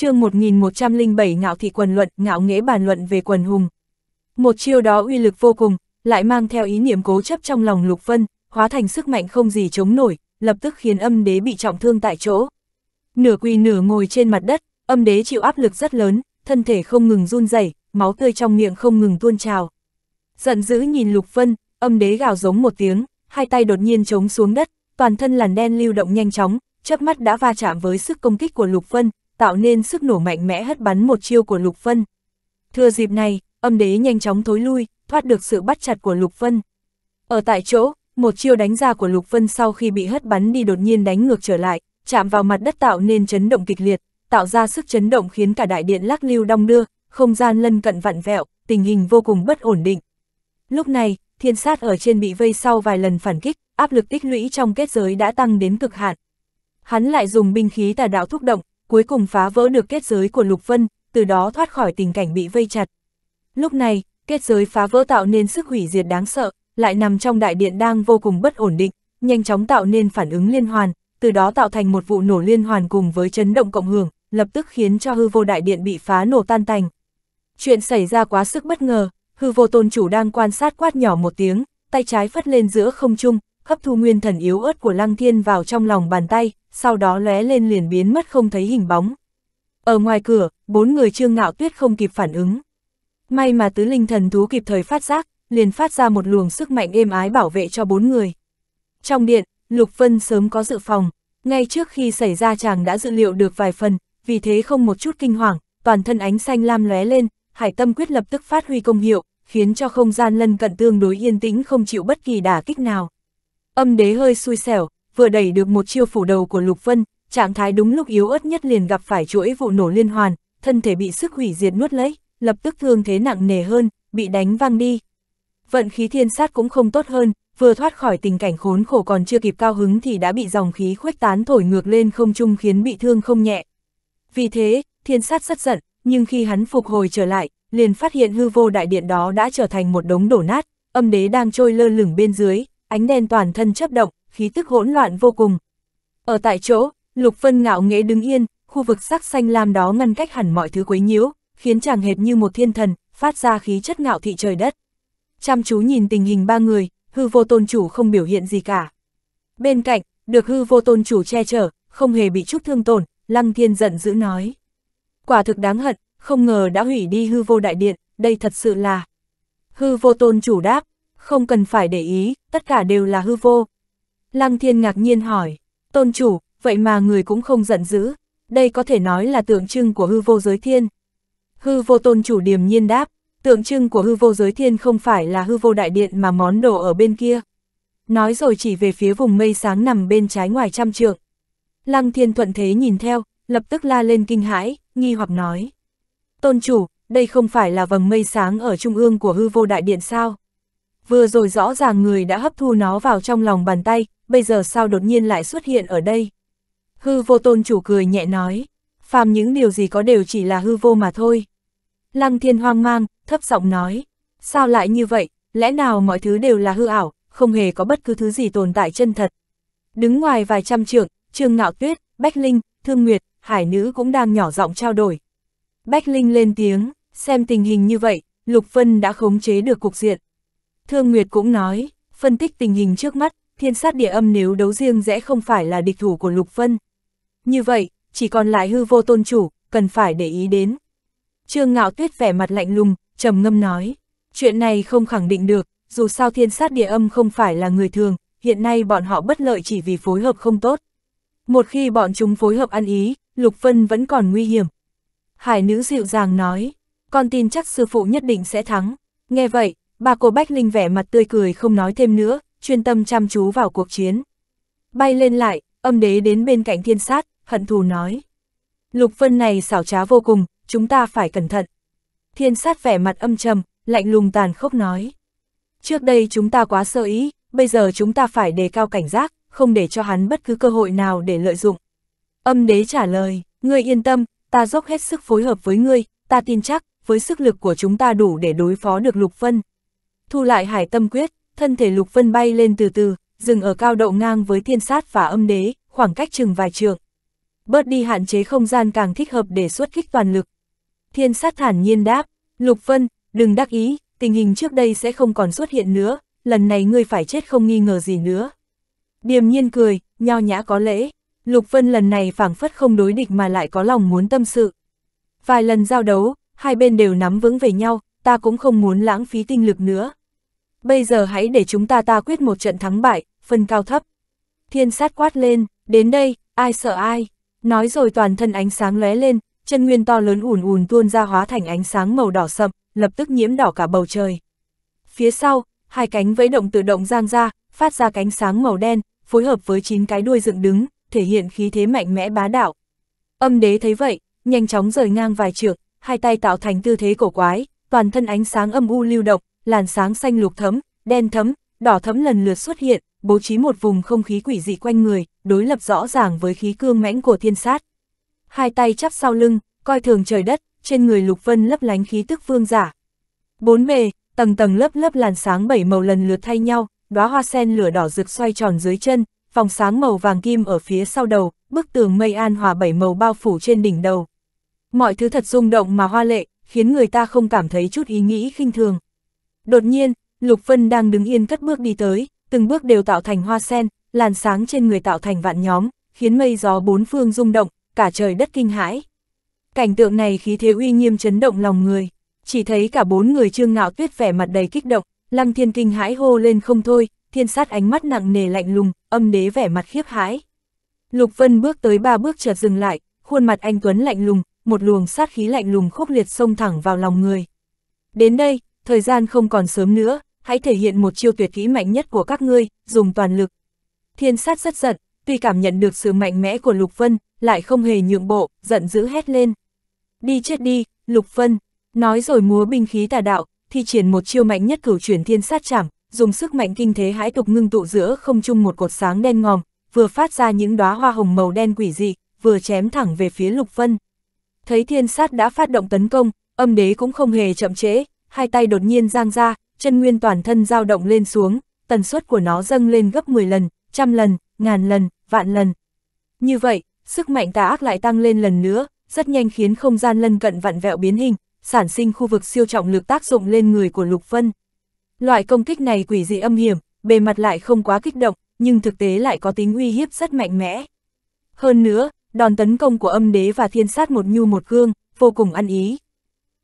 chương 1107 ngạo thị quần luận, ngạo nghễ bàn luận về quần hùng. Một chiêu đó uy lực vô cùng, lại mang theo ý niệm cố chấp trong lòng Lục Vân, hóa thành sức mạnh không gì chống nổi, lập tức khiến âm đế bị trọng thương tại chỗ. Nửa quỳ nửa ngồi trên mặt đất, âm đế chịu áp lực rất lớn, thân thể không ngừng run rẩy, máu tươi trong miệng không ngừng tuôn trào. Giận dữ nhìn Lục Vân, âm đế gào giống một tiếng, hai tay đột nhiên chống xuống đất, toàn thân làn đen lưu động nhanh chóng, chớp mắt đã va chạm với sức công kích của Lục Vân, tạo nên sức nổ mạnh mẽ hất bắn một chiêu của Lục Vân. thưa dịp này, âm đế nhanh chóng thối lui, thoát được sự bắt chặt của Lục Vân. Ở tại chỗ, một chiêu đánh ra của Lục Vân sau khi bị hất bắn đi đột nhiên đánh ngược trở lại, chạm vào mặt đất tạo nên chấn động kịch liệt, tạo ra sức chấn động khiến cả đại điện lắc lưu đong đưa, không gian lân cận vặn vẹo, tình hình vô cùng bất ổn định. Lúc này, thiên sát ở trên bị vây sau vài lần phản kích, áp lực tích lũy trong kết giới đã tăng đến cực hạn. Hắn lại dùng binh khí tà đạo thúc động, cuối cùng phá vỡ được kết giới của Lục Vân, từ đó thoát khỏi tình cảnh bị vây chặt. Lúc này, kết giới phá vỡ tạo nên sức hủy diệt đáng sợ, lại nằm trong đại điện đang vô cùng bất ổn định, nhanh chóng tạo nên phản ứng liên hoàn, từ đó tạo thành một vụ nổ liên hoàn cùng với chấn động cộng hưởng, lập tức khiến cho hư vô đại điện bị phá nổ tan tành. Chuyện xảy ra quá sức bất ngờ, hư vô tôn chủ đang quan sát quát nhỏ một tiếng, tay trái phất lên giữa không trung, hấp thu nguyên thần yếu ớt của Lăng Thiên vào trong lòng bàn tay, sau đó lóe lên liền biến mất không thấy hình bóng. Ở ngoài cửa, bốn người Trương Ngạo Tuyết không kịp phản ứng. May mà tứ linh thần thú kịp thời phát giác, liền phát ra một luồng sức mạnh êm ái bảo vệ cho bốn người. Trong điện, Lục Vân sớm có dự phòng, ngay trước khi xảy ra chàng đã dự liệu được vài phần, vì thế không một chút kinh hoàng, toàn thân ánh xanh lam lóe lên, hải tâm quyết lập tức phát huy công hiệu, khiến cho không gian lân cận tương đối yên tĩnh không chịu bất kỳ đả kích nào. Âm đế hơi xui xẻo, vừa đẩy được một chiêu phủ đầu của Lục Vân, trạng thái đúng lúc yếu ớt nhất liền gặp phải chuỗi vụ nổ liên hoàn, thân thể bị sức hủy diệt nuốt lấy, lập tức thương thế nặng nề hơn, bị đánh văng đi. Vận khí thiên sát cũng không tốt hơn, vừa thoát khỏi tình cảnh khốn khổ còn chưa kịp cao hứng thì đã bị dòng khí khuếch tán thổi ngược lên không trung khiến bị thương không nhẹ. Vì thế, thiên sát rất giận, nhưng khi hắn phục hồi trở lại, liền phát hiện hư vô đại điện đó đã trở thành một đống đổ nát, âm đế đang trôi lơ lửng bên dưới, ánh đen toàn thân chấp động, khí tức hỗn loạn vô cùng. Ở tại chỗ, Lục Phân ngạo nghễ đứng yên, khu vực sắc xanh lam đó ngăn cách hẳn mọi thứ quấy nhiễu, khiến chàng hệt như một thiên thần, phát ra khí chất ngạo thị trời đất. Chăm chú nhìn tình hình ba người, hư vô tôn chủ không biểu hiện gì cả. Bên cạnh, được hư vô tôn chủ che chở, không hề bị chút thương tổn, Lăng Thiên giận dữ nói. Quả thực đáng hận, không ngờ đã hủy đi hư vô đại điện, đây thật sự là... Hư vô tôn chủ đáp, không cần phải để ý, tất cả đều là hư vô. Lăng thiên ngạc nhiên hỏi, tôn chủ, vậy mà người cũng không giận dữ, đây có thể nói là tượng trưng của hư vô giới thiên. Hư vô tôn chủ điềm nhiên đáp, tượng trưng của hư vô giới thiên không phải là hư vô đại điện mà món đồ ở bên kia. Nói rồi chỉ về phía vùng mây sáng nằm bên trái ngoài trăm trượng. Lăng thiên thuận thế nhìn theo, lập tức la lên kinh hãi, nghi hoặc nói. Tôn chủ, đây không phải là vầng mây sáng ở trung ương của hư vô đại điện sao? vừa rồi rõ ràng người đã hấp thu nó vào trong lòng bàn tay, bây giờ sao đột nhiên lại xuất hiện ở đây. Hư vô tôn chủ cười nhẹ nói, phàm những điều gì có đều chỉ là hư vô mà thôi. Lăng thiên hoang mang, thấp giọng nói, sao lại như vậy, lẽ nào mọi thứ đều là hư ảo, không hề có bất cứ thứ gì tồn tại chân thật. Đứng ngoài vài trăm trượng, Trương Ngạo Tuyết, Bách Linh, Thương Nguyệt, Hải Nữ cũng đang nhỏ giọng trao đổi. Bách Linh lên tiếng, xem tình hình như vậy, Lục Vân đã khống chế được cục diện. Thương Nguyệt cũng nói, phân tích tình hình trước mắt, thiên sát địa âm nếu đấu riêng rẽ không phải là địch thủ của Lục Vân. Như vậy, chỉ còn lại hư vô tôn chủ, cần phải để ý đến. Trương Ngạo Tuyết vẻ mặt lạnh lùng, trầm ngâm nói, chuyện này không khẳng định được, dù sao thiên sát địa âm không phải là người thường, hiện nay bọn họ bất lợi chỉ vì phối hợp không tốt. Một khi bọn chúng phối hợp ăn ý, Lục Vân vẫn còn nguy hiểm. Hải nữ dịu dàng nói, con tin chắc sư phụ nhất định sẽ thắng. Nghe vậy, Bà cô Bách Linh vẻ mặt tươi cười không nói thêm nữa, chuyên tâm chăm chú vào cuộc chiến. Bay lên lại, âm đế đến bên cạnh thiên sát, hận thù nói. Lục vân này xảo trá vô cùng, chúng ta phải cẩn thận. Thiên sát vẻ mặt âm trầm, lạnh lùng tàn khốc nói. Trước đây chúng ta quá sơ ý, bây giờ chúng ta phải đề cao cảnh giác, không để cho hắn bất cứ cơ hội nào để lợi dụng. Âm đế trả lời, ngươi yên tâm, ta dốc hết sức phối hợp với ngươi, ta tin chắc, với sức lực của chúng ta đủ để đối phó được Lục Vân, thu lại hải tâm quyết, thân thể Lục Vân bay lên từ từ, dừng ở cao độ ngang với thiên sát và âm đế, khoảng cách chừng vài trường. Bớt đi hạn chế không gian càng thích hợp để xuất kích toàn lực. Thiên sát thản nhiên đáp, Lục Vân, đừng đắc ý, tình hình trước đây sẽ không còn xuất hiện nữa, lần này ngươi phải chết không nghi ngờ gì nữa. Điềm nhiên cười, nho nhã có lễ, Lục Vân lần này phảng phất không đối địch mà lại có lòng muốn tâm sự. Vài lần giao đấu, hai bên đều nắm vững về nhau, ta cũng không muốn lãng phí tinh lực nữa bây giờ hãy để chúng ta ta quyết một trận thắng bại, phân cao thấp. Thiên sát quát lên, đến đây, ai sợ ai. Nói rồi toàn thân ánh sáng lóe lên, chân nguyên to lớn ùn ùn tuôn ra hóa thành ánh sáng màu đỏ sậm, lập tức nhiễm đỏ cả bầu trời. Phía sau, hai cánh vẫy động tự động giang ra, phát ra cánh sáng màu đen, phối hợp với chín cái đuôi dựng đứng, thể hiện khí thế mạnh mẽ bá đạo. Âm đế thấy vậy, nhanh chóng rời ngang vài trượng, hai tay tạo thành tư thế cổ quái, toàn thân ánh sáng âm u lưu động, làn sáng xanh lục thấm, đen thấm, đỏ thấm lần lượt xuất hiện, bố trí một vùng không khí quỷ dị quanh người, đối lập rõ ràng với khí cương mãnh của thiên sát. Hai tay chắp sau lưng, coi thường trời đất, trên người Lục Vân lấp lánh khí tức vương giả. Bốn bề, tầng tầng lớp lớp làn sáng bảy màu lần lượt thay nhau, đóa hoa sen lửa đỏ rực xoay tròn dưới chân, vòng sáng màu vàng kim ở phía sau đầu, bức tường mây an hòa bảy màu bao phủ trên đỉnh đầu. Mọi thứ thật rung động mà hoa lệ, khiến người ta không cảm thấy chút ý nghĩ khinh thường. Đột nhiên, Lục Vân đang đứng yên cất bước đi tới, từng bước đều tạo thành hoa sen, làn sáng trên người tạo thành vạn nhóm, khiến mây gió bốn phương rung động, cả trời đất kinh hãi. Cảnh tượng này khí thế uy nghiêm chấn động lòng người, chỉ thấy cả bốn người trương ngạo tuyết vẻ mặt đầy kích động, lăng thiên kinh hãi hô lên không thôi, thiên sát ánh mắt nặng nề lạnh lùng, âm đế vẻ mặt khiếp hãi. Lục Vân bước tới ba bước chợt dừng lại, khuôn mặt anh Tuấn lạnh lùng, một luồng sát khí lạnh lùng khốc liệt xông thẳng vào lòng người. Đến đây, thời gian không còn sớm nữa, hãy thể hiện một chiêu tuyệt kỹ mạnh nhất của các ngươi, dùng toàn lực. Thiên sát rất giận, tuy cảm nhận được sự mạnh mẽ của Lục Vân, lại không hề nhượng bộ, giận dữ hét lên. Đi chết đi, Lục Vân, nói rồi múa binh khí tà đạo, thi triển một chiêu mạnh nhất cửu chuyển thiên sát chảm, dùng sức mạnh kinh thế hãi tục ngưng tụ giữa không chung một cột sáng đen ngòm, vừa phát ra những đóa hoa hồng màu đen quỷ dị, vừa chém thẳng về phía Lục Vân. Thấy thiên sát đã phát động tấn công, âm đế cũng không hề chậm trễ, hai tay đột nhiên giang ra, chân nguyên toàn thân dao động lên xuống, tần suất của nó dâng lên gấp 10 lần, trăm lần, ngàn lần, vạn lần. Như vậy, sức mạnh tà ác lại tăng lên lần nữa, rất nhanh khiến không gian lân cận vặn vẹo biến hình, sản sinh khu vực siêu trọng lực tác dụng lên người của Lục Vân. Loại công kích này quỷ dị âm hiểm, bề mặt lại không quá kích động, nhưng thực tế lại có tính uy hiếp rất mạnh mẽ. Hơn nữa, đòn tấn công của âm đế và thiên sát một nhu một gương, vô cùng ăn ý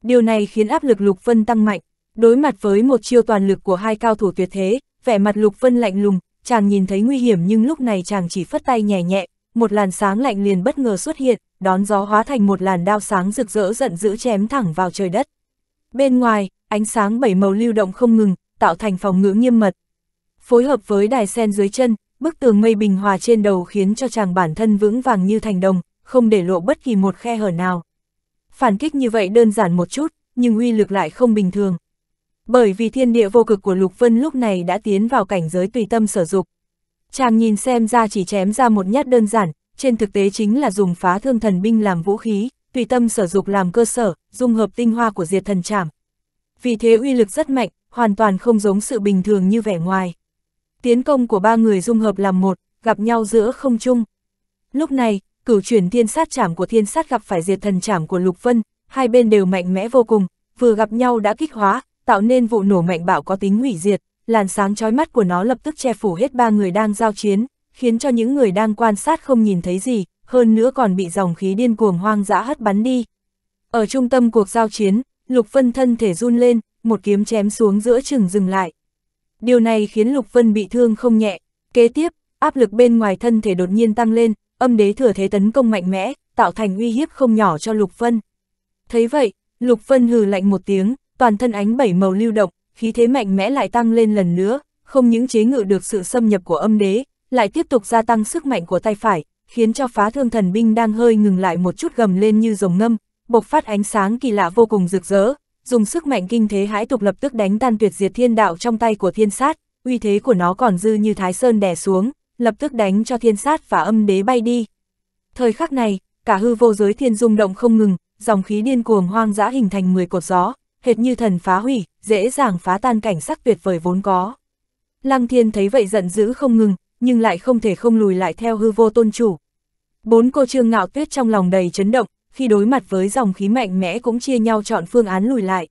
điều này khiến áp lực Lục Vân tăng mạnh. Đối mặt với một chiêu toàn lực của hai cao thủ tuyệt thế, vẻ mặt Lục Vân lạnh lùng, chàng nhìn thấy nguy hiểm nhưng lúc này chàng chỉ phất tay nhẹ nhẹ, một làn sáng lạnh liền bất ngờ xuất hiện, đón gió hóa thành một làn đao sáng rực rỡ giận dữ chém thẳng vào trời đất. Bên ngoài, ánh sáng bảy màu lưu động không ngừng, tạo thành phòng ngữ nghiêm mật. Phối hợp với đài sen dưới chân, bức tường mây bình hòa trên đầu khiến cho chàng bản thân vững vàng như thành đồng, không để lộ bất kỳ một khe hở nào phản kích như vậy đơn giản một chút, nhưng uy lực lại không bình thường. Bởi vì thiên địa vô cực của Lục Vân lúc này đã tiến vào cảnh giới tùy tâm sở dục. Chàng nhìn xem ra chỉ chém ra một nhát đơn giản, trên thực tế chính là dùng phá thương thần binh làm vũ khí, tùy tâm sở dục làm cơ sở, dung hợp tinh hoa của diệt thần trảm. Vì thế uy lực rất mạnh, hoàn toàn không giống sự bình thường như vẻ ngoài. Tiến công của ba người dung hợp làm một, gặp nhau giữa không chung. Lúc này, cửu chuyển thiên sát chảm của thiên sát gặp phải diệt thần chảm của Lục Vân, hai bên đều mạnh mẽ vô cùng, vừa gặp nhau đã kích hóa, tạo nên vụ nổ mạnh bạo có tính hủy diệt, làn sáng chói mắt của nó lập tức che phủ hết ba người đang giao chiến, khiến cho những người đang quan sát không nhìn thấy gì, hơn nữa còn bị dòng khí điên cuồng hoang dã hất bắn đi. Ở trung tâm cuộc giao chiến, Lục Vân thân thể run lên, một kiếm chém xuống giữa chừng dừng lại. Điều này khiến Lục Vân bị thương không nhẹ, kế tiếp, áp lực bên ngoài thân thể đột nhiên tăng lên, âm đế thừa thế tấn công mạnh mẽ, tạo thành uy hiếp không nhỏ cho Lục Vân. Thấy vậy, Lục Vân hừ lạnh một tiếng, toàn thân ánh bảy màu lưu động, khí thế mạnh mẽ lại tăng lên lần nữa, không những chế ngự được sự xâm nhập của âm đế, lại tiếp tục gia tăng sức mạnh của tay phải, khiến cho phá thương thần binh đang hơi ngừng lại một chút gầm lên như rồng ngâm, bộc phát ánh sáng kỳ lạ vô cùng rực rỡ, dùng sức mạnh kinh thế hãi tục lập tức đánh tan tuyệt diệt thiên đạo trong tay của thiên sát, uy thế của nó còn dư như thái sơn đè xuống, lập tức đánh cho thiên sát và âm đế bay đi. Thời khắc này, cả hư vô giới thiên rung động không ngừng, dòng khí điên cuồng hoang dã hình thành 10 cột gió, hệt như thần phá hủy, dễ dàng phá tan cảnh sắc tuyệt vời vốn có. Lăng thiên thấy vậy giận dữ không ngừng, nhưng lại không thể không lùi lại theo hư vô tôn chủ. Bốn cô trương ngạo tuyết trong lòng đầy chấn động, khi đối mặt với dòng khí mạnh mẽ cũng chia nhau chọn phương án lùi lại.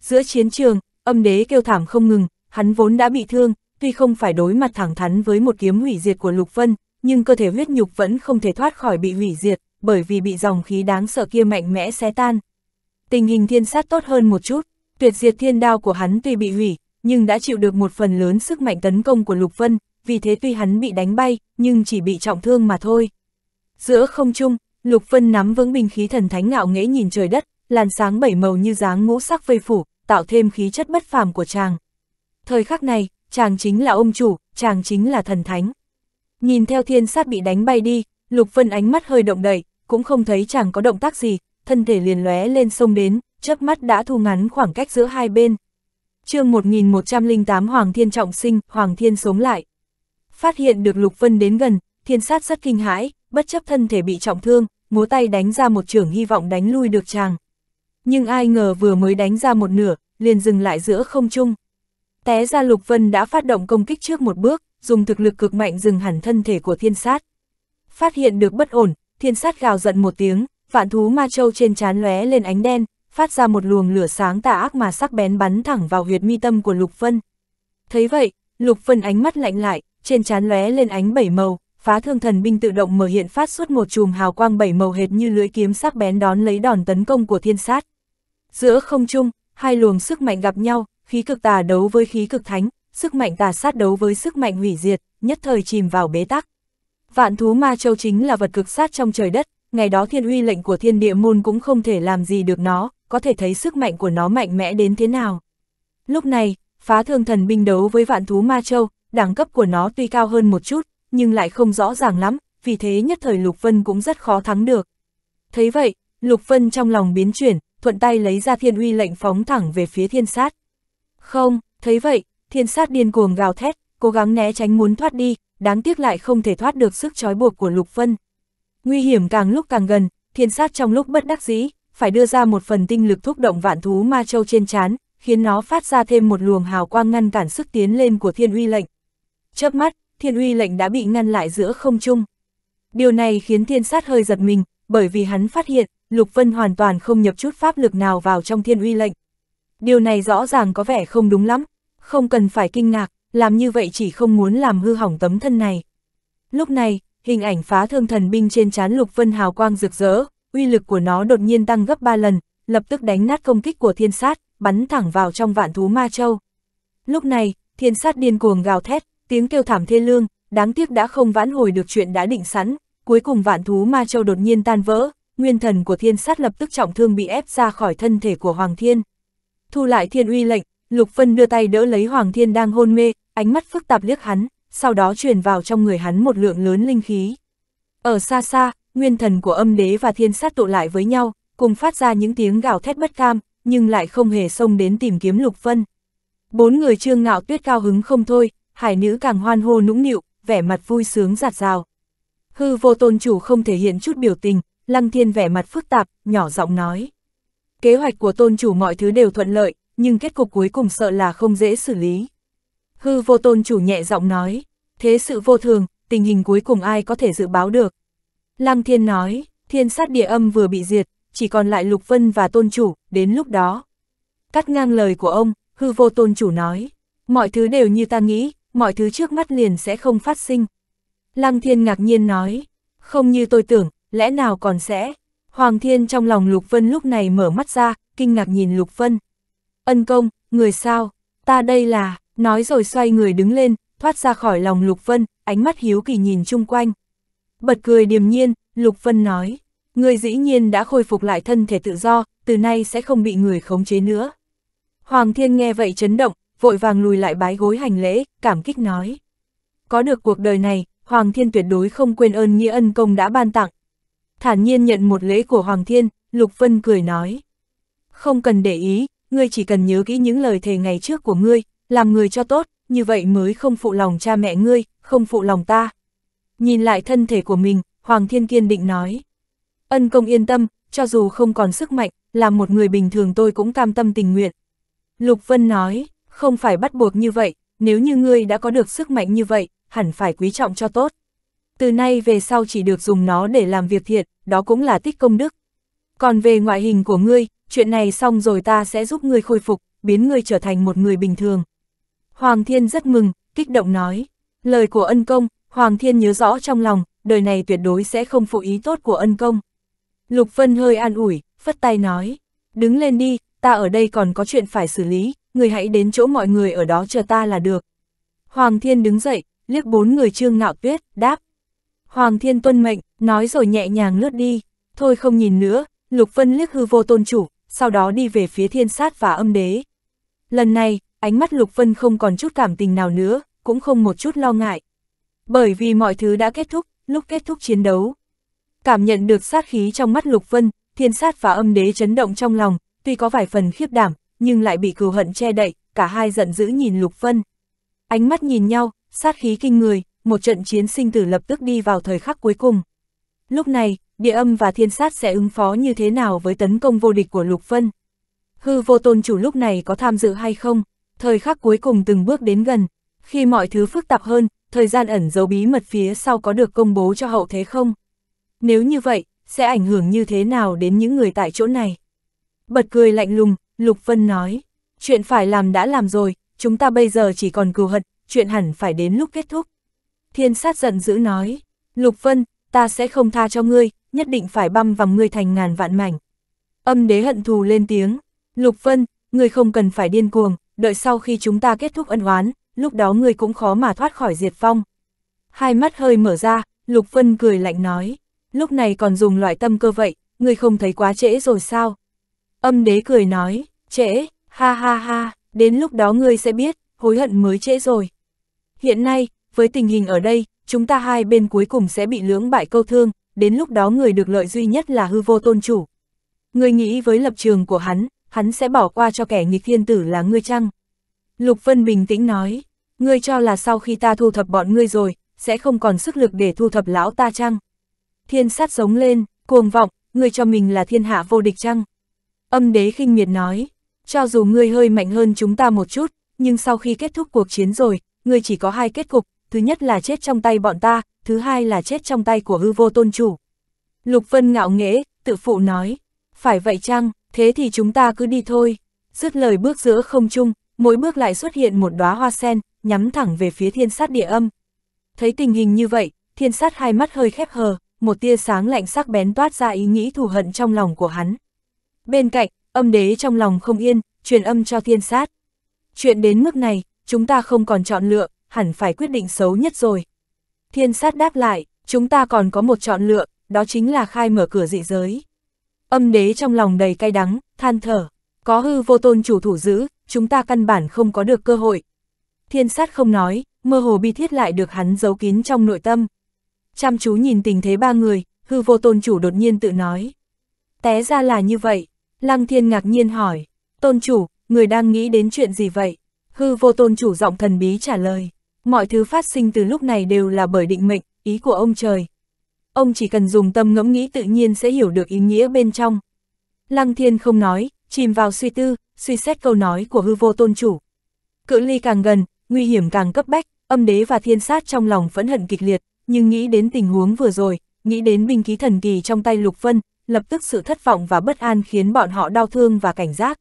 Giữa chiến trường, âm đế kêu thảm không ngừng, hắn vốn đã bị thương, tuy không phải đối mặt thẳng thắn với một kiếm hủy diệt của Lục Vân, nhưng cơ thể huyết nhục vẫn không thể thoát khỏi bị hủy diệt, bởi vì bị dòng khí đáng sợ kia mạnh mẽ xé tan. Tình hình thiên sát tốt hơn một chút, tuyệt diệt thiên đao của hắn tuy bị hủy, nhưng đã chịu được một phần lớn sức mạnh tấn công của Lục Vân, vì thế tuy hắn bị đánh bay, nhưng chỉ bị trọng thương mà thôi. Giữa không trung, Lục Vân nắm vững bình khí thần thánh ngạo nghễ nhìn trời đất, làn sáng bảy màu như dáng ngũ sắc vây phủ, tạo thêm khí chất bất phàm của chàng. Thời khắc này, chàng chính là ông chủ, chàng chính là thần thánh. Nhìn theo thiên sát bị đánh bay đi, Lục Vân ánh mắt hơi động đậy, cũng không thấy chàng có động tác gì, thân thể liền lóe lên sông đến, chớp mắt đã thu ngắn khoảng cách giữa hai bên. chương 1108 Hoàng Thiên Trọng Sinh, Hoàng Thiên sống lại. Phát hiện được Lục Vân đến gần, thiên sát rất kinh hãi, bất chấp thân thể bị trọng thương, múa tay đánh ra một trưởng hy vọng đánh lui được chàng. Nhưng ai ngờ vừa mới đánh ra một nửa, liền dừng lại giữa không trung. Té ra Lục Vân đã phát động công kích trước một bước, dùng thực lực cực mạnh dừng hẳn thân thể của thiên sát. Phát hiện được bất ổn, thiên sát gào giận một tiếng, vạn thú ma châu trên trán lóe lên ánh đen, phát ra một luồng lửa sáng tà ác mà sắc bén bắn thẳng vào huyệt mi tâm của Lục Vân. Thấy vậy, Lục Vân ánh mắt lạnh lại, trên trán lóe lên ánh bảy màu, phá thương thần binh tự động mở hiện phát suốt một chùm hào quang bảy màu hệt như lưỡi kiếm sắc bén đón lấy đòn tấn công của thiên sát. Giữa không trung, hai luồng sức mạnh gặp nhau, khí cực tà đấu với khí cực thánh, sức mạnh tà sát đấu với sức mạnh hủy diệt, nhất thời chìm vào bế tắc. Vạn thú ma châu chính là vật cực sát trong trời đất, ngày đó thiên uy lệnh của thiên địa môn cũng không thể làm gì được nó, có thể thấy sức mạnh của nó mạnh mẽ đến thế nào. Lúc này, phá thương thần binh đấu với vạn thú ma châu, đẳng cấp của nó tuy cao hơn một chút, nhưng lại không rõ ràng lắm, vì thế nhất thời Lục Vân cũng rất khó thắng được. Thấy vậy, Lục Vân trong lòng biến chuyển, thuận tay lấy ra thiên uy lệnh phóng thẳng về phía thiên sát. Không, thấy vậy, thiên sát điên cuồng gào thét, cố gắng né tránh muốn thoát đi, đáng tiếc lại không thể thoát được sức trói buộc của Lục Vân. Nguy hiểm càng lúc càng gần, thiên sát trong lúc bất đắc dĩ, phải đưa ra một phần tinh lực thúc động vạn thú ma châu trên chán, khiến nó phát ra thêm một luồng hào quang ngăn cản sức tiến lên của thiên uy lệnh. Chớp mắt, thiên uy lệnh đã bị ngăn lại giữa không trung. Điều này khiến thiên sát hơi giật mình, bởi vì hắn phát hiện, Lục Vân hoàn toàn không nhập chút pháp lực nào vào trong thiên uy lệnh điều này rõ ràng có vẻ không đúng lắm, không cần phải kinh ngạc, làm như vậy chỉ không muốn làm hư hỏng tấm thân này. Lúc này, hình ảnh phá thương thần binh trên chán Lục Vân hào quang rực rỡ, uy lực của nó đột nhiên tăng gấp 3 lần, lập tức đánh nát công kích của thiên sát, bắn thẳng vào trong vạn thú ma châu. Lúc này, thiên sát điên cuồng gào thét, tiếng kêu thảm thê lương, đáng tiếc đã không vãn hồi được chuyện đã định sẵn, cuối cùng vạn thú ma châu đột nhiên tan vỡ, nguyên thần của thiên sát lập tức trọng thương bị ép ra khỏi thân thể của Hoàng Thiên thu lại thiên uy lệnh, Lục Vân đưa tay đỡ lấy Hoàng Thiên đang hôn mê, ánh mắt phức tạp liếc hắn, sau đó truyền vào trong người hắn một lượng lớn linh khí. Ở xa xa, nguyên thần của âm đế và thiên sát tụ lại với nhau, cùng phát ra những tiếng gào thét bất cam, nhưng lại không hề xông đến tìm kiếm Lục Vân. Bốn người trương ngạo tuyết cao hứng không thôi, hải nữ càng hoan hô nũng nịu, vẻ mặt vui sướng giạt rào. Hư vô tôn chủ không thể hiện chút biểu tình, lăng thiên vẻ mặt phức tạp, nhỏ giọng nói kế hoạch của tôn chủ mọi thứ đều thuận lợi, nhưng kết cục cuối cùng sợ là không dễ xử lý. Hư vô tôn chủ nhẹ giọng nói, thế sự vô thường, tình hình cuối cùng ai có thể dự báo được. Lăng thiên nói, thiên sát địa âm vừa bị diệt, chỉ còn lại Lục Vân và tôn chủ, đến lúc đó. Cắt ngang lời của ông, hư vô tôn chủ nói, mọi thứ đều như ta nghĩ, mọi thứ trước mắt liền sẽ không phát sinh. Lăng thiên ngạc nhiên nói, không như tôi tưởng, lẽ nào còn sẽ... Hoàng Thiên trong lòng Lục Vân lúc này mở mắt ra, kinh ngạc nhìn Lục Vân. Ân công, người sao, ta đây là, nói rồi xoay người đứng lên, thoát ra khỏi lòng Lục Vân, ánh mắt hiếu kỳ nhìn chung quanh. Bật cười điềm nhiên, Lục Vân nói, người dĩ nhiên đã khôi phục lại thân thể tự do, từ nay sẽ không bị người khống chế nữa. Hoàng Thiên nghe vậy chấn động, vội vàng lùi lại bái gối hành lễ, cảm kích nói. Có được cuộc đời này, Hoàng Thiên tuyệt đối không quên ơn nghĩa ân công đã ban tặng, thản nhiên nhận một lễ của Hoàng Thiên, Lục Vân cười nói. Không cần để ý, ngươi chỉ cần nhớ kỹ những lời thề ngày trước của ngươi, làm người cho tốt, như vậy mới không phụ lòng cha mẹ ngươi, không phụ lòng ta. Nhìn lại thân thể của mình, Hoàng Thiên kiên định nói. Ân công yên tâm, cho dù không còn sức mạnh, là một người bình thường tôi cũng cam tâm tình nguyện. Lục Vân nói, không phải bắt buộc như vậy, nếu như ngươi đã có được sức mạnh như vậy, hẳn phải quý trọng cho tốt từ nay về sau chỉ được dùng nó để làm việc thiện, đó cũng là tích công đức. Còn về ngoại hình của ngươi, chuyện này xong rồi ta sẽ giúp ngươi khôi phục, biến ngươi trở thành một người bình thường. Hoàng thiên rất mừng, kích động nói. Lời của ân công, Hoàng thiên nhớ rõ trong lòng, đời này tuyệt đối sẽ không phụ ý tốt của ân công. Lục Vân hơi an ủi, phất tay nói. Đứng lên đi, ta ở đây còn có chuyện phải xử lý, ngươi hãy đến chỗ mọi người ở đó chờ ta là được. Hoàng thiên đứng dậy, liếc bốn người trương ngạo tuyết, đáp, Hoàng thiên tuân mệnh, nói rồi nhẹ nhàng lướt đi, thôi không nhìn nữa, Lục Vân liếc hư vô tôn chủ, sau đó đi về phía thiên sát và âm đế. Lần này, ánh mắt Lục Vân không còn chút cảm tình nào nữa, cũng không một chút lo ngại. Bởi vì mọi thứ đã kết thúc, lúc kết thúc chiến đấu. Cảm nhận được sát khí trong mắt Lục Vân, thiên sát và âm đế chấn động trong lòng, tuy có vài phần khiếp đảm, nhưng lại bị cừu hận che đậy, cả hai giận dữ nhìn Lục Vân. Ánh mắt nhìn nhau, sát khí kinh người, một trận chiến sinh tử lập tức đi vào thời khắc cuối cùng. Lúc này, địa âm và thiên sát sẽ ứng phó như thế nào với tấn công vô địch của Lục Vân? Hư vô tôn chủ lúc này có tham dự hay không? Thời khắc cuối cùng từng bước đến gần, khi mọi thứ phức tạp hơn, thời gian ẩn giấu bí mật phía sau có được công bố cho hậu thế không? Nếu như vậy, sẽ ảnh hưởng như thế nào đến những người tại chỗ này? Bật cười lạnh lùng, Lục Vân nói, chuyện phải làm đã làm rồi, chúng ta bây giờ chỉ còn cừu hận, chuyện hẳn phải đến lúc kết thúc. Thiên sát giận dữ nói, Lục Vân, ta sẽ không tha cho ngươi, nhất định phải băm vằm ngươi thành ngàn vạn mảnh. Âm đế hận thù lên tiếng, Lục Vân, ngươi không cần phải điên cuồng, đợi sau khi chúng ta kết thúc ân oán, lúc đó ngươi cũng khó mà thoát khỏi diệt phong. Hai mắt hơi mở ra, Lục Vân cười lạnh nói, lúc này còn dùng loại tâm cơ vậy, ngươi không thấy quá trễ rồi sao? Âm đế cười nói, trễ, ha ha ha, đến lúc đó ngươi sẽ biết, hối hận mới trễ rồi. Hiện nay, với tình hình ở đây, chúng ta hai bên cuối cùng sẽ bị lưỡng bại câu thương, đến lúc đó người được lợi duy nhất là hư vô tôn chủ. Người nghĩ với lập trường của hắn, hắn sẽ bỏ qua cho kẻ nghịch thiên tử là ngươi chăng? Lục Vân bình tĩnh nói, ngươi cho là sau khi ta thu thập bọn ngươi rồi, sẽ không còn sức lực để thu thập lão ta chăng? Thiên sát giống lên, cuồng vọng, ngươi cho mình là thiên hạ vô địch chăng? Âm đế khinh miệt nói, cho dù ngươi hơi mạnh hơn chúng ta một chút, nhưng sau khi kết thúc cuộc chiến rồi, ngươi chỉ có hai kết cục, thứ nhất là chết trong tay bọn ta, thứ hai là chết trong tay của hư vô tôn chủ. Lục Vân ngạo nghễ, tự phụ nói, phải vậy chăng, thế thì chúng ta cứ đi thôi. Dứt lời bước giữa không trung, mỗi bước lại xuất hiện một đóa hoa sen, nhắm thẳng về phía thiên sát địa âm. Thấy tình hình như vậy, thiên sát hai mắt hơi khép hờ, một tia sáng lạnh sắc bén toát ra ý nghĩ thù hận trong lòng của hắn. Bên cạnh, âm đế trong lòng không yên, truyền âm cho thiên sát. Chuyện đến mức này, chúng ta không còn chọn lựa, hẳn phải quyết định xấu nhất rồi. Thiên sát đáp lại, chúng ta còn có một chọn lựa, đó chính là khai mở cửa dị giới. Âm đế trong lòng đầy cay đắng, than thở, có hư vô tôn chủ thủ giữ, chúng ta căn bản không có được cơ hội. Thiên sát không nói, mơ hồ bi thiết lại được hắn giấu kín trong nội tâm. Chăm chú nhìn tình thế ba người, hư vô tôn chủ đột nhiên tự nói. Té ra là như vậy, lăng thiên ngạc nhiên hỏi, tôn chủ, người đang nghĩ đến chuyện gì vậy? Hư vô tôn chủ giọng thần bí trả lời. Mọi thứ phát sinh từ lúc này đều là bởi định mệnh, ý của ông trời. Ông chỉ cần dùng tâm ngẫm nghĩ tự nhiên sẽ hiểu được ý nghĩa bên trong. Lăng thiên không nói, chìm vào suy tư, suy xét câu nói của hư vô tôn chủ. Cự ly càng gần, nguy hiểm càng cấp bách, âm đế và thiên sát trong lòng phẫn hận kịch liệt, nhưng nghĩ đến tình huống vừa rồi, nghĩ đến binh khí thần kỳ trong tay Lục Vân, lập tức sự thất vọng và bất an khiến bọn họ đau thương và cảnh giác.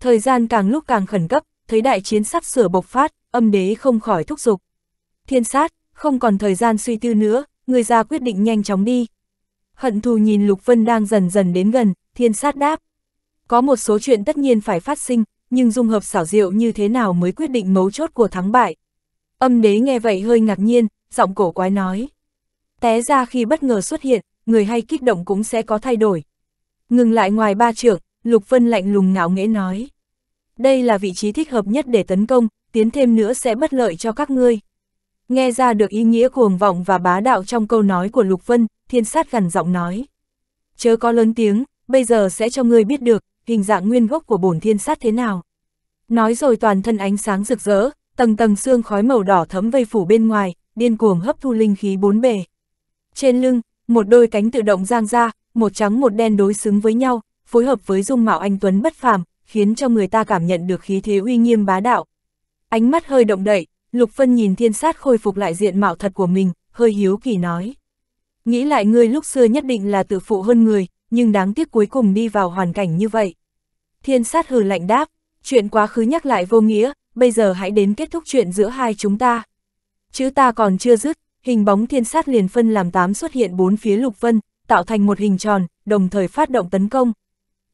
Thời gian càng lúc càng khẩn cấp, thấy đại chiến sắp sửa bộc phát, âm đế không khỏi thúc giục. Thiên sát, không còn thời gian suy tư nữa, người ra quyết định nhanh chóng đi. Hận thù nhìn Lục Vân đang dần dần đến gần, thiên sát đáp. Có một số chuyện tất nhiên phải phát sinh, nhưng dung hợp xảo diệu như thế nào mới quyết định mấu chốt của thắng bại. Âm đế nghe vậy hơi ngạc nhiên, giọng cổ quái nói. Té ra khi bất ngờ xuất hiện, người hay kích động cũng sẽ có thay đổi. Ngừng lại ngoài ba trưởng, Lục Vân lạnh lùng ngạo nghễ nói. Đây là vị trí thích hợp nhất để tấn công, tiến thêm nữa sẽ bất lợi cho các ngươi. Nghe ra được ý nghĩa cuồng vọng và bá đạo trong câu nói của Lục Vân, thiên sát gần giọng nói. Chớ có lớn tiếng, bây giờ sẽ cho ngươi biết được, hình dạng nguyên gốc của bổn thiên sát thế nào. Nói rồi toàn thân ánh sáng rực rỡ, tầng tầng xương khói màu đỏ thấm vây phủ bên ngoài, điên cuồng hấp thu linh khí bốn bề. Trên lưng, một đôi cánh tự động giang ra, một trắng một đen đối xứng với nhau, phối hợp với dung mạo anh Tuấn bất phàm, khiến cho người ta cảm nhận được khí thế uy nghiêm bá đạo, Ánh mắt hơi động đậy, Lục Phân nhìn thiên sát khôi phục lại diện mạo thật của mình, hơi hiếu kỳ nói. Nghĩ lại ngươi lúc xưa nhất định là tự phụ hơn người, nhưng đáng tiếc cuối cùng đi vào hoàn cảnh như vậy. Thiên sát hừ lạnh đáp, chuyện quá khứ nhắc lại vô nghĩa, bây giờ hãy đến kết thúc chuyện giữa hai chúng ta. Chứ ta còn chưa dứt, hình bóng thiên sát liền phân làm tám xuất hiện bốn phía lục vân, tạo thành một hình tròn, đồng thời phát động tấn công.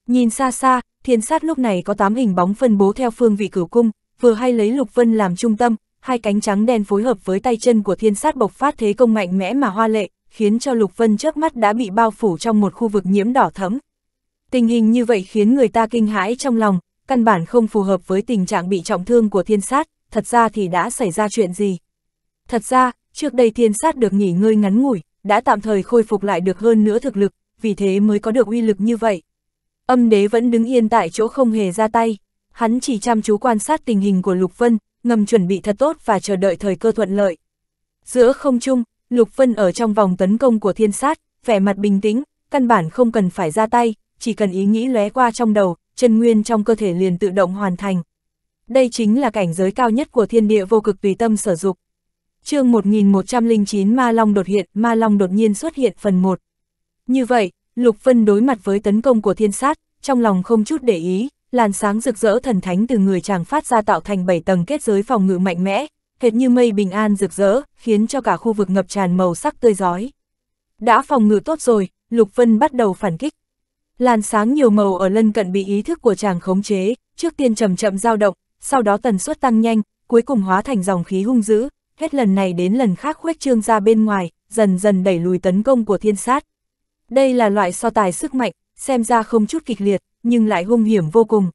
Nhìn xa xa, thiên sát lúc này có tám hình bóng phân bố theo phương vị cửu cung, vừa hay lấy Lục Vân làm trung tâm, hai cánh trắng đen phối hợp với tay chân của thiên sát bộc phát thế công mạnh mẽ mà hoa lệ, khiến cho Lục Vân trước mắt đã bị bao phủ trong một khu vực nhiễm đỏ thấm. Tình hình như vậy khiến người ta kinh hãi trong lòng, căn bản không phù hợp với tình trạng bị trọng thương của thiên sát, thật ra thì đã xảy ra chuyện gì. Thật ra, trước đây thiên sát được nghỉ ngơi ngắn ngủi, đã tạm thời khôi phục lại được hơn nữa thực lực, vì thế mới có được uy lực như vậy. Âm đế vẫn đứng yên tại chỗ không hề ra tay hắn chỉ chăm chú quan sát tình hình của Lục Vân, ngầm chuẩn bị thật tốt và chờ đợi thời cơ thuận lợi. Giữa không trung, Lục Vân ở trong vòng tấn công của thiên sát, vẻ mặt bình tĩnh, căn bản không cần phải ra tay, chỉ cần ý nghĩ lóe qua trong đầu, chân nguyên trong cơ thể liền tự động hoàn thành. Đây chính là cảnh giới cao nhất của thiên địa vô cực tùy tâm sở dục. chương 1109 Ma Long đột hiện, Ma Long đột nhiên xuất hiện phần 1. Như vậy, Lục Vân đối mặt với tấn công của thiên sát, trong lòng không chút để ý, làn sáng rực rỡ thần thánh từ người chàng phát ra tạo thành bảy tầng kết giới phòng ngự mạnh mẽ, hệt như mây bình an rực rỡ, khiến cho cả khu vực ngập tràn màu sắc tươi giói. Đã phòng ngự tốt rồi, Lục Vân bắt đầu phản kích. Làn sáng nhiều màu ở lân cận bị ý thức của chàng khống chế, trước tiên chậm chậm dao động, sau đó tần suất tăng nhanh, cuối cùng hóa thành dòng khí hung dữ, hết lần này đến lần khác khuếch trương ra bên ngoài, dần dần đẩy lùi tấn công của thiên sát. Đây là loại so tài sức mạnh, xem ra không chút kịch liệt, nhưng lại hung hiểm vô cùng.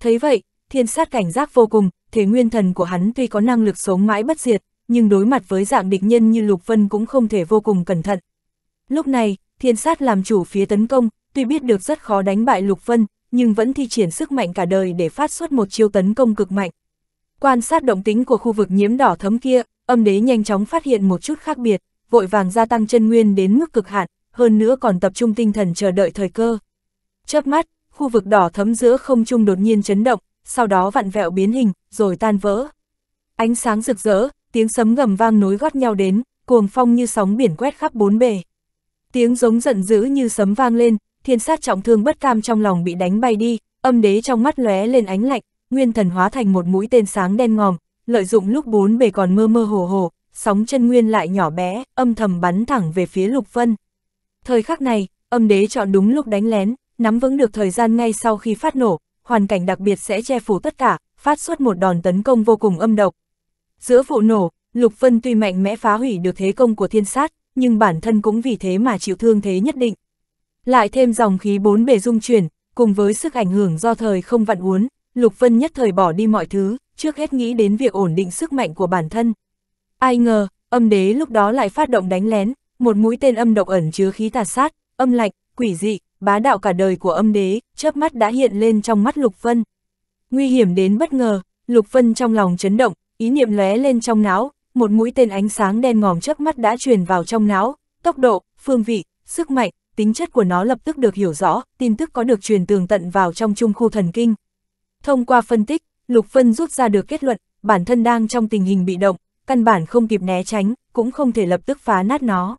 Thấy vậy, thiên sát cảnh giác vô cùng, thế nguyên thần của hắn tuy có năng lực sống mãi bất diệt, nhưng đối mặt với dạng địch nhân như Lục Vân cũng không thể vô cùng cẩn thận. Lúc này, thiên sát làm chủ phía tấn công, tuy biết được rất khó đánh bại Lục Vân, nhưng vẫn thi triển sức mạnh cả đời để phát xuất một chiêu tấn công cực mạnh. Quan sát động tính của khu vực nhiễm đỏ thấm kia, âm đế nhanh chóng phát hiện một chút khác biệt, vội vàng gia tăng chân nguyên đến mức cực hạn, hơn nữa còn tập trung tinh thần chờ đợi thời cơ. Chớp mắt, khu vực đỏ thấm giữa không trung đột nhiên chấn động, sau đó vặn vẹo biến hình, rồi tan vỡ. Ánh sáng rực rỡ, tiếng sấm gầm vang nối gót nhau đến, cuồng phong như sóng biển quét khắp bốn bề. Tiếng giống giận dữ như sấm vang lên, thiên sát trọng thương bất cam trong lòng bị đánh bay đi, âm đế trong mắt lóe lên ánh lạnh, nguyên thần hóa thành một mũi tên sáng đen ngòm, lợi dụng lúc bốn bề còn mơ mơ hồ hồ, sóng chân nguyên lại nhỏ bé, âm thầm bắn thẳng về phía Lục Vân. Thời khắc này, âm đế chọn đúng lúc đánh lén, nắm vững được thời gian ngay sau khi phát nổ, hoàn cảnh đặc biệt sẽ che phủ tất cả, phát xuất một đòn tấn công vô cùng âm độc. Giữa vụ nổ, Lục Vân tuy mạnh mẽ phá hủy được thế công của thiên sát, nhưng bản thân cũng vì thế mà chịu thương thế nhất định. Lại thêm dòng khí bốn bề dung chuyển, cùng với sức ảnh hưởng do thời không vặn uốn, Lục Vân nhất thời bỏ đi mọi thứ, trước hết nghĩ đến việc ổn định sức mạnh của bản thân. Ai ngờ, âm đế lúc đó lại phát động đánh lén, một mũi tên âm độc ẩn chứa khí tà sát, âm lạnh, quỷ dị, bá đạo cả đời của âm đế, chớp mắt đã hiện lên trong mắt Lục Vân. Nguy hiểm đến bất ngờ, Lục Vân trong lòng chấn động, ý niệm lóe lên trong não, một mũi tên ánh sáng đen ngòm chớp mắt đã truyền vào trong não, tốc độ, phương vị, sức mạnh, tính chất của nó lập tức được hiểu rõ, tin tức có được truyền tường tận vào trong trung khu thần kinh. Thông qua phân tích, Lục Vân rút ra được kết luận, bản thân đang trong tình hình bị động, căn bản không kịp né tránh, cũng không thể lập tức phá nát nó.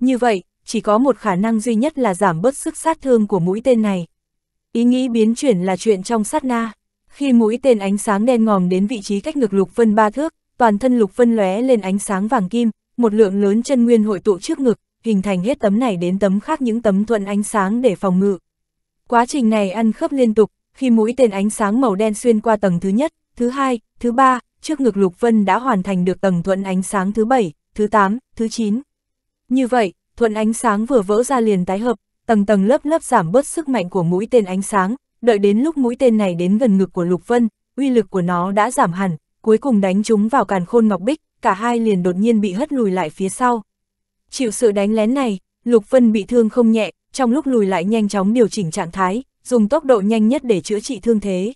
Như vậy, chỉ có một khả năng duy nhất là giảm bớt sức sát thương của mũi tên này. Ý nghĩ biến chuyển là chuyện trong sát na. Khi mũi tên ánh sáng đen ngòm đến vị trí cách ngực Lục Vân ba thước, toàn thân Lục Vân lóe lên ánh sáng vàng kim, một lượng lớn chân nguyên hội tụ trước ngực, hình thành hết tấm này đến tấm khác những tấm thuận ánh sáng để phòng ngự. Quá trình này ăn khớp liên tục, khi mũi tên ánh sáng màu đen xuyên qua tầng thứ nhất, thứ hai, thứ ba, trước ngực Lục Vân đã hoàn thành được tầng thuận ánh sáng thứ bảy, thứ tám, thứ chín. Như vậy, thuận ánh sáng vừa vỡ ra liền tái hợp, tầng tầng lớp lớp giảm bớt sức mạnh của mũi tên ánh sáng, đợi đến lúc mũi tên này đến gần ngực của Lục Vân, uy lực của nó đã giảm hẳn, cuối cùng đánh chúng vào càn khôn ngọc bích, cả hai liền đột nhiên bị hất lùi lại phía sau. Chịu sự đánh lén này, Lục Vân bị thương không nhẹ, trong lúc lùi lại nhanh chóng điều chỉnh trạng thái, dùng tốc độ nhanh nhất để chữa trị thương thế.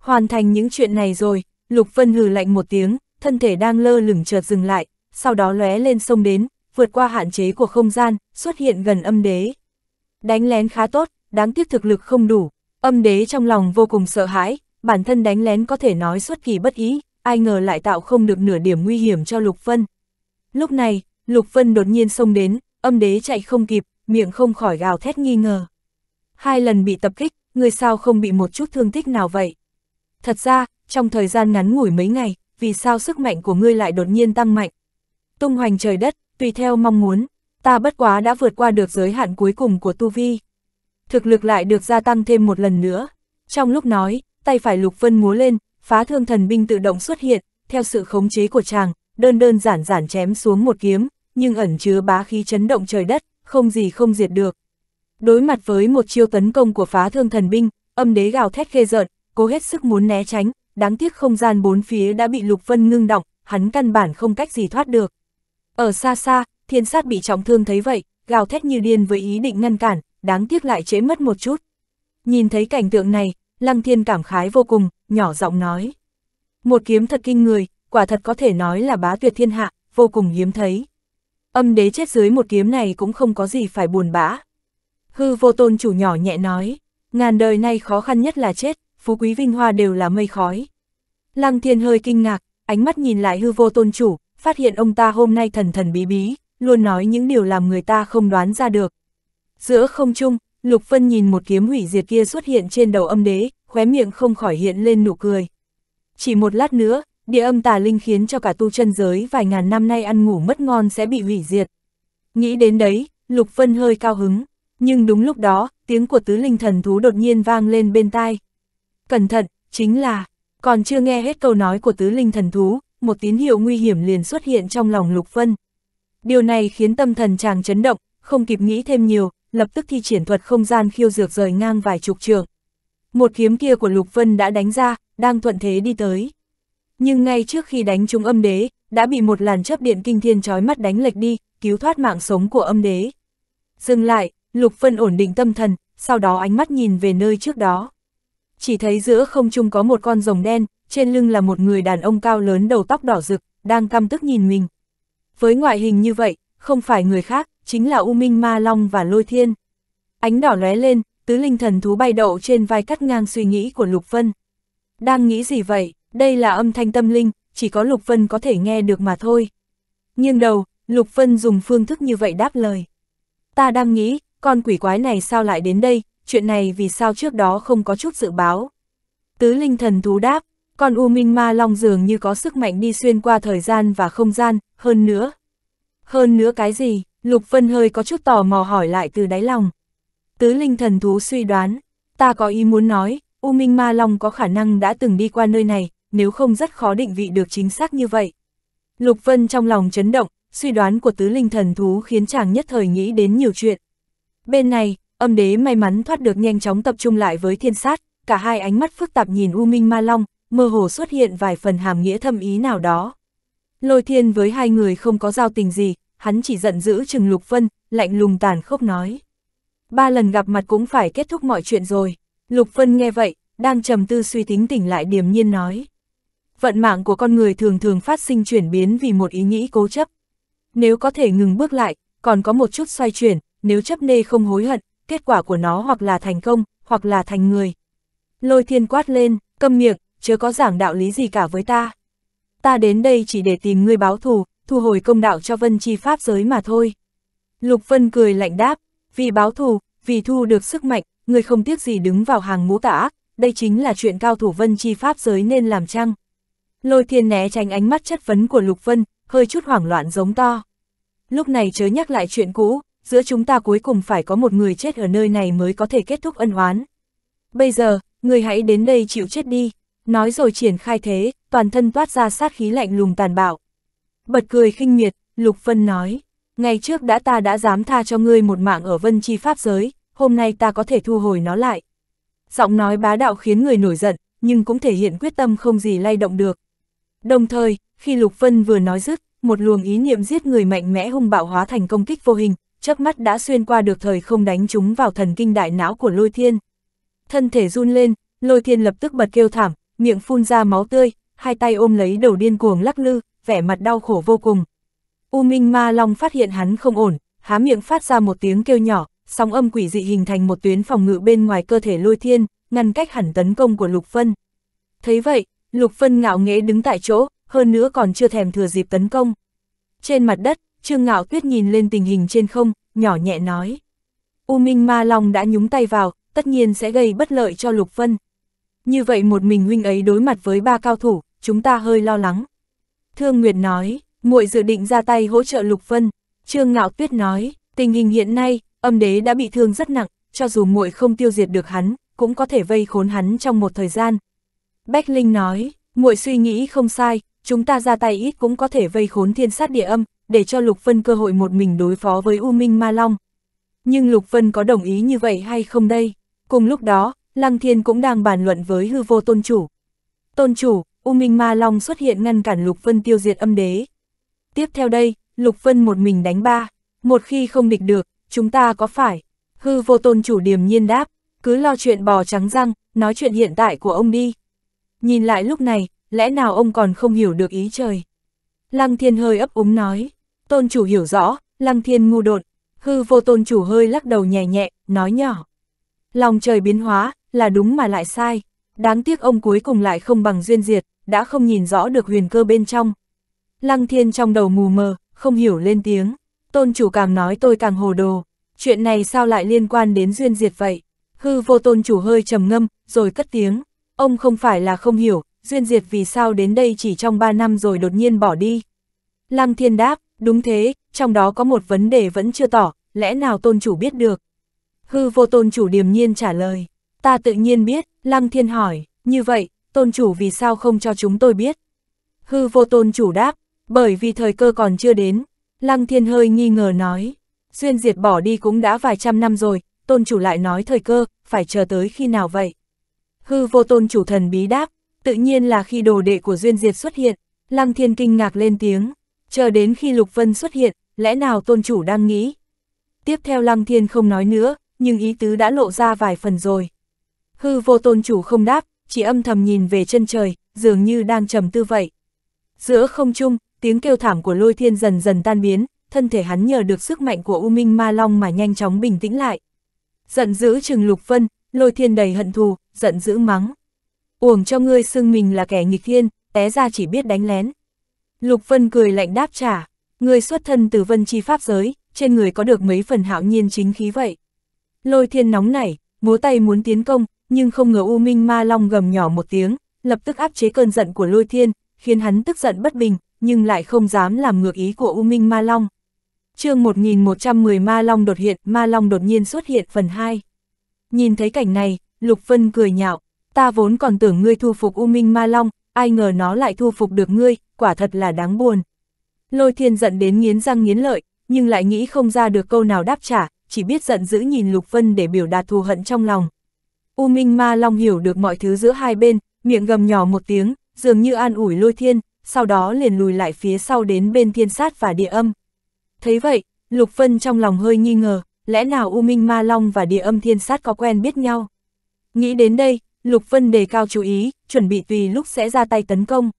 Hoàn thành những chuyện này rồi, Lục Vân hừ lạnh một tiếng, thân thể đang lơ lửng chợt dừng lại, sau đó lóe lên sông đến, vượt qua hạn chế của không gian, xuất hiện gần âm đế. Đánh lén khá tốt, đáng tiếc thực lực không đủ, âm đế trong lòng vô cùng sợ hãi, bản thân đánh lén có thể nói xuất kỳ bất ý, ai ngờ lại tạo không được nửa điểm nguy hiểm cho Lục Vân. Lúc này, Lục Vân đột nhiên xông đến, âm đế chạy không kịp, miệng không khỏi gào thét nghi ngờ. Hai lần bị tập kích, người sao không bị một chút thương tích nào vậy? Thật ra, trong thời gian ngắn ngủi mấy ngày, vì sao sức mạnh của ngươi lại đột nhiên tăng mạnh? Tung hoành trời đất, tùy theo mong muốn, ta bất quá đã vượt qua được giới hạn cuối cùng của tu vi. Thực lực lại được gia tăng thêm một lần nữa. Trong lúc nói, tay phải Lục Vân múa lên, phá thương thần binh tự động xuất hiện, theo sự khống chế của chàng, đơn đơn giản giản chém xuống một kiếm, nhưng ẩn chứa bá khí chấn động trời đất, không gì không diệt được. Đối mặt với một chiêu tấn công của phá thương thần binh, âm đế gào thét ghê rợn, cố hết sức muốn né tránh, đáng tiếc không gian bốn phía đã bị Lục Vân ngưng động, hắn căn bản không cách gì thoát được. Ở xa xa, thiên sát bị trọng thương thấy vậy, gào thét như điên với ý định ngăn cản, đáng tiếc lại chế mất một chút. Nhìn thấy cảnh tượng này, Lăng Thiên cảm khái vô cùng, nhỏ giọng nói. Một kiếm thật kinh người, quả thật có thể nói là bá tuyệt thiên hạ, vô cùng hiếm thấy. Âm đế chết dưới một kiếm này cũng không có gì phải buồn bã. Hư vô tôn chủ nhỏ nhẹ nói, ngàn đời nay khó khăn nhất là chết, phú quý vinh hoa đều là mây khói. Lăng thiên hơi kinh ngạc, ánh mắt nhìn lại hư vô tôn chủ, phát hiện ông ta hôm nay thần thần bí bí, luôn nói những điều làm người ta không đoán ra được. Giữa không trung, Lục Vân nhìn một kiếm hủy diệt kia xuất hiện trên đầu âm đế, khóe miệng không khỏi hiện lên nụ cười. Chỉ một lát nữa, địa âm tà linh khiến cho cả tu chân giới vài ngàn năm nay ăn ngủ mất ngon sẽ bị hủy diệt. Nghĩ đến đấy, Lục Vân hơi cao hứng, nhưng đúng lúc đó, tiếng của tứ linh thần thú đột nhiên vang lên bên tai. Cẩn thận, chính là, còn chưa nghe hết câu nói của tứ linh thần thú, một tín hiệu nguy hiểm liền xuất hiện trong lòng Lục Vân. Điều này khiến tâm thần chàng chấn động, không kịp nghĩ thêm nhiều, lập tức thi triển thuật không gian khiêu dược rời ngang vài chục trường. Một kiếm kia của Lục Vân đã đánh ra, đang thuận thế đi tới. Nhưng ngay trước khi đánh trúng âm đế, đã bị một làn chấp điện kinh thiên trói mắt đánh lệch đi, cứu thoát mạng sống của âm đế. Dừng lại, Lục Vân ổn định tâm thần, sau đó ánh mắt nhìn về nơi trước đó. Chỉ thấy giữa không trung có một con rồng đen, trên lưng là một người đàn ông cao lớn đầu tóc đỏ rực, đang căm tức nhìn mình. Với ngoại hình như vậy, không phải người khác, chính là U Minh Ma Long và Lôi Thiên. Ánh đỏ lóe lên, tứ linh thần thú bay đậu trên vai cắt ngang suy nghĩ của Lục Vân. Đang nghĩ gì vậy, đây là âm thanh tâm linh, chỉ có Lục Vân có thể nghe được mà thôi. nhưng đầu, Lục Vân dùng phương thức như vậy đáp lời. Ta đang nghĩ, con quỷ quái này sao lại đến đây, chuyện này vì sao trước đó không có chút dự báo. Tứ linh thần thú đáp, con U Minh Ma Long dường như có sức mạnh đi xuyên qua thời gian và không gian, hơn nữa. Hơn nữa cái gì, Lục Vân hơi có chút tò mò hỏi lại từ đáy lòng. Tứ linh thần thú suy đoán, ta có ý muốn nói, U Minh Ma Long có khả năng đã từng đi qua nơi này, nếu không rất khó định vị được chính xác như vậy. Lục Vân trong lòng chấn động, suy đoán của tứ linh thần thú khiến chàng nhất thời nghĩ đến nhiều chuyện. Bên này, âm đế may mắn thoát được nhanh chóng tập trung lại với thiên sát, cả hai ánh mắt phức tạp nhìn U Minh Ma Long, mơ hồ xuất hiện vài phần hàm nghĩa thâm ý nào đó. Lôi thiên với hai người không có giao tình gì, hắn chỉ giận dữ chừng Lục Vân, lạnh lùng tàn khốc nói. Ba lần gặp mặt cũng phải kết thúc mọi chuyện rồi. Lục Vân nghe vậy, đang trầm tư suy tính tỉnh lại điềm nhiên nói. Vận mạng của con người thường thường phát sinh chuyển biến vì một ý nghĩ cố chấp. Nếu có thể ngừng bước lại, còn có một chút xoay chuyển, nếu chấp nê không hối hận, kết quả của nó hoặc là thành công, hoặc là thành người. Lôi thiên quát lên, câm miệng, chớ có giảng đạo lý gì cả với ta. Ta đến đây chỉ để tìm ngươi báo thù, thu hồi công đạo cho vân chi pháp giới mà thôi. Lục Vân cười lạnh đáp, vì báo thù, vì thu được sức mạnh, ngươi không tiếc gì đứng vào hàng ngũ tả ác, đây chính là chuyện cao thủ vân chi pháp giới nên làm chăng. Lôi thiên né tránh ánh mắt chất vấn của Lục Vân, hơi chút hoảng loạn giống to. Lúc này chớ nhắc lại chuyện cũ, giữa chúng ta cuối cùng phải có một người chết ở nơi này mới có thể kết thúc ân oán. Bây giờ, người hãy đến đây chịu chết đi. Nói rồi triển khai thế, toàn thân toát ra sát khí lạnh lùng tàn bạo. Bật cười khinh miệt, Lục Vân nói, ngày trước đã ta đã dám tha cho ngươi một mạng ở vân chi pháp giới, hôm nay ta có thể thu hồi nó lại. Giọng nói bá đạo khiến người nổi giận, nhưng cũng thể hiện quyết tâm không gì lay động được. Đồng thời, khi Lục Vân vừa nói dứt, một luồng ý niệm giết người mạnh mẽ hung bạo hóa thành công kích vô hình, chớp mắt đã xuyên qua được thời không đánh chúng vào thần kinh đại não của Lôi Thiên. Thân thể run lên, Lôi Thiên lập tức bật kêu thảm, miệng phun ra máu tươi, hai tay ôm lấy đầu điên cuồng lắc lư, vẻ mặt đau khổ vô cùng. U Minh Ma Long phát hiện hắn không ổn, há miệng phát ra một tiếng kêu nhỏ, sóng âm quỷ dị hình thành một tuyến phòng ngự bên ngoài cơ thể lôi thiên, ngăn cách hẳn tấn công của Lục Phân. Thấy vậy, Lục Phân ngạo nghễ đứng tại chỗ, hơn nữa còn chưa thèm thừa dịp tấn công. Trên mặt đất, Trương Ngạo Tuyết nhìn lên tình hình trên không, nhỏ nhẹ nói. U Minh Ma Long đã nhúng tay vào, tất nhiên sẽ gây bất lợi cho Lục Phân như vậy một mình huynh ấy đối mặt với ba cao thủ, chúng ta hơi lo lắng. Thương Nguyệt nói, muội dự định ra tay hỗ trợ Lục Vân. Trương Ngạo Tuyết nói, tình hình hiện nay, âm đế đã bị thương rất nặng, cho dù muội không tiêu diệt được hắn, cũng có thể vây khốn hắn trong một thời gian. Bách Linh nói, muội suy nghĩ không sai, chúng ta ra tay ít cũng có thể vây khốn thiên sát địa âm, để cho Lục Vân cơ hội một mình đối phó với U Minh Ma Long. Nhưng Lục Vân có đồng ý như vậy hay không đây? Cùng lúc đó, Lăng Thiên cũng đang bàn luận với hư vô tôn chủ. Tôn chủ, U Minh Ma Long xuất hiện ngăn cản Lục Vân tiêu diệt âm đế. Tiếp theo đây, Lục Vân một mình đánh ba, một khi không địch được, chúng ta có phải? Hư vô tôn chủ điềm nhiên đáp, cứ lo chuyện bò trắng răng, nói chuyện hiện tại của ông đi. Nhìn lại lúc này, lẽ nào ông còn không hiểu được ý trời? Lăng Thiên hơi ấp úng nói, tôn chủ hiểu rõ, Lăng Thiên ngu đột, hư vô tôn chủ hơi lắc đầu nhẹ nhẹ, nói nhỏ. Lòng trời biến hóa, là đúng mà lại sai. Đáng tiếc ông cuối cùng lại không bằng duyên diệt, đã không nhìn rõ được huyền cơ bên trong. Lăng thiên trong đầu mù mờ, không hiểu lên tiếng. Tôn chủ càng nói tôi càng hồ đồ. Chuyện này sao lại liên quan đến duyên diệt vậy? Hư vô tôn chủ hơi trầm ngâm, rồi cất tiếng. Ông không phải là không hiểu, duyên diệt vì sao đến đây chỉ trong 3 năm rồi đột nhiên bỏ đi. Lăng thiên đáp, đúng thế, trong đó có một vấn đề vẫn chưa tỏ, lẽ nào tôn chủ biết được? Hư vô tôn chủ điềm nhiên trả lời. Ta tự nhiên biết, Lăng Thiên hỏi, như vậy, tôn chủ vì sao không cho chúng tôi biết? Hư vô tôn chủ đáp, bởi vì thời cơ còn chưa đến. Lăng Thiên hơi nghi ngờ nói, Duyên Diệt bỏ đi cũng đã vài trăm năm rồi, tôn chủ lại nói thời cơ, phải chờ tới khi nào vậy? Hư vô tôn chủ thần bí đáp, tự nhiên là khi đồ đệ của Duyên Diệt xuất hiện, Lăng Thiên kinh ngạc lên tiếng, chờ đến khi Lục Vân xuất hiện, lẽ nào tôn chủ đang nghĩ? Tiếp theo Lăng Thiên không nói nữa, nhưng ý tứ đã lộ ra vài phần rồi. Hư vô tôn chủ không đáp, chỉ âm thầm nhìn về chân trời, dường như đang trầm tư vậy. Giữa không trung, tiếng kêu thảm của lôi thiên dần dần tan biến, thân thể hắn nhờ được sức mạnh của U Minh Ma Long mà nhanh chóng bình tĩnh lại. Giận dữ trừng lục vân, lôi thiên đầy hận thù, giận dữ mắng. Uổng cho ngươi xưng mình là kẻ nghịch thiên, té ra chỉ biết đánh lén. Lục vân cười lạnh đáp trả, ngươi xuất thân từ vân chi pháp giới, trên người có được mấy phần hạo nhiên chính khí vậy. Lôi thiên nóng nảy, múa tay muốn tiến công, nhưng không ngờ U Minh Ma Long gầm nhỏ một tiếng, lập tức áp chế cơn giận của lôi thiên, khiến hắn tức giận bất bình, nhưng lại không dám làm ngược ý của U Minh Ma Long. chương 1110 Ma Long đột hiện, Ma Long đột nhiên xuất hiện phần 2. Nhìn thấy cảnh này, Lục Vân cười nhạo, ta vốn còn tưởng ngươi thu phục U Minh Ma Long, ai ngờ nó lại thu phục được ngươi, quả thật là đáng buồn. Lôi thiên giận đến nghiến răng nghiến lợi, nhưng lại nghĩ không ra được câu nào đáp trả, chỉ biết giận dữ nhìn Lục Vân để biểu đạt thù hận trong lòng. U Minh Ma Long hiểu được mọi thứ giữa hai bên, miệng gầm nhỏ một tiếng, dường như an ủi lôi thiên, sau đó liền lùi lại phía sau đến bên thiên sát và địa âm. Thấy vậy, Lục Vân trong lòng hơi nghi ngờ, lẽ nào U Minh Ma Long và địa âm thiên sát có quen biết nhau? Nghĩ đến đây, Lục Vân đề cao chú ý, chuẩn bị tùy lúc sẽ ra tay tấn công.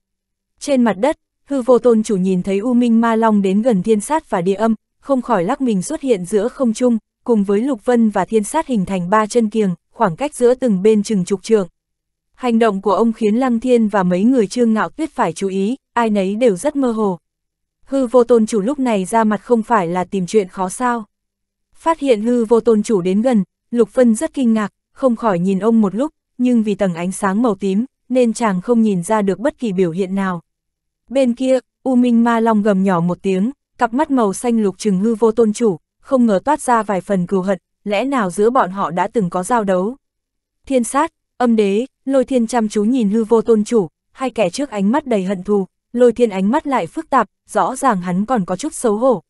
Trên mặt đất, hư vô tôn chủ nhìn thấy U Minh Ma Long đến gần thiên sát và địa âm, không khỏi lắc mình xuất hiện giữa không trung, cùng với Lục Vân và thiên sát hình thành ba chân kiềng, khoảng cách giữa từng bên chừng chục trường. Hành động của ông khiến Lăng Thiên và mấy người trương ngạo tuyết phải chú ý, ai nấy đều rất mơ hồ. Hư vô tôn chủ lúc này ra mặt không phải là tìm chuyện khó sao. Phát hiện hư vô tôn chủ đến gần, Lục Phân rất kinh ngạc, không khỏi nhìn ông một lúc, nhưng vì tầng ánh sáng màu tím, nên chàng không nhìn ra được bất kỳ biểu hiện nào. Bên kia, U Minh Ma Long gầm nhỏ một tiếng, cặp mắt màu xanh lục trừng hư vô tôn chủ, không ngờ toát ra vài phần cừu hận, lẽ nào giữa bọn họ đã từng có giao đấu? Thiên sát, âm đế, lôi thiên chăm chú nhìn hư vô tôn chủ, hai kẻ trước ánh mắt đầy hận thù, lôi thiên ánh mắt lại phức tạp, rõ ràng hắn còn có chút xấu hổ.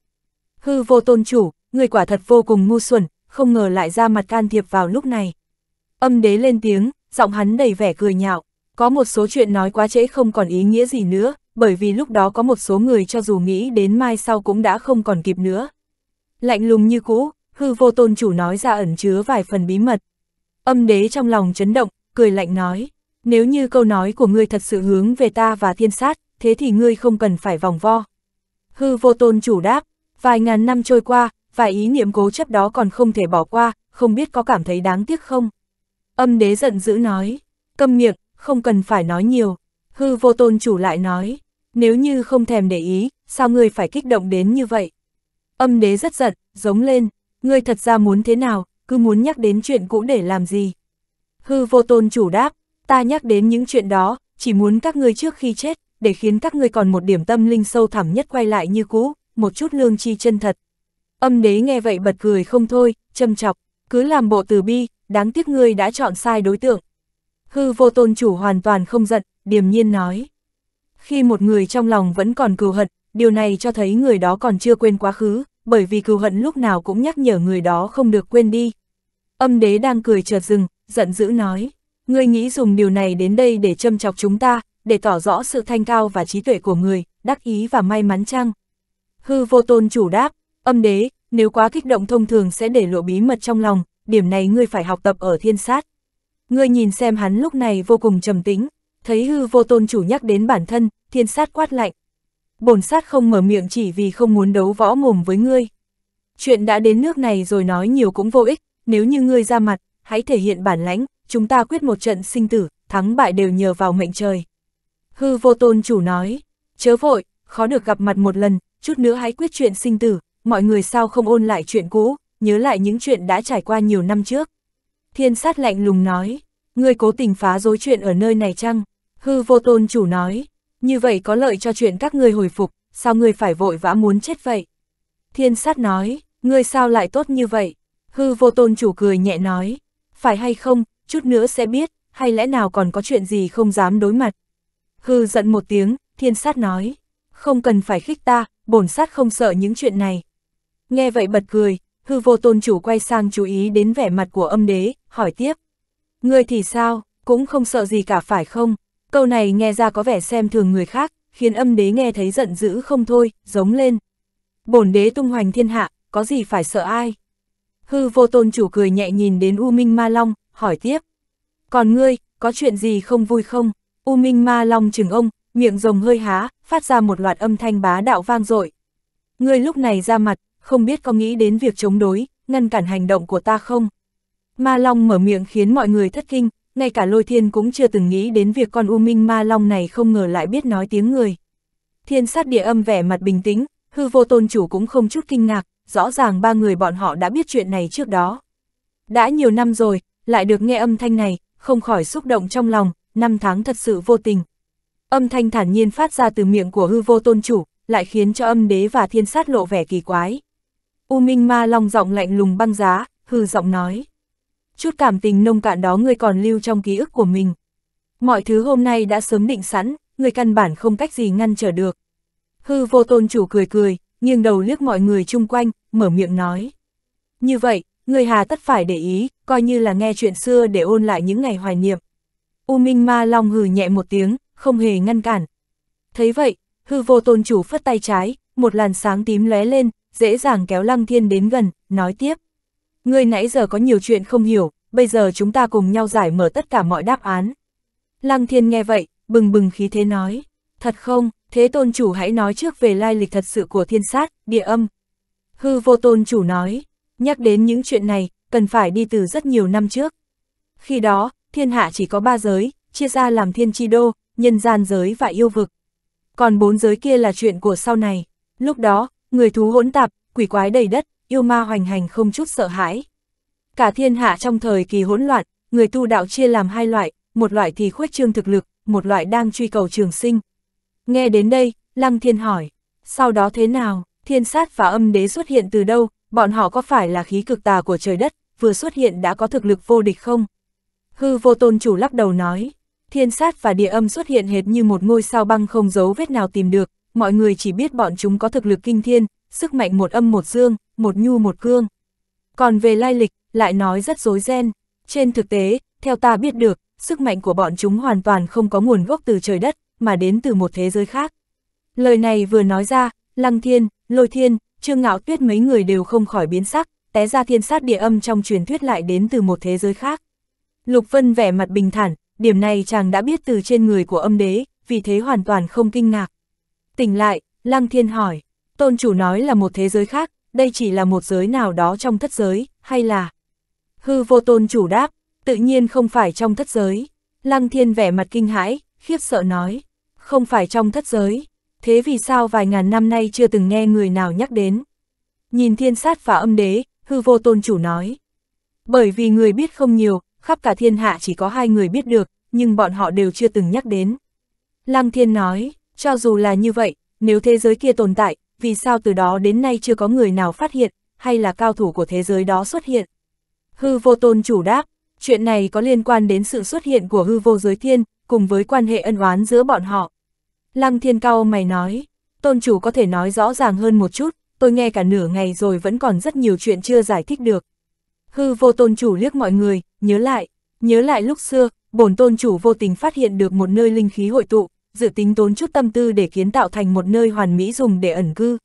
Hư vô tôn chủ, người quả thật vô cùng ngu xuẩn, không ngờ lại ra mặt can thiệp vào lúc này. Âm đế lên tiếng, giọng hắn đầy vẻ cười nhạo, có một số chuyện nói quá trễ không còn ý nghĩa gì nữa, bởi vì lúc đó có một số người cho dù nghĩ đến mai sau cũng đã không còn kịp nữa. Lạnh lùng như cũ, hư vô tôn chủ nói ra ẩn chứa vài phần bí mật. Âm đế trong lòng chấn động, cười lạnh nói, nếu như câu nói của ngươi thật sự hướng về ta và thiên sát, thế thì ngươi không cần phải vòng vo. Hư vô tôn chủ đáp, vài ngàn năm trôi qua, vài ý niệm cố chấp đó còn không thể bỏ qua, không biết có cảm thấy đáng tiếc không? Âm đế giận dữ nói, câm miệng, không cần phải nói nhiều. Hư vô tôn chủ lại nói, nếu như không thèm để ý, sao ngươi phải kích động đến như vậy? Âm đế rất giận, giống lên, ngươi thật ra muốn thế nào, cứ muốn nhắc đến chuyện cũ để làm gì. Hư vô tôn chủ đáp, ta nhắc đến những chuyện đó, chỉ muốn các ngươi trước khi chết, để khiến các ngươi còn một điểm tâm linh sâu thẳm nhất quay lại như cũ, một chút lương chi chân thật. Âm đế nghe vậy bật cười không thôi, châm chọc, cứ làm bộ từ bi, đáng tiếc ngươi đã chọn sai đối tượng. Hư vô tôn chủ hoàn toàn không giận, điềm nhiên nói. Khi một người trong lòng vẫn còn cừu hận, điều này cho thấy người đó còn chưa quên quá khứ, bởi vì cừu hận lúc nào cũng nhắc nhở người đó không được quên đi. Âm đế đang cười chợt dừng, giận dữ nói, ngươi nghĩ dùng điều này đến đây để châm chọc chúng ta, để tỏ rõ sự thanh cao và trí tuệ của người, đắc ý và may mắn chăng? Hư vô tôn chủ đáp, âm đế, nếu quá kích động thông thường sẽ để lộ bí mật trong lòng, điểm này ngươi phải học tập ở thiên sát. Ngươi nhìn xem hắn lúc này vô cùng trầm tĩnh, thấy hư vô tôn chủ nhắc đến bản thân, thiên sát quát lạnh, bổn sát không mở miệng chỉ vì không muốn đấu võ mồm với ngươi. Chuyện đã đến nước này rồi nói nhiều cũng vô ích, nếu như ngươi ra mặt, hãy thể hiện bản lãnh, chúng ta quyết một trận sinh tử, thắng bại đều nhờ vào mệnh trời. Hư vô tôn chủ nói, chớ vội, khó được gặp mặt một lần, chút nữa hãy quyết chuyện sinh tử, mọi người sao không ôn lại chuyện cũ, nhớ lại những chuyện đã trải qua nhiều năm trước. Thiên sát lạnh lùng nói, ngươi cố tình phá dối chuyện ở nơi này chăng? Hư vô tôn chủ nói, như vậy có lợi cho chuyện các ngươi hồi phục, sao ngươi phải vội vã muốn chết vậy? Thiên sát nói, ngươi sao lại tốt như vậy? Hư vô tôn chủ cười nhẹ nói, phải hay không, chút nữa sẽ biết, hay lẽ nào còn có chuyện gì không dám đối mặt? Hư giận một tiếng, thiên sát nói, không cần phải khích ta, bổn sát không sợ những chuyện này. Nghe vậy bật cười, hư vô tôn chủ quay sang chú ý đến vẻ mặt của âm đế, hỏi tiếp. Ngươi thì sao, cũng không sợ gì cả phải không? Câu này nghe ra có vẻ xem thường người khác, khiến âm đế nghe thấy giận dữ không thôi, giống lên. Bổn đế tung hoành thiên hạ, có gì phải sợ ai? Hư vô tôn chủ cười nhẹ nhìn đến U Minh Ma Long, hỏi tiếp. Còn ngươi, có chuyện gì không vui không? U Minh Ma Long chừng ông, miệng rồng hơi há, phát ra một loạt âm thanh bá đạo vang dội. Ngươi lúc này ra mặt, không biết có nghĩ đến việc chống đối, ngăn cản hành động của ta không? Ma Long mở miệng khiến mọi người thất kinh, ngay cả lôi thiên cũng chưa từng nghĩ đến việc con U Minh Ma Long này không ngờ lại biết nói tiếng người. Thiên sát địa âm vẻ mặt bình tĩnh, hư vô tôn chủ cũng không chút kinh ngạc, rõ ràng ba người bọn họ đã biết chuyện này trước đó. Đã nhiều năm rồi, lại được nghe âm thanh này, không khỏi xúc động trong lòng, năm tháng thật sự vô tình. Âm thanh thản nhiên phát ra từ miệng của hư vô tôn chủ, lại khiến cho âm đế và thiên sát lộ vẻ kỳ quái. U Minh Ma Long giọng lạnh lùng băng giá, hư giọng nói chút cảm tình nông cạn đó người còn lưu trong ký ức của mình. Mọi thứ hôm nay đã sớm định sẵn, người căn bản không cách gì ngăn trở được. Hư vô tôn chủ cười cười, nghiêng đầu liếc mọi người chung quanh, mở miệng nói. Như vậy, người hà tất phải để ý, coi như là nghe chuyện xưa để ôn lại những ngày hoài niệm. U Minh Ma Long hừ nhẹ một tiếng, không hề ngăn cản. Thấy vậy, hư vô tôn chủ phất tay trái, một làn sáng tím lóe lên, dễ dàng kéo lăng thiên đến gần, nói tiếp. Ngươi nãy giờ có nhiều chuyện không hiểu, bây giờ chúng ta cùng nhau giải mở tất cả mọi đáp án. Lăng thiên nghe vậy, bừng bừng khí thế nói. Thật không, thế tôn chủ hãy nói trước về lai lịch thật sự của thiên sát, địa âm. Hư vô tôn chủ nói, nhắc đến những chuyện này, cần phải đi từ rất nhiều năm trước. Khi đó, thiên hạ chỉ có ba giới, chia ra làm thiên chi đô, nhân gian giới và yêu vực. Còn bốn giới kia là chuyện của sau này. Lúc đó, người thú hỗn tạp, quỷ quái đầy đất, yêu ma hoành hành không chút sợ hãi. Cả thiên hạ trong thời kỳ hỗn loạn, người tu đạo chia làm hai loại, một loại thì khuyết trương thực lực, một loại đang truy cầu trường sinh. Nghe đến đây, Lăng Thiên hỏi, sau đó thế nào, thiên sát và âm đế xuất hiện từ đâu, bọn họ có phải là khí cực tà của trời đất, vừa xuất hiện đã có thực lực vô địch không? Hư vô tôn chủ lắc đầu nói, thiên sát và địa âm xuất hiện hệt như một ngôi sao băng không dấu vết nào tìm được, mọi người chỉ biết bọn chúng có thực lực kinh thiên, sức mạnh một âm một dương, một nhu một cương. Còn về lai lịch, lại nói rất rối ren. Trên thực tế, theo ta biết được, sức mạnh của bọn chúng hoàn toàn không có nguồn gốc từ trời đất, mà đến từ một thế giới khác. Lời này vừa nói ra, Lăng Thiên, Lôi Thiên, Trương Ngạo Tuyết mấy người đều không khỏi biến sắc, té ra thiên sát địa âm trong truyền thuyết lại đến từ một thế giới khác. Lục Vân vẻ mặt bình thản, điểm này chàng đã biết từ trên người của âm đế, vì thế hoàn toàn không kinh ngạc. Tỉnh lại, Lăng Thiên hỏi, tôn chủ nói là một thế giới khác, đây chỉ là một giới nào đó trong thất giới, hay là... Hư vô tôn chủ đáp, tự nhiên không phải trong thất giới. Lăng thiên vẻ mặt kinh hãi, khiếp sợ nói, không phải trong thất giới. Thế vì sao vài ngàn năm nay chưa từng nghe người nào nhắc đến? Nhìn thiên sát và âm đế, hư vô tôn chủ nói. Bởi vì người biết không nhiều, khắp cả thiên hạ chỉ có hai người biết được, nhưng bọn họ đều chưa từng nhắc đến. Lăng thiên nói, cho dù là như vậy, nếu thế giới kia tồn tại, vì sao từ đó đến nay chưa có người nào phát hiện, hay là cao thủ của thế giới đó xuất hiện. Hư vô tôn chủ đáp, chuyện này có liên quan đến sự xuất hiện của hư vô giới thiên, cùng với quan hệ ân oán giữa bọn họ. Lăng thiên cao mày nói, tôn chủ có thể nói rõ ràng hơn một chút, tôi nghe cả nửa ngày rồi vẫn còn rất nhiều chuyện chưa giải thích được. Hư vô tôn chủ liếc mọi người, nhớ lại, nhớ lại lúc xưa, bổn tôn chủ vô tình phát hiện được một nơi linh khí hội tụ, dự tính tốn chút tâm tư để kiến tạo thành một nơi hoàn mỹ dùng để ẩn cư.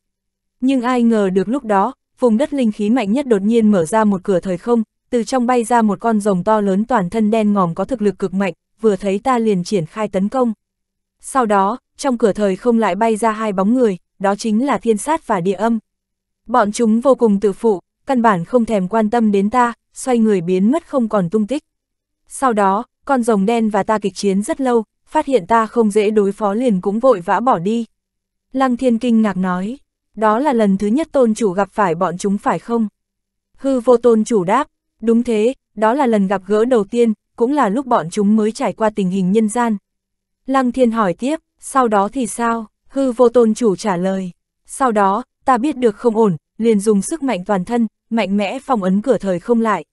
Nhưng ai ngờ được lúc đó, vùng đất linh khí mạnh nhất đột nhiên mở ra một cửa thời không, từ trong bay ra một con rồng to lớn toàn thân đen ngòm có thực lực cực mạnh, vừa thấy ta liền triển khai tấn công. Sau đó, trong cửa thời không lại bay ra hai bóng người, đó chính là thiên sát và địa âm. Bọn chúng vô cùng tự phụ, căn bản không thèm quan tâm đến ta, xoay người biến mất không còn tung tích. Sau đó, con rồng đen và ta kịch chiến rất lâu, phát hiện ta không dễ đối phó liền cũng vội vã bỏ đi. Lăng thiên kinh ngạc nói, đó là lần thứ nhất tôn chủ gặp phải bọn chúng phải không? Hư vô tôn chủ đáp, đúng thế, đó là lần gặp gỡ đầu tiên, cũng là lúc bọn chúng mới trải qua tình hình nhân gian. Lăng thiên hỏi tiếp, sau đó thì sao? Hư vô tôn chủ trả lời, sau đó, ta biết được không ổn, liền dùng sức mạnh toàn thân, mạnh mẽ phòng ấn cửa thời không lại.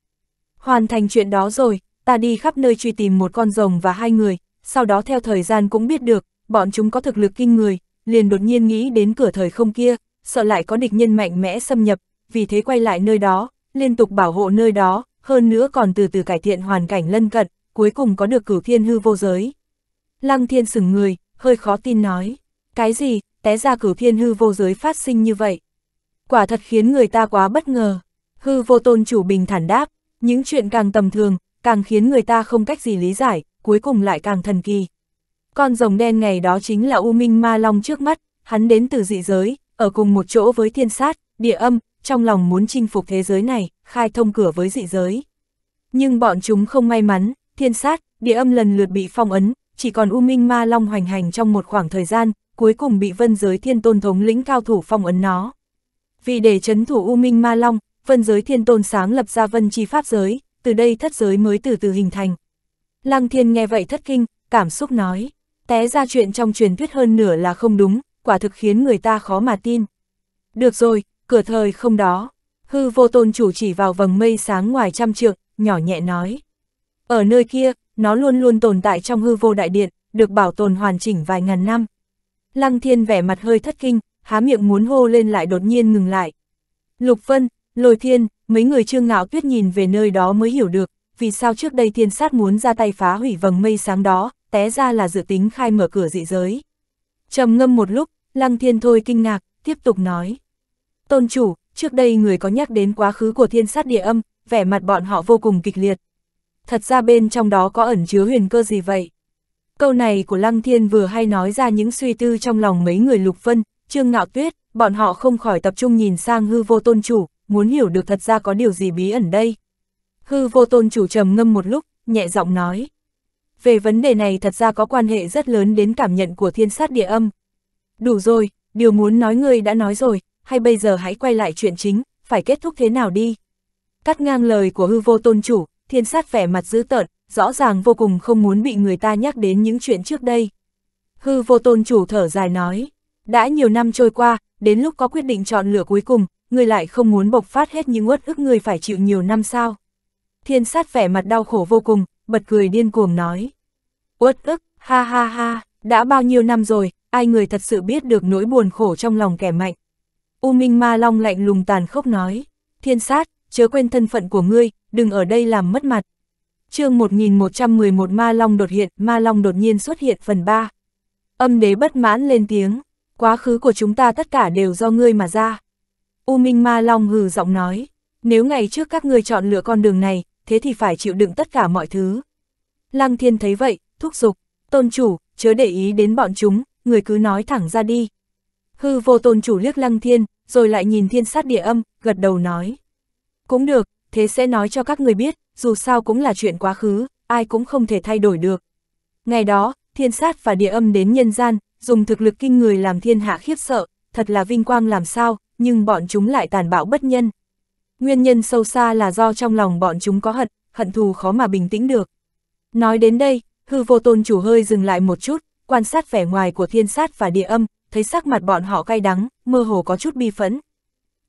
Hoàn thành chuyện đó rồi, ta đi khắp nơi truy tìm một con rồng và hai người, sau đó theo thời gian cũng biết được, bọn chúng có thực lực kinh người, liền đột nhiên nghĩ đến cửa thời không kia, sợ lại có địch nhân mạnh mẽ xâm nhập, vì thế quay lại nơi đó, liên tục bảo hộ nơi đó, hơn nữa còn từ từ cải thiện hoàn cảnh lân cận, cuối cùng có được cửu thiên hư vô giới. Lăng thiên sửng người, hơi khó tin nói, cái gì, té ra cửu thiên hư vô giới phát sinh như vậy. Quả thật khiến người ta quá bất ngờ, hư vô tôn chủ bình thản đáp, những chuyện càng tầm thường, càng khiến người ta không cách gì lý giải, cuối cùng lại càng thần kỳ. Con rồng đen ngày đó chính là U Minh Ma Long trước mắt, hắn đến từ dị giới, ở cùng một chỗ với thiên sát, địa âm, trong lòng muốn chinh phục thế giới này, khai thông cửa với dị giới. Nhưng bọn chúng không may mắn, thiên sát, địa âm lần lượt bị phong ấn, chỉ còn U Minh Ma Long hoành hành trong một khoảng thời gian, cuối cùng bị vân giới thiên tôn thống lĩnh cao thủ phong ấn nó. Vì để chấn thủ U Minh Ma Long, vân giới thiên tôn sáng lập ra vân chi pháp giới, từ đây thất giới mới từ từ hình thành. Lăng thiên nghe vậy thất kinh, cảm xúc nói, té ra chuyện trong truyền thuyết hơn nửa là không đúng, quả thực khiến người ta khó mà tin. Được rồi, cửa thời không đó, hư vô tôn chủ chỉ vào vầng mây sáng ngoài trăm trượng, nhỏ nhẹ nói. Ở nơi kia, nó luôn luôn tồn tại trong hư vô đại điện, được bảo tồn hoàn chỉnh vài ngàn năm. Lăng thiên vẻ mặt hơi thất kinh, há miệng muốn hô lên lại đột nhiên ngừng lại. Lục Vân, Lôi Thiên, mấy người trương ngạo tuyết nhìn về nơi đó mới hiểu được, vì sao trước đây thiên sát muốn ra tay phá hủy vầng mây sáng đó, té ra là dự tính khai mở cửa dị giới. trầm ngâm một lúc, Lăng Thiên thôi kinh ngạc, tiếp tục nói. Tôn chủ, trước đây người có nhắc đến quá khứ của thiên sát địa âm, vẻ mặt bọn họ vô cùng kịch liệt. Thật ra bên trong đó có ẩn chứa huyền cơ gì vậy? Câu này của Lăng Thiên vừa hay nói ra những suy tư trong lòng mấy người Lục Vân, Trương Ngạo Tuyết, bọn họ không khỏi tập trung nhìn sang hư vô tôn chủ, muốn hiểu được thật ra có điều gì bí ẩn đây. Hư vô tôn chủ trầm ngâm một lúc, nhẹ giọng nói. Về vấn đề này thật ra có quan hệ rất lớn đến cảm nhận của thiên sát địa âm. Đủ rồi, điều muốn nói ngươi đã nói rồi, hay bây giờ hãy quay lại chuyện chính, phải kết thúc thế nào đi. Cắt ngang lời của hư vô tôn chủ, thiên sát vẻ mặt dữ tợn, rõ ràng vô cùng không muốn bị người ta nhắc đến những chuyện trước đây. Hư vô tôn chủ thở dài nói, đã nhiều năm trôi qua, đến lúc có quyết định chọn lửa cuối cùng, người lại không muốn bộc phát hết những uất ức người phải chịu nhiều năm sao. Thiên sát vẻ mặt đau khổ vô cùng, bật cười điên cuồng nói. Uất ức, ha ha ha, đã bao nhiêu năm rồi, ai người thật sự biết được nỗi buồn khổ trong lòng kẻ mạnh. U Minh Ma Long lạnh lùng tàn khốc nói, thiên sát, chớ quên thân phận của ngươi, đừng ở đây làm mất mặt. chương 1111 Ma Long đột hiện, Ma Long đột nhiên xuất hiện phần 3. Âm đế bất mãn lên tiếng, quá khứ của chúng ta tất cả đều do ngươi mà ra. U Minh Ma Long hừ giọng nói, nếu ngày trước các ngươi chọn lựa con đường này, thế thì phải chịu đựng tất cả mọi thứ. Lăng thiên thấy vậy, thúc giục, tôn chủ, chớ để ý đến bọn chúng, người cứ nói thẳng ra đi. Hư vô tôn chủ liếc lăng thiên, rồi lại nhìn thiên sát địa âm, gật đầu nói. Cũng được, thế sẽ nói cho các người biết, dù sao cũng là chuyện quá khứ, ai cũng không thể thay đổi được. Ngày đó, thiên sát và địa âm đến nhân gian, dùng thực lực kinh người làm thiên hạ khiếp sợ, thật là vinh quang làm sao, nhưng bọn chúng lại tàn bạo bất nhân. Nguyên nhân sâu xa là do trong lòng bọn chúng có hận, hận thù khó mà bình tĩnh được. Nói đến đây, hư vô tôn chủ hơi dừng lại một chút, quan sát vẻ ngoài của thiên sát và địa âm, thấy sắc mặt bọn họ cay đắng, mơ hồ có chút bi phẫn.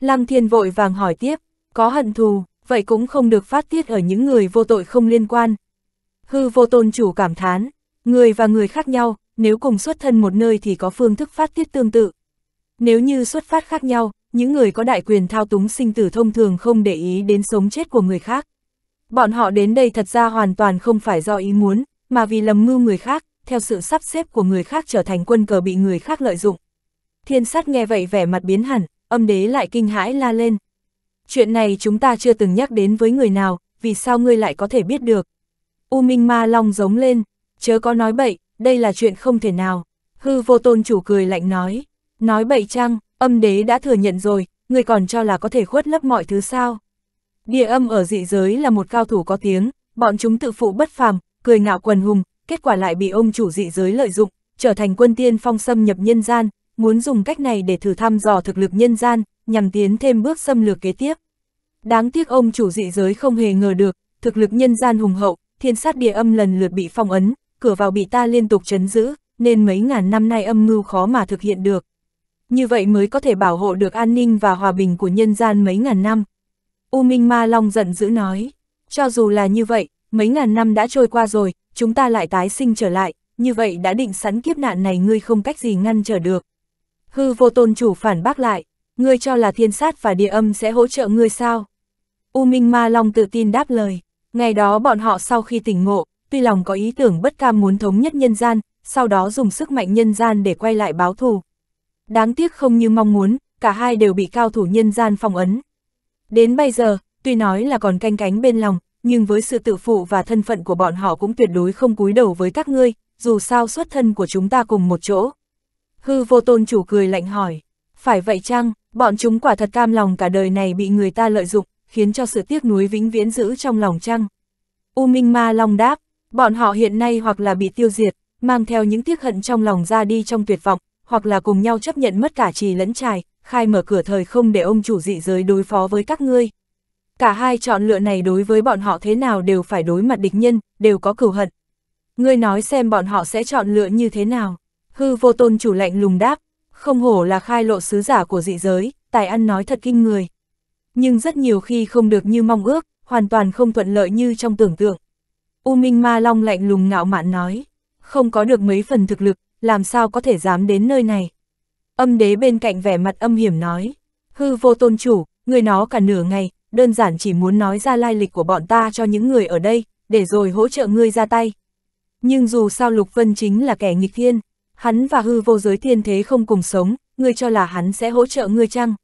Lăng thiên vội vàng hỏi tiếp, có hận thù, vậy cũng không được phát tiết ở những người vô tội không liên quan. Hư vô tôn chủ cảm thán, người và người khác nhau, nếu cùng xuất thân một nơi thì có phương thức phát tiết tương tự. Nếu như xuất phát khác nhau, những người có đại quyền thao túng sinh tử thông thường không để ý đến sống chết của người khác. Bọn họ đến đây thật ra hoàn toàn không phải do ý muốn, mà vì lầm mưu người khác, theo sự sắp xếp của người khác trở thành quân cờ bị người khác lợi dụng. Thiên sát nghe vậy vẻ mặt biến hẳn, âm đế lại kinh hãi la lên. Chuyện này chúng ta chưa từng nhắc đến với người nào, vì sao ngươi lại có thể biết được? U Minh Ma Long giống lên, chớ có nói bậy, đây là chuyện không thể nào. Hư vô tôn chủ cười lạnh nói, nói bậy chăng, Âm đế đã thừa nhận rồi, người còn cho là có thể khuất lấp mọi thứ sao. Địa âm ở dị giới là một cao thủ có tiếng, bọn chúng tự phụ bất phàm, cười ngạo quần hùng, kết quả lại bị ông chủ dị giới lợi dụng, trở thành quân tiên phong xâm nhập nhân gian, muốn dùng cách này để thử thăm dò thực lực nhân gian, nhằm tiến thêm bước xâm lược kế tiếp. Đáng tiếc ông chủ dị giới không hề ngờ được, thực lực nhân gian hùng hậu, thiên sát địa âm lần lượt bị phong ấn, cửa vào bị ta liên tục chấn giữ, nên mấy ngàn năm nay âm mưu khó mà thực hiện được như vậy mới có thể bảo hộ được an ninh và hòa bình của nhân gian mấy ngàn năm. U Minh Ma Long giận dữ nói, cho dù là như vậy, mấy ngàn năm đã trôi qua rồi, chúng ta lại tái sinh trở lại, như vậy đã định sẵn kiếp nạn này ngươi không cách gì ngăn trở được. Hư vô tôn chủ phản bác lại, ngươi cho là thiên sát và địa âm sẽ hỗ trợ ngươi sao? U Minh Ma Long tự tin đáp lời, ngày đó bọn họ sau khi tỉnh ngộ, tuy lòng có ý tưởng bất cam muốn thống nhất nhân gian, sau đó dùng sức mạnh nhân gian để quay lại báo thù, Đáng tiếc không như mong muốn, cả hai đều bị cao thủ nhân gian phong ấn. Đến bây giờ, tuy nói là còn canh cánh bên lòng, nhưng với sự tự phụ và thân phận của bọn họ cũng tuyệt đối không cúi đầu với các ngươi, dù sao xuất thân của chúng ta cùng một chỗ. Hư vô tôn chủ cười lạnh hỏi, phải vậy chăng, bọn chúng quả thật cam lòng cả đời này bị người ta lợi dụng, khiến cho sự tiếc nuối vĩnh viễn giữ trong lòng chăng? U Minh Ma Long đáp, bọn họ hiện nay hoặc là bị tiêu diệt, mang theo những tiếc hận trong lòng ra đi trong tuyệt vọng, hoặc là cùng nhau chấp nhận mất cả trì lẫn trài, khai mở cửa thời không để ông chủ dị giới đối phó với các ngươi. Cả hai chọn lựa này đối với bọn họ thế nào đều phải đối mặt địch nhân, đều có cửu hận. Ngươi nói xem bọn họ sẽ chọn lựa như thế nào. Hư vô tôn chủ lạnh lùng đáp, không hổ là khai lộ sứ giả của dị giới, tài ăn nói thật kinh người. Nhưng rất nhiều khi không được như mong ước, hoàn toàn không thuận lợi như trong tưởng tượng. U Minh Ma Long lạnh lùng ngạo mạn nói, không có được mấy phần thực lực, làm sao có thể dám đến nơi này. Âm đế bên cạnh vẻ mặt âm hiểm nói, hư vô tôn chủ, người nó cả nửa ngày, đơn giản chỉ muốn nói ra lai lịch của bọn ta cho những người ở đây, để rồi hỗ trợ ngươi ra tay. Nhưng dù sao Lục Vân chính là kẻ nghịch thiên, hắn và hư vô giới thiên thế không cùng sống, ngươi cho là hắn sẽ hỗ trợ ngươi chăng?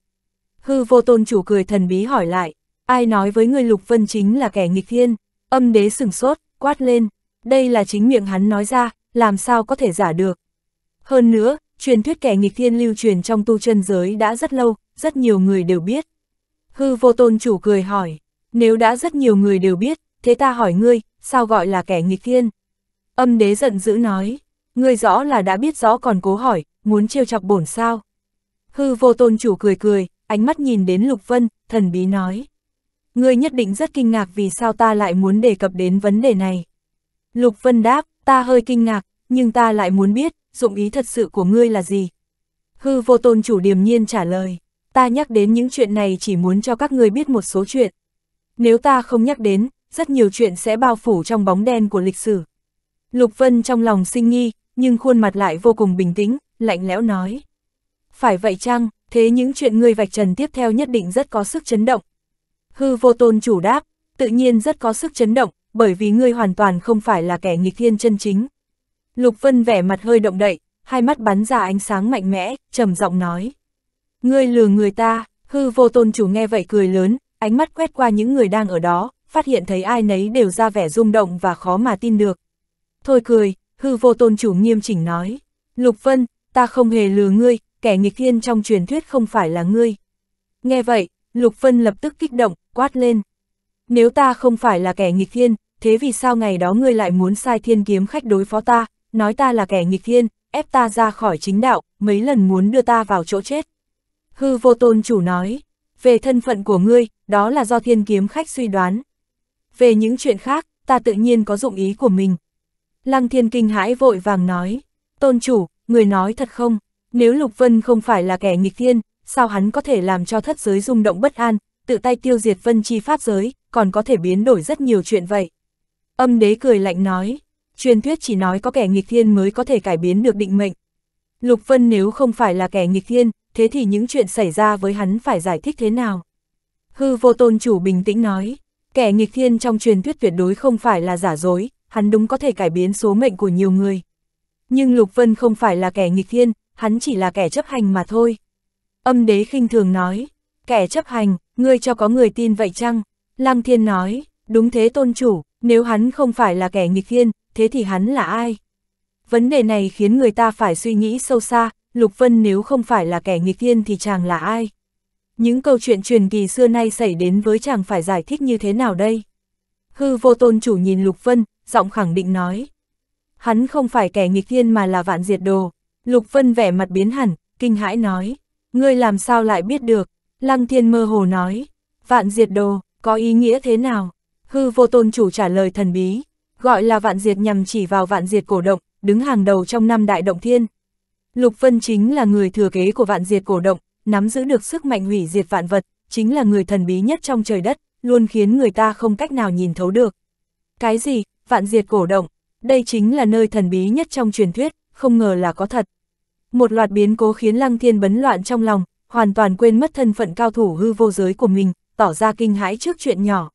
Hư vô tôn chủ cười thần bí hỏi lại, ai nói với ngươi Lục Vân chính là kẻ nghịch thiên, âm đế sừng sốt, quát lên, đây là chính miệng hắn nói ra, làm sao có thể giả được. Hơn nữa, truyền thuyết kẻ nghịch thiên lưu truyền trong tu chân giới đã rất lâu, rất nhiều người đều biết. Hư vô tôn chủ cười hỏi, nếu đã rất nhiều người đều biết, thế ta hỏi ngươi, sao gọi là kẻ nghịch thiên? Âm đế giận dữ nói, ngươi rõ là đã biết rõ còn cố hỏi, muốn trêu chọc bổn sao? Hư vô tôn chủ cười cười, ánh mắt nhìn đến Lục Vân, thần bí nói. Ngươi nhất định rất kinh ngạc vì sao ta lại muốn đề cập đến vấn đề này. Lục Vân đáp, ta hơi kinh ngạc, nhưng ta lại muốn biết, dụng ý thật sự của ngươi là gì? Hư vô tôn chủ điềm nhiên trả lời, ta nhắc đến những chuyện này chỉ muốn cho các ngươi biết một số chuyện. Nếu ta không nhắc đến, rất nhiều chuyện sẽ bao phủ trong bóng đen của lịch sử. Lục Vân trong lòng sinh nghi, nhưng khuôn mặt lại vô cùng bình tĩnh, lạnh lẽo nói. Phải vậy chăng, thế những chuyện ngươi vạch trần tiếp theo nhất định rất có sức chấn động. Hư vô tôn chủ đáp, tự nhiên rất có sức chấn động, bởi vì ngươi hoàn toàn không phải là kẻ nghịch thiên chân chính. Lục Vân vẻ mặt hơi động đậy, hai mắt bắn ra ánh sáng mạnh mẽ, trầm giọng nói. Ngươi lừa người ta, hư vô tôn chủ nghe vậy cười lớn, ánh mắt quét qua những người đang ở đó, phát hiện thấy ai nấy đều ra vẻ rung động và khó mà tin được. Thôi cười, hư vô tôn chủ nghiêm chỉnh nói. Lục Vân, ta không hề lừa ngươi, kẻ nghịch thiên trong truyền thuyết không phải là ngươi. Nghe vậy, Lục Vân lập tức kích động, quát lên. Nếu ta không phải là kẻ nghịch thiên, thế vì sao ngày đó ngươi lại muốn sai thiên kiếm khách đối phó ta, nói ta là kẻ nghịch thiên, ép ta ra khỏi chính đạo, mấy lần muốn đưa ta vào chỗ chết. Hư vô tôn chủ nói, về thân phận của ngươi, đó là do thiên kiếm khách suy đoán. Về những chuyện khác, ta tự nhiên có dụng ý của mình. Lăng thiên kinh hãi vội vàng nói, tôn chủ, người nói thật không, nếu Lục Vân không phải là kẻ nghịch thiên, sao hắn có thể làm cho thất giới rung động bất an, tự tay tiêu diệt vân chi pháp giới, còn có thể biến đổi rất nhiều chuyện vậy. Âm đế cười lạnh nói, truyền thuyết chỉ nói có kẻ nghịch thiên mới có thể cải biến được định mệnh. Lục Vân nếu không phải là kẻ nghịch thiên, thế thì những chuyện xảy ra với hắn phải giải thích thế nào? Hư vô tôn chủ bình tĩnh nói, kẻ nghịch thiên trong truyền thuyết tuyệt đối không phải là giả dối, hắn đúng có thể cải biến số mệnh của nhiều người. Nhưng Lục Vân không phải là kẻ nghịch thiên, hắn chỉ là kẻ chấp hành mà thôi. Âm đế khinh thường nói, kẻ chấp hành, ngươi cho có người tin vậy chăng? Lăng thiên nói, đúng thế tôn chủ, nếu hắn không phải là kẻ nghịch thiên, thế thì hắn là ai? Vấn đề này khiến người ta phải suy nghĩ sâu xa, Lục Vân nếu không phải là kẻ nghịch thiên thì chàng là ai? Những câu chuyện truyền kỳ xưa nay xảy đến với chàng phải giải thích như thế nào đây? Hư vô tôn chủ nhìn Lục Vân, giọng khẳng định nói. Hắn không phải kẻ nghịch thiên mà là vạn diệt đồ. Lục Vân vẻ mặt biến hẳn, kinh hãi nói. Ngươi làm sao lại biết được? Lăng thiên mơ hồ nói. Vạn diệt đồ, có ý nghĩa thế nào? Hư vô tôn chủ trả lời thần bí, gọi là vạn diệt nhằm chỉ vào vạn diệt cổ động, đứng hàng đầu trong năm đại động thiên. Lục Vân chính là người thừa kế của vạn diệt cổ động, nắm giữ được sức mạnh hủy diệt vạn vật, chính là người thần bí nhất trong trời đất, luôn khiến người ta không cách nào nhìn thấu được. Cái gì, vạn diệt cổ động, đây chính là nơi thần bí nhất trong truyền thuyết, không ngờ là có thật. Một loạt biến cố khiến Lăng Thiên bấn loạn trong lòng, hoàn toàn quên mất thân phận cao thủ hư vô giới của mình, tỏ ra kinh hãi trước chuyện nhỏ.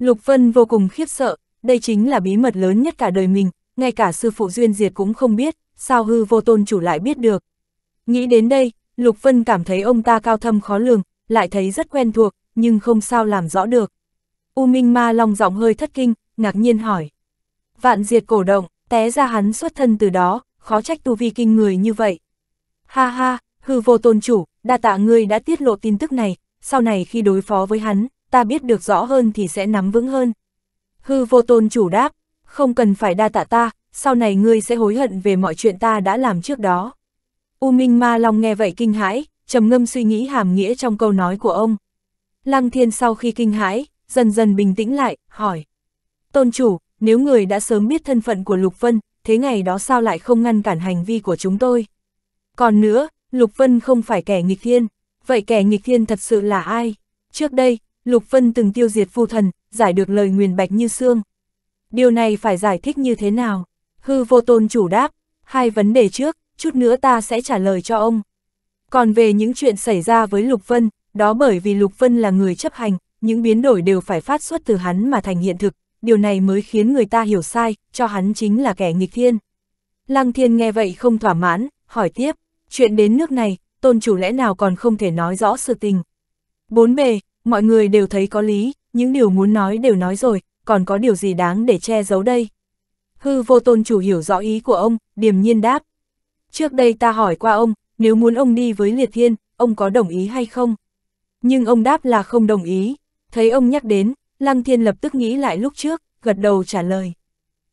Lục Vân vô cùng khiếp sợ, đây chính là bí mật lớn nhất cả đời mình, ngay cả sư phụ Duyên Diệt cũng không biết, sao hư vô tôn chủ lại biết được. Nghĩ đến đây, Lục Vân cảm thấy ông ta cao thâm khó lường, lại thấy rất quen thuộc, nhưng không sao làm rõ được. U Minh Ma Long giọng hơi thất kinh, ngạc nhiên hỏi. Vạn Diệt cổ động, té ra hắn xuất thân từ đó, khó trách tu vi kinh người như vậy. Ha ha, hư vô tôn chủ, đa tạ ngươi đã tiết lộ tin tức này, sau này khi đối phó với hắn, ta biết được rõ hơn thì sẽ nắm vững hơn. Hư vô tôn chủ đáp, không cần phải đa tạ ta, sau này ngươi sẽ hối hận về mọi chuyện ta đã làm trước đó. U Minh Ma Long nghe vậy kinh hãi, trầm ngâm suy nghĩ hàm nghĩa trong câu nói của ông. Lăng Thiên sau khi kinh hãi, dần dần bình tĩnh lại, hỏi. Tôn chủ, nếu người đã sớm biết thân phận của Lục Vân, thế ngày đó sao lại không ngăn cản hành vi của chúng tôi? Còn nữa, Lục Vân không phải kẻ nghịch thiên, vậy kẻ nghịch thiên thật sự là ai? Trước đây, Lục Vân từng tiêu diệt phù thần, giải được lời nguyền bạch như xương. Điều này phải giải thích như thế nào? Hư vô tôn chủ đáp, hai vấn đề trước, chút nữa ta sẽ trả lời cho ông. Còn về những chuyện xảy ra với Lục Vân, đó bởi vì Lục Vân là người chấp hành, những biến đổi đều phải phát xuất từ hắn mà thành hiện thực, điều này mới khiến người ta hiểu sai, cho hắn chính là kẻ nghịch thiên. Lăng thiên nghe vậy không thỏa mãn, hỏi tiếp, chuyện đến nước này, tôn chủ lẽ nào còn không thể nói rõ sự tình. Bốn bề, mọi người đều thấy có lý, những điều muốn nói đều nói rồi, còn có điều gì đáng để che giấu đây? Hư vô tôn chủ hiểu rõ ý của ông, điềm nhiên đáp. Trước đây ta hỏi qua ông, nếu muốn ông đi với liệt thiên, ông có đồng ý hay không? Nhưng ông đáp là không đồng ý. Thấy ông nhắc đến, Lăng Thiên lập tức nghĩ lại lúc trước, gật đầu trả lời.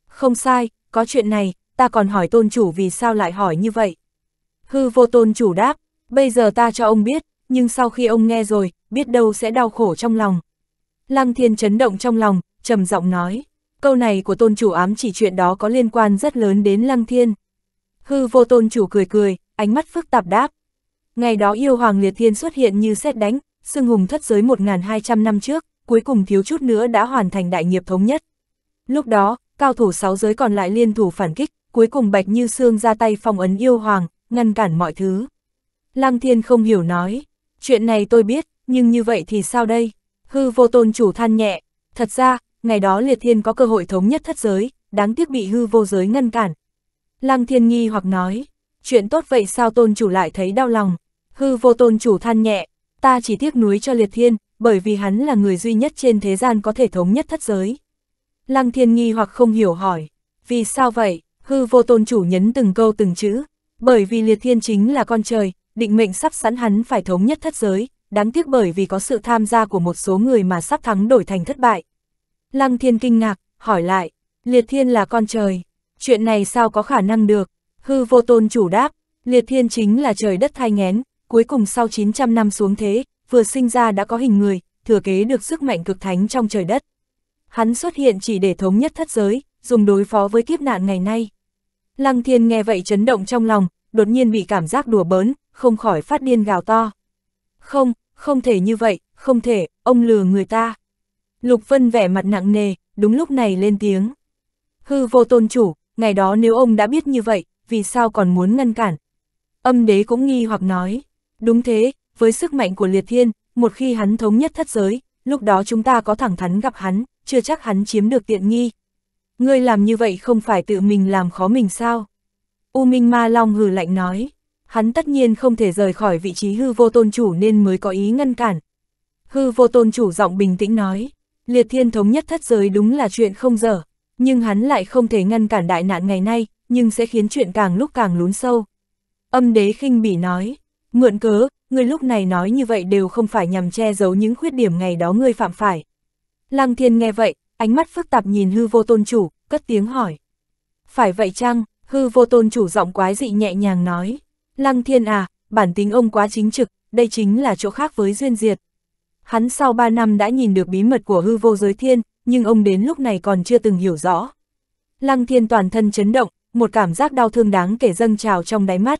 Không sai, có chuyện này, ta còn hỏi tôn chủ vì sao lại hỏi như vậy. Hư vô tôn chủ đáp, bây giờ ta cho ông biết, nhưng sau khi ông nghe rồi, biết đâu sẽ đau khổ trong lòng. Lăng thiên chấn động trong lòng, trầm giọng nói, câu này của tôn chủ ám chỉ chuyện đó có liên quan rất lớn đến lăng thiên. Hư vô tôn chủ cười cười, ánh mắt phức tạp đáp. Ngày đó yêu hoàng liệt thiên xuất hiện như xét đánh, xưng hùng thất giới 1.200 năm trước, cuối cùng thiếu chút nữa đã hoàn thành đại nghiệp thống nhất. Lúc đó, cao thủ sáu giới còn lại liên thủ phản kích, cuối cùng Bạch Như Sương ra tay phong ấn yêu hoàng, ngăn cản mọi thứ. Lăng Thiên không hiểu nói, Chuyện này tôi biết, nhưng như vậy thì sao đây? Hư vô tôn chủ than nhẹ. Thật ra, ngày đó liệt thiên có cơ hội thống nhất thất giới, đáng tiếc bị hư vô giới ngăn cản. Lăng thiên nghi hoặc nói, chuyện tốt vậy sao tôn chủ lại thấy đau lòng? Hư vô tôn chủ than nhẹ, ta chỉ tiếc núi cho liệt thiên, bởi vì hắn là người duy nhất trên thế gian có thể thống nhất thất giới. Lăng thiên nghi hoặc không hiểu hỏi, vì sao vậy? Hư vô tôn chủ nhấn từng câu từng chữ, bởi vì liệt thiên chính là con trời, định mệnh sắp sẵn hắn phải thống nhất thất giới, đáng tiếc bởi vì có sự tham gia của một số người mà sắp thắng đổi thành thất bại. Lăng thiên kinh ngạc, hỏi lại, liệt thiên là con trời, chuyện này sao có khả năng được, hư vô tôn chủ đáp, liệt thiên chính là trời đất thai ngén, cuối cùng sau 900 năm xuống thế, vừa sinh ra đã có hình người, thừa kế được sức mạnh cực thánh trong trời đất. Hắn xuất hiện chỉ để thống nhất thất giới, dùng đối phó với kiếp nạn ngày nay. Lăng thiên nghe vậy chấn động trong lòng, đột nhiên bị cảm giác đùa bớn, không khỏi phát điên gào to. Không, không thể như vậy, không thể, ông lừa người ta. Lục Vân vẻ mặt nặng nề, đúng lúc này lên tiếng. Hư vô tôn chủ, ngày đó nếu ông đã biết như vậy, vì sao còn muốn ngăn cản? Âm đế cũng nghi hoặc nói, đúng thế, với sức mạnh của liệt thiên, một khi hắn thống nhất thất giới, lúc đó chúng ta có thẳng thắn gặp hắn, chưa chắc hắn chiếm được tiện nghi. Ngươi làm như vậy không phải tự mình làm khó mình sao? U Minh Ma Long hừ lạnh nói hắn tất nhiên không thể rời khỏi vị trí hư vô tôn chủ nên mới có ý ngăn cản. Hư vô tôn chủ giọng bình tĩnh nói, liệt thiên thống nhất thất giới đúng là chuyện không dở, nhưng hắn lại không thể ngăn cản đại nạn ngày nay, nhưng sẽ khiến chuyện càng lúc càng lún sâu. Âm đế khinh bỉ nói, mượn cớ, người lúc này nói như vậy đều không phải nhằm che giấu những khuyết điểm ngày đó ngươi phạm phải. Lăng thiên nghe vậy, ánh mắt phức tạp nhìn hư vô tôn chủ, cất tiếng hỏi. Phải vậy chăng, hư vô tôn chủ giọng quái dị nhẹ nhàng nói. Lăng thiên à, bản tính ông quá chính trực, đây chính là chỗ khác với duyên diệt. Hắn sau ba năm đã nhìn được bí mật của hư vô giới thiên, nhưng ông đến lúc này còn chưa từng hiểu rõ. Lăng thiên toàn thân chấn động, một cảm giác đau thương đáng kể dâng trào trong đáy mắt.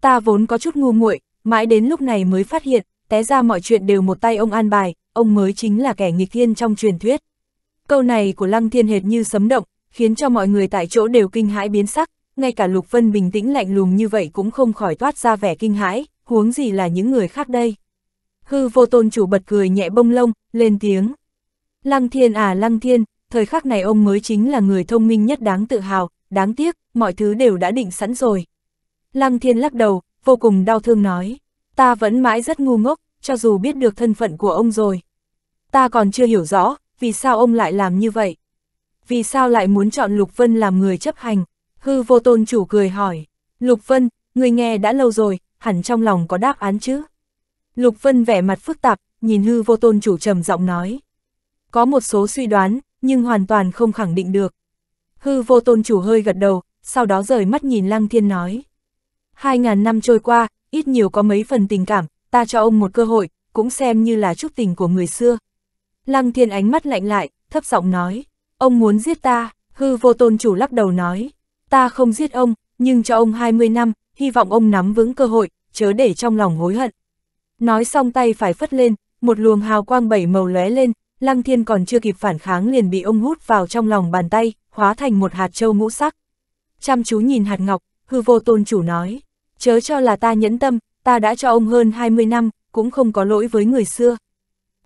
Ta vốn có chút ngu muội, mãi đến lúc này mới phát hiện, té ra mọi chuyện đều một tay ông an bài, ông mới chính là kẻ nghịch thiên trong truyền thuyết. Câu này của Lăng Thiên hệt như sấm động, khiến cho mọi người tại chỗ đều kinh hãi biến sắc, ngay cả Lục Vân bình tĩnh lạnh lùng như vậy cũng không khỏi toát ra vẻ kinh hãi, huống gì là những người khác đây. Hư vô tôn chủ bật cười nhẹ bông lông, lên tiếng. Lăng thiên à lăng thiên, thời khắc này ông mới chính là người thông minh nhất đáng tự hào, đáng tiếc, mọi thứ đều đã định sẵn rồi. Lăng thiên lắc đầu, vô cùng đau thương nói. Ta vẫn mãi rất ngu ngốc, cho dù biết được thân phận của ông rồi. Ta còn chưa hiểu rõ, vì sao ông lại làm như vậy? Vì sao lại muốn chọn Lục Vân làm người chấp hành? Hư vô tôn chủ cười hỏi, Lục Vân, người nghe đã lâu rồi, hẳn trong lòng có đáp án chứ? Lục Vân vẻ mặt phức tạp, nhìn hư vô tôn chủ trầm giọng nói. Có một số suy đoán, nhưng hoàn toàn không khẳng định được. Hư vô tôn chủ hơi gật đầu, sau đó rời mắt nhìn Lăng Thiên nói. Hai ngàn năm trôi qua, ít nhiều có mấy phần tình cảm, ta cho ông một cơ hội, cũng xem như là chúc tình của người xưa. Lăng Thiên ánh mắt lạnh lại, thấp giọng nói. Ông muốn giết ta, hư vô tôn chủ lắc đầu nói ta không giết ông, nhưng cho ông 20 năm, hy vọng ông nắm vững cơ hội, chớ để trong lòng hối hận. Nói xong tay phải phất lên, một luồng hào quang bảy màu lóe lên, Lăng Thiên còn chưa kịp phản kháng liền bị ông hút vào trong lòng bàn tay, hóa thành một hạt châu ngũ sắc. Chăm chú nhìn hạt ngọc, hư vô tôn chủ nói, chớ cho là ta nhẫn tâm, ta đã cho ông hơn 20 năm, cũng không có lỗi với người xưa.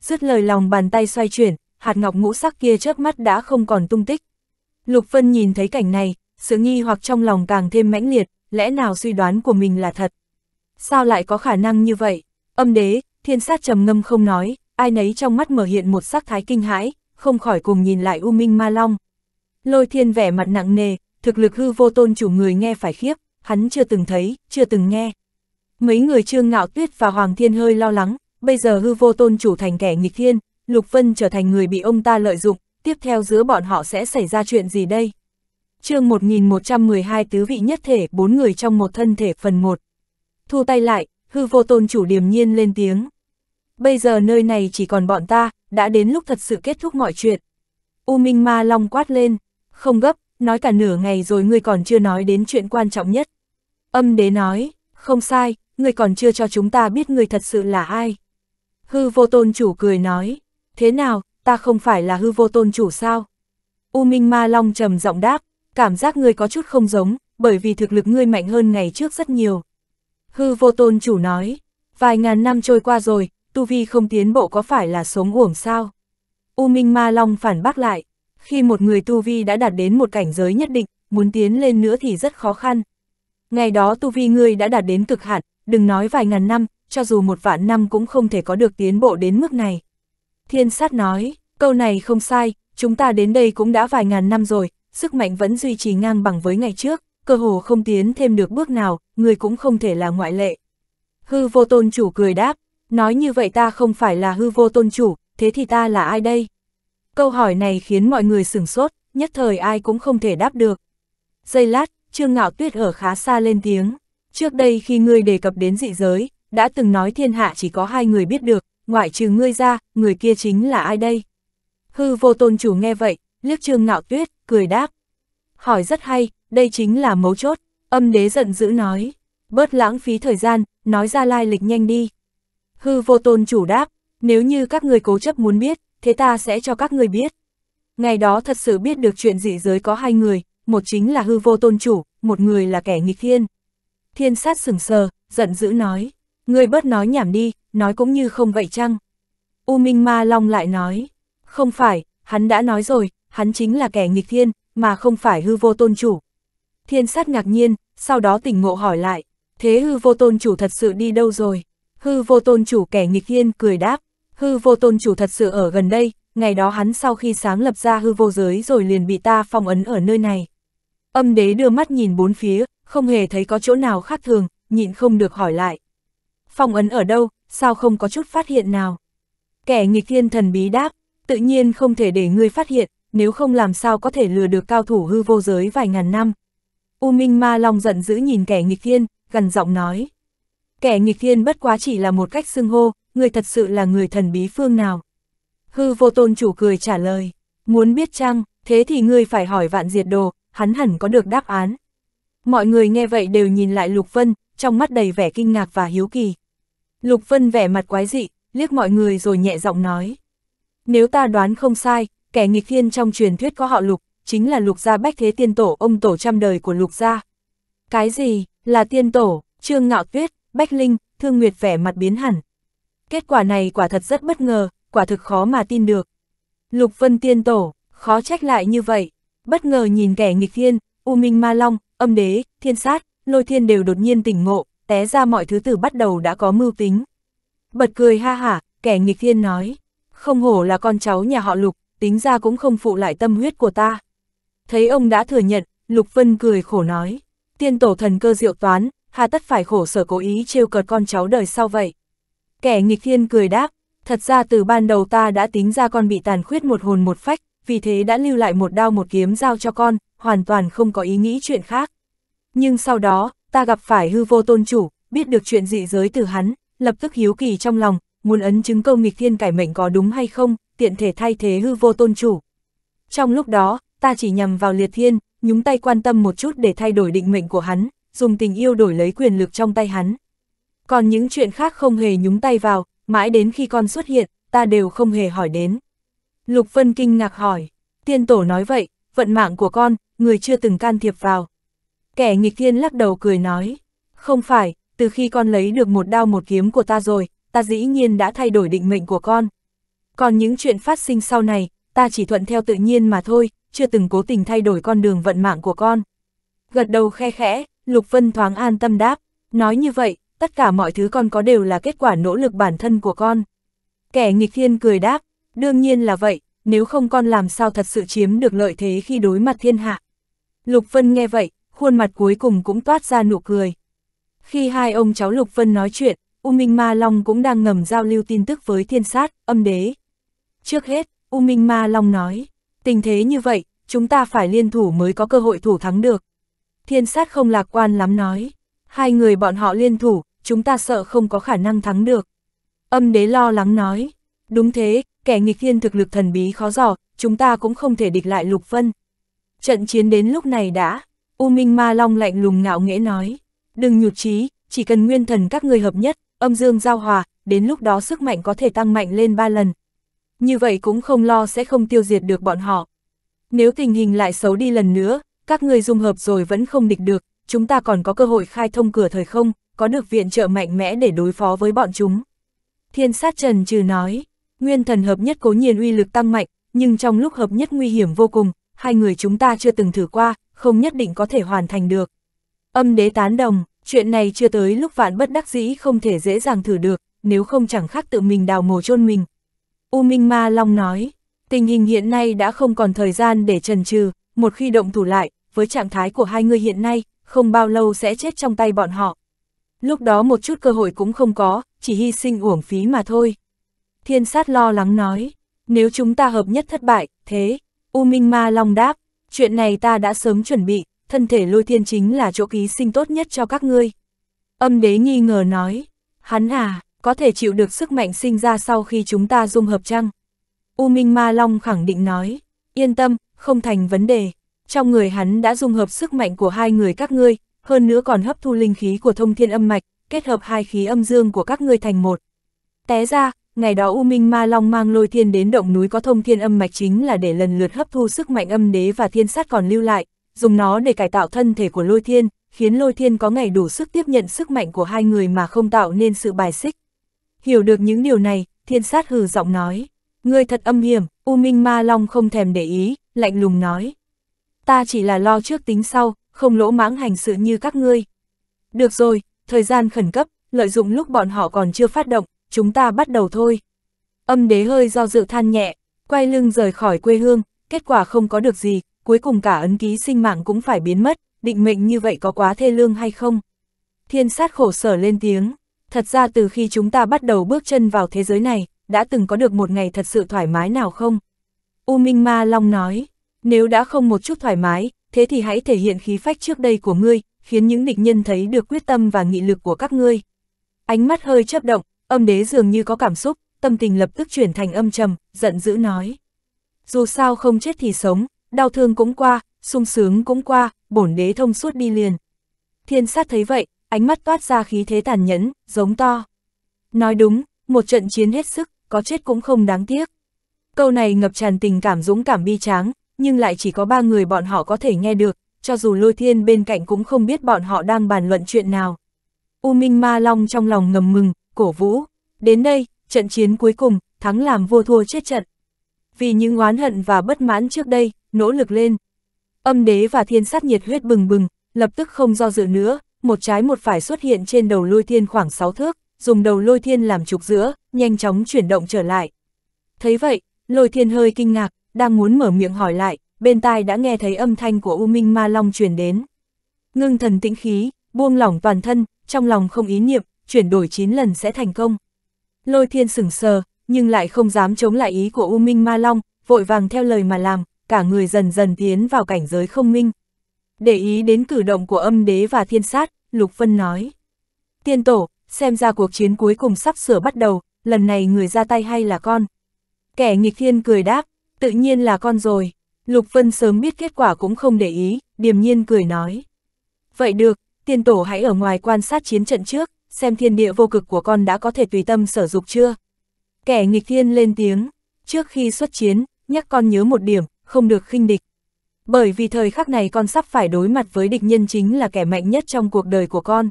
Dứt lời lòng bàn tay xoay chuyển, hạt ngọc ngũ sắc kia trước mắt đã không còn tung tích. Lục Vân nhìn thấy cảnh này, sự nghi hoặc trong lòng càng thêm mãnh liệt, lẽ nào suy đoán của mình là thật? Sao lại có khả năng như vậy? Âm đế, thiên sát trầm ngâm không nói, ai nấy trong mắt mở hiện một sắc thái kinh hãi, không khỏi cùng nhìn lại U Minh Ma Long. Lôi thiên vẻ mặt nặng nề, thực lực hư vô tôn chủ người nghe phải khiếp, hắn chưa từng thấy, chưa từng nghe. Mấy người trương ngạo tuyết và hoàng thiên hơi lo lắng, bây giờ hư vô tôn chủ thành kẻ nghịch thiên, Lục Vân trở thành người bị ông ta lợi dụng, tiếp theo giữa bọn họ sẽ xảy ra chuyện gì đây? chương 1112 tứ vị nhất thể, bốn người trong một thân thể phần 1. Thu tay lại, hư vô tôn chủ điềm nhiên lên tiếng. Bây giờ nơi này chỉ còn bọn ta, đã đến lúc thật sự kết thúc mọi chuyện. U Minh Ma Long quát lên, không gấp, nói cả nửa ngày rồi ngươi còn chưa nói đến chuyện quan trọng nhất. Âm đế nói, không sai, ngươi còn chưa cho chúng ta biết ngươi thật sự là ai. Hư vô tôn chủ cười nói, thế nào, ta không phải là hư vô tôn chủ sao? U Minh Ma Long trầm giọng đáp, cảm giác ngươi có chút không giống, bởi vì thực lực ngươi mạnh hơn ngày trước rất nhiều. Hư vô tôn chủ nói, vài ngàn năm trôi qua rồi, tu vi không tiến bộ có phải là sống uổng sao? U Minh Ma Long phản bác lại, khi một người tu vi đã đạt đến một cảnh giới nhất định, muốn tiến lên nữa thì rất khó khăn. Ngày đó tu vi ngươi đã đạt đến cực hạn, đừng nói vài ngàn năm, cho dù một vạn năm cũng không thể có được tiến bộ đến mức này. Thiên sát nói, câu này không sai, chúng ta đến đây cũng đã vài ngàn năm rồi, sức mạnh vẫn duy trì ngang bằng với ngày trước, cơ hồ không tiến thêm được bước nào, người cũng không thể là ngoại lệ. Hư vô tôn chủ cười đáp, nói như vậy ta không phải là hư vô tôn chủ, thế thì ta là ai đây? Câu hỏi này khiến mọi người sửng sốt, nhất thời ai cũng không thể đáp được. Giây lát, Trương Ngạo Tuyết ở khá xa lên tiếng. Trước đây khi ngươi đề cập đến dị giới, đã từng nói thiên hạ chỉ có hai người biết được, ngoại trừ ngươi ra, người kia chính là ai đây? Hư vô tôn chủ nghe vậy, liếc Trương Ngạo Tuyết, cười đáp. Hỏi rất hay, đây chính là mấu chốt, âm đế giận dữ nói. Bớt lãng phí thời gian, nói ra lai lịch nhanh đi. Hư vô tôn chủ đáp, nếu như các người cố chấp muốn biết, thế ta sẽ cho các người biết. Ngày đó thật sự biết được chuyện dị giới có hai người, một chính là hư vô tôn chủ, một người là kẻ nghịch thiên. Thiên sát sừng sờ, giận dữ nói, người bớt nói nhảm đi, nói cũng như không vậy chăng? U Minh Ma Long lại nói, không phải, hắn đã nói rồi, hắn chính là kẻ nghịch thiên, mà không phải hư vô tôn chủ. Thiên sát ngạc nhiên, sau đó tỉnh ngộ hỏi lại, thế hư vô tôn chủ thật sự đi đâu rồi? Hư vô tôn chủ kẻ nghịch thiên cười đáp, hư vô tôn chủ thật sự ở gần đây, ngày đó hắn sau khi sáng lập ra hư vô giới rồi liền bị ta phong ấn ở nơi này. Âm đế đưa mắt nhìn bốn phía, không hề thấy có chỗ nào khác thường, nhịn không được hỏi lại. Phong ấn ở đâu, sao không có chút phát hiện nào? Kẻ nghịch thiên thần bí đáp, tự nhiên không thể để ngươi phát hiện, nếu không làm sao có thể lừa được cao thủ hư vô giới vài ngàn năm. U Minh Ma Long giận dữ nhìn kẻ nghịch thiên, gần giọng nói. Kẻ nghịch thiên bất quá chỉ là một cách xưng hô, người thật sự là người thần bí phương nào. Hư vô tôn chủ cười trả lời, muốn biết chăng, thế thì ngươi phải hỏi vạn diệt đồ, hắn hẳn có được đáp án. Mọi người nghe vậy đều nhìn lại Lục Vân, trong mắt đầy vẻ kinh ngạc và hiếu kỳ. Lục Vân vẻ mặt quái dị, liếc mọi người rồi nhẹ giọng nói. Nếu ta đoán không sai, kẻ nghịch thiên trong truyền thuyết có họ lục, chính là lục gia bách thế tiên tổ ông tổ trăm đời của lục gia. Cái gì, là tiên tổ, trương ngạo tuyết, bách linh, thương nguyệt vẻ mặt biến hẳn. Kết quả này quả thật rất bất ngờ, quả thực khó mà tin được. Lục vân tiên tổ, khó trách lại như vậy, bất ngờ nhìn kẻ nghịch thiên, u minh ma long, âm đế, thiên sát, lôi thiên đều đột nhiên tỉnh ngộ, té ra mọi thứ từ bắt đầu đã có mưu tính. Bật cười ha hả, kẻ nghịch thiên nói, không hổ là con cháu nhà họ lục, tính ra cũng không phụ lại tâm huyết của ta. Thấy ông đã thừa nhận, Lục Vân cười khổ nói, tiên tổ thần cơ diệu toán, hà tất phải khổ sở cố ý trêu cợt con cháu đời sau vậy. Kẻ nghịch thiên cười đáp, thật ra từ ban đầu ta đã tính ra con bị tàn khuyết một hồn một phách, vì thế đã lưu lại một đao một kiếm giao cho con, hoàn toàn không có ý nghĩ chuyện khác. Nhưng sau đó, ta gặp phải hư vô tôn chủ, biết được chuyện dị giới từ hắn, lập tức hiếu kỳ trong lòng, muốn ấn chứng câu nghịch thiên cải mệnh có đúng hay không, tiện thể thay thế hư vô tôn chủ. Trong lúc đó, ta chỉ nhằm vào liệt thiên, nhúng tay quan tâm một chút để thay đổi định mệnh của hắn, dùng tình yêu đổi lấy quyền lực trong tay hắn. Còn những chuyện khác không hề nhúng tay vào, mãi đến khi con xuất hiện, ta đều không hề hỏi đến. Lục Vân kinh ngạc hỏi, tiên tổ nói vậy, vận mạng của con, người chưa từng can thiệp vào. Kẻ nghịch thiên lắc đầu cười nói, không phải, từ khi con lấy được một đao một kiếm của ta rồi, ta dĩ nhiên đã thay đổi định mệnh của con. Còn những chuyện phát sinh sau này, ta chỉ thuận theo tự nhiên mà thôi, chưa từng cố tình thay đổi con đường vận mạng của con. Gật đầu khe khẽ, Lục Vân thoáng an tâm đáp, nói như vậy, tất cả mọi thứ con có đều là kết quả nỗ lực bản thân của con. Kẻ nghịch thiên cười đáp, đương nhiên là vậy, nếu không con làm sao thật sự chiếm được lợi thế khi đối mặt thiên hạ. Lục Vân nghe vậy, khuôn mặt cuối cùng cũng toát ra nụ cười. Khi hai ông cháu Lục Vân nói chuyện, U Minh Ma Long cũng đang ngầm giao lưu tin tức với thiên sát, âm đế. Trước hết, U Minh Ma Long nói, tình thế như vậy, chúng ta phải liên thủ mới có cơ hội thủ thắng được. Thiên sát không lạc quan lắm nói, hai người bọn họ liên thủ, chúng ta sợ không có khả năng thắng được. Âm đế lo lắng nói, đúng thế, kẻ nghịch thiên thực lực thần bí khó dò, chúng ta cũng không thể địch lại Lục Vân. Trận chiến đến lúc này đã, U Minh Ma Long lạnh lùng ngạo nghễ nói, đừng nhụt chí, chỉ cần nguyên thần các người hợp nhất, âm dương giao hòa, đến lúc đó sức mạnh có thể tăng mạnh lên 3 lần. Như vậy cũng không lo sẽ không tiêu diệt được bọn họ. Nếu tình hình lại xấu đi lần nữa, các người dung hợp rồi vẫn không địch được, chúng ta còn có cơ hội khai thông cửa thời không, có được viện trợ mạnh mẽ để đối phó với bọn chúng. Thiên sát trần trừ nói, nguyên thần hợp nhất cố nhiên uy lực tăng mạnh, nhưng trong lúc hợp nhất nguy hiểm vô cùng, hai người chúng ta chưa từng thử qua, không nhất định có thể hoàn thành được. Âm đế tán đồng, chuyện này chưa tới lúc vạn bất đắc dĩ không thể dễ dàng thử được, nếu không chẳng khác tự mình đào mồ chôn mình. U Minh Ma Long nói, tình hình hiện nay đã không còn thời gian để trần trừ, một khi động thủ lại, với trạng thái của hai người hiện nay, không bao lâu sẽ chết trong tay bọn họ. Lúc đó một chút cơ hội cũng không có, chỉ hy sinh uổng phí mà thôi. Thiên sát lo lắng nói, nếu chúng ta hợp nhất thất bại, thế, U Minh Ma Long đáp, chuyện này ta đã sớm chuẩn bị, thân thể lôi thiên chính là chỗ ký sinh tốt nhất cho các ngươi. Âm đế nghi ngờ nói, hắn à, có thể chịu được sức mạnh sinh ra sau khi chúng ta dung hợp chăng? U Minh Ma Long khẳng định nói, yên tâm, không thành vấn đề. Trong người hắn đã dung hợp sức mạnh của hai người các ngươi, hơn nữa còn hấp thu linh khí của thông thiên âm mạch, kết hợp hai khí âm dương của các ngươi thành một. Té ra, ngày đó U Minh Ma Long mang lôi thiên đến động núi có thông thiên âm mạch chính là để lần lượt hấp thu sức mạnh âm đế và thiên sát còn lưu lại, dùng nó để cải tạo thân thể của lôi thiên, khiến lôi thiên có ngày đủ sức tiếp nhận sức mạnh của hai người mà không tạo nên sự bài xích. Hiểu được những điều này, thiên sát hừ giọng nói, ngươi thật âm hiểm, U Minh Ma Long không thèm để ý, lạnh lùng nói. Ta chỉ là lo trước tính sau, không lỗ mãng hành sự như các ngươi. Được rồi, thời gian khẩn cấp, lợi dụng lúc bọn họ còn chưa phát động, chúng ta bắt đầu thôi. Âm đế hơi do dự than nhẹ, quay lưng rời khỏi quê hương, kết quả không có được gì, cuối cùng cả ấn ký sinh mạng cũng phải biến mất, định mệnh như vậy có quá thê lương hay không? Thiên sát khổ sở lên tiếng, thật ra từ khi chúng ta bắt đầu bước chân vào thế giới này, đã từng có được một ngày thật sự thoải mái nào không? U Minh Ma Long nói, nếu đã không một chút thoải mái, thế thì hãy thể hiện khí phách trước đây của ngươi, khiến những địch nhân thấy được quyết tâm và nghị lực của các ngươi. Ánh mắt hơi chớp động, âm đế dường như có cảm xúc, tâm tình lập tức chuyển thành âm trầm, giận dữ nói. Dù sao không chết thì sống, đau thương cũng qua, sung sướng cũng qua, bổn đế thông suốt đi liền. Thiên sát thấy vậy, ánh mắt toát ra khí thế tàn nhẫn, giống to. Nói đúng, một trận chiến hết sức, có chết cũng không đáng tiếc. Câu này ngập tràn tình cảm dũng cảm bi tráng, nhưng lại chỉ có ba người bọn họ có thể nghe được, cho dù lôi thiên bên cạnh cũng không biết bọn họ đang bàn luận chuyện nào. U Minh Ma Long trong lòng ngầm mừng, cổ vũ. Đến đây, trận chiến cuối cùng, thắng làm vua thua chết trận. Vì những oán hận và bất mãn trước đây, nỗ lực lên. Âm đế và thiên sát nhiệt huyết bừng bừng, lập tức không do dự nữa, một trái một phải xuất hiện trên đầu lôi thiên khoảng 6 thước, dùng đầu lôi thiên làm trục giữa, nhanh chóng chuyển động trở lại. Thấy vậy, lôi thiên hơi kinh ngạc, đang muốn mở miệng hỏi lại, bên tai đã nghe thấy âm thanh của U Minh Ma Long truyền đến. Ngưng thần tĩnh khí, buông lỏng toàn thân, trong lòng không ý niệm, chuyển đổi 9 lần sẽ thành công. Lôi thiên sửng sờ, nhưng lại không dám chống lại ý của U Minh Ma Long, vội vàng theo lời mà làm, cả người dần dần tiến vào cảnh giới không minh. Để ý đến cử động của âm đế và thiên sát, Lục Vân nói. Tiên tổ, xem ra cuộc chiến cuối cùng sắp sửa bắt đầu, lần này người ra tay hay là con? Kẻ nghịch thiên cười đáp, tự nhiên là con rồi. Lục Vân sớm biết kết quả cũng không để ý, điềm nhiên cười nói. Vậy được, tiên tổ hãy ở ngoài quan sát chiến trận trước, xem thiên địa vô cực của con đã có thể tùy tâm sở dục chưa. Kẻ nghịch thiên lên tiếng, trước khi xuất chiến, nhắc con nhớ một điểm, không được khinh địch. Bởi vì thời khắc này con sắp phải đối mặt với địch nhân chính là kẻ mạnh nhất trong cuộc đời của con.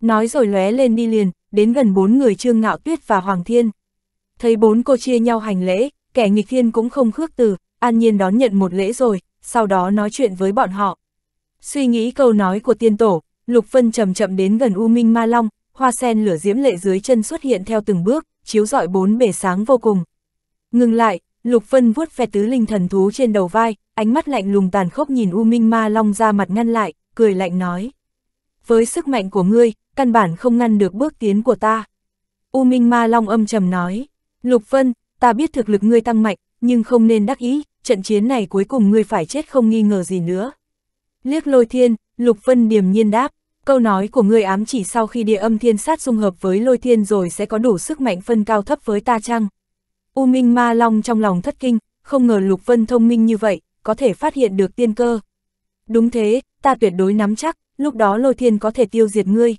Nói rồi lóe lên đi liền, đến gần bốn người Trương Ngạo Tuyết và Hoàng Thiên. Thấy bốn cô chia nhau hành lễ, kẻ nghịch thiên cũng không khước từ, an nhiên đón nhận một lễ rồi, sau đó nói chuyện với bọn họ. Suy nghĩ câu nói của tiên tổ, Lục Vân chậm chậm đến gần U Minh Ma Long, hoa sen lửa diễm lệ dưới chân xuất hiện theo từng bước, chiếu rọi bốn bể sáng vô cùng. Ngừng lại, Lục Vân vuốt ve tứ linh thần thú trên đầu vai, ánh mắt lạnh lùng tàn khốc nhìn U Minh Ma Long ra mặt ngăn lại, cười lạnh nói. Với sức mạnh của ngươi, căn bản không ngăn được bước tiến của ta. U Minh Ma Long âm trầm nói. Lục Vân, ta biết thực lực ngươi tăng mạnh, nhưng không nên đắc ý, trận chiến này cuối cùng ngươi phải chết không nghi ngờ gì nữa. Liếc lôi thiên, Lục Vân điềm nhiên đáp. Câu nói của ngươi ám chỉ sau khi địa âm thiên sát dung hợp với lôi thiên rồi sẽ có đủ sức mạnh phân cao thấp với ta chăng? U Minh Ma Long trong lòng thất kinh, không ngờ Lục Vân thông minh như vậy, có thể phát hiện được tiên cơ. Đúng thế, ta tuyệt đối nắm chắc, lúc đó lôi thiên có thể tiêu diệt ngươi.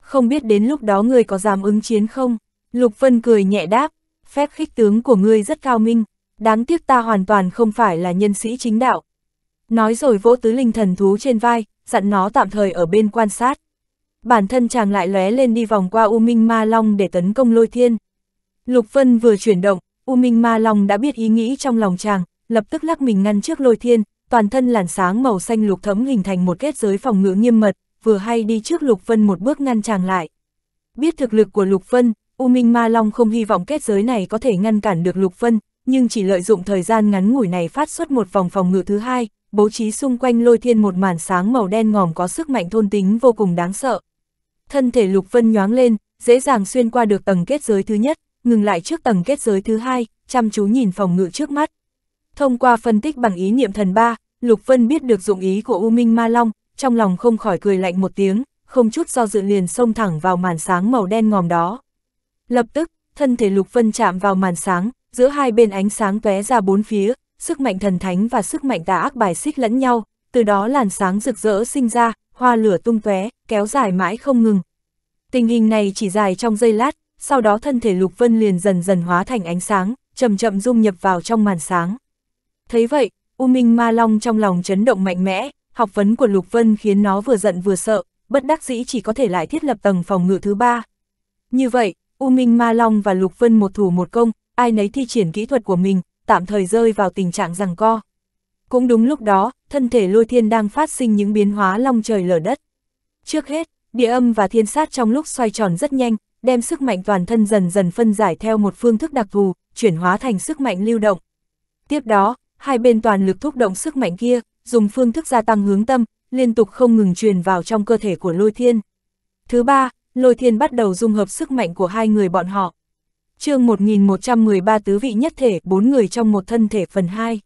Không biết đến lúc đó ngươi có dám ứng chiến không? Lục Vân cười nhẹ đáp, phép khích tướng của ngươi rất cao minh, đáng tiếc ta hoàn toàn không phải là nhân sĩ chính đạo. Nói rồi vỗ tứ linh thần thú trên vai, dặn nó tạm thời ở bên quan sát. Bản thân chàng lại lóe lên đi vòng qua U Minh Ma Long để tấn công lôi thiên. Lục Vân vừa chuyển động, U Minh Ma Long đã biết ý nghĩ trong lòng chàng, lập tức lắc mình ngăn trước lôi thiên, toàn thân làn sáng màu xanh lục thấm hình thành một kết giới phòng ngự nghiêm mật, vừa hay đi trước Lục Vân một bước ngăn chàng lại. Biết thực lực của Lục Vân, U Minh Ma Long không hy vọng kết giới này có thể ngăn cản được Lục Vân, nhưng chỉ lợi dụng thời gian ngắn ngủi này phát xuất một vòng phòng ngự thứ hai, bố trí xung quanh lôi thiên một màn sáng màu đen ngòm có sức mạnh thôn tính vô cùng đáng sợ. Thân thể Lục Vân nhoáng lên, dễ dàng xuyên qua được tầng kết giới thứ nhất ngừng lại trước tầng kết giới thứ hai, chăm chú nhìn phòng ngự trước mắt. Thông qua phân tích bằng ý niệm thần ba, Lục Vân biết được dụng ý của U Minh Ma Long, trong lòng không khỏi cười lạnh một tiếng, không chút do dự liền xông thẳng vào màn sáng màu đen ngòm đó. Lập tức, thân thể Lục Vân chạm vào màn sáng, giữa hai bên ánh sáng tóe ra bốn phía, sức mạnh thần thánh và sức mạnh tà ác bài xích lẫn nhau, từ đó làn sáng rực rỡ sinh ra, hoa lửa tung tóe, kéo dài mãi không ngừng. Tình hình này chỉ dài trong giây lát, sau đó thân thể Lục Vân liền dần dần hóa thành ánh sáng, chậm chậm dung nhập vào trong màn sáng. Thấy vậy, U Minh Ma Long trong lòng chấn động mạnh mẽ, học vấn của Lục Vân khiến nó vừa giận vừa sợ, bất đắc dĩ chỉ có thể lại thiết lập tầng phòng ngự thứ ba. Như vậy, U Minh Ma Long và Lục Vân một thủ một công, ai nấy thi triển kỹ thuật của mình, tạm thời rơi vào tình trạng rằng co. Cũng đúng lúc đó, thân thể lôi thiên đang phát sinh những biến hóa long trời lở đất. Trước hết, địa âm và thiên sát trong lúc xoay tròn rất nhanh, đem sức mạnh toàn thân dần dần phân giải theo một phương thức đặc thù, chuyển hóa thành sức mạnh lưu động. Tiếp đó, hai bên toàn lực thúc động sức mạnh kia, dùng phương thức gia tăng hướng tâm, liên tục không ngừng truyền vào trong cơ thể của lôi thiên. Thứ ba, lôi thiên bắt đầu dung hợp sức mạnh của hai người bọn họ. chương 1113 tứ vị nhất thể, bốn người trong một thân thể phần 2.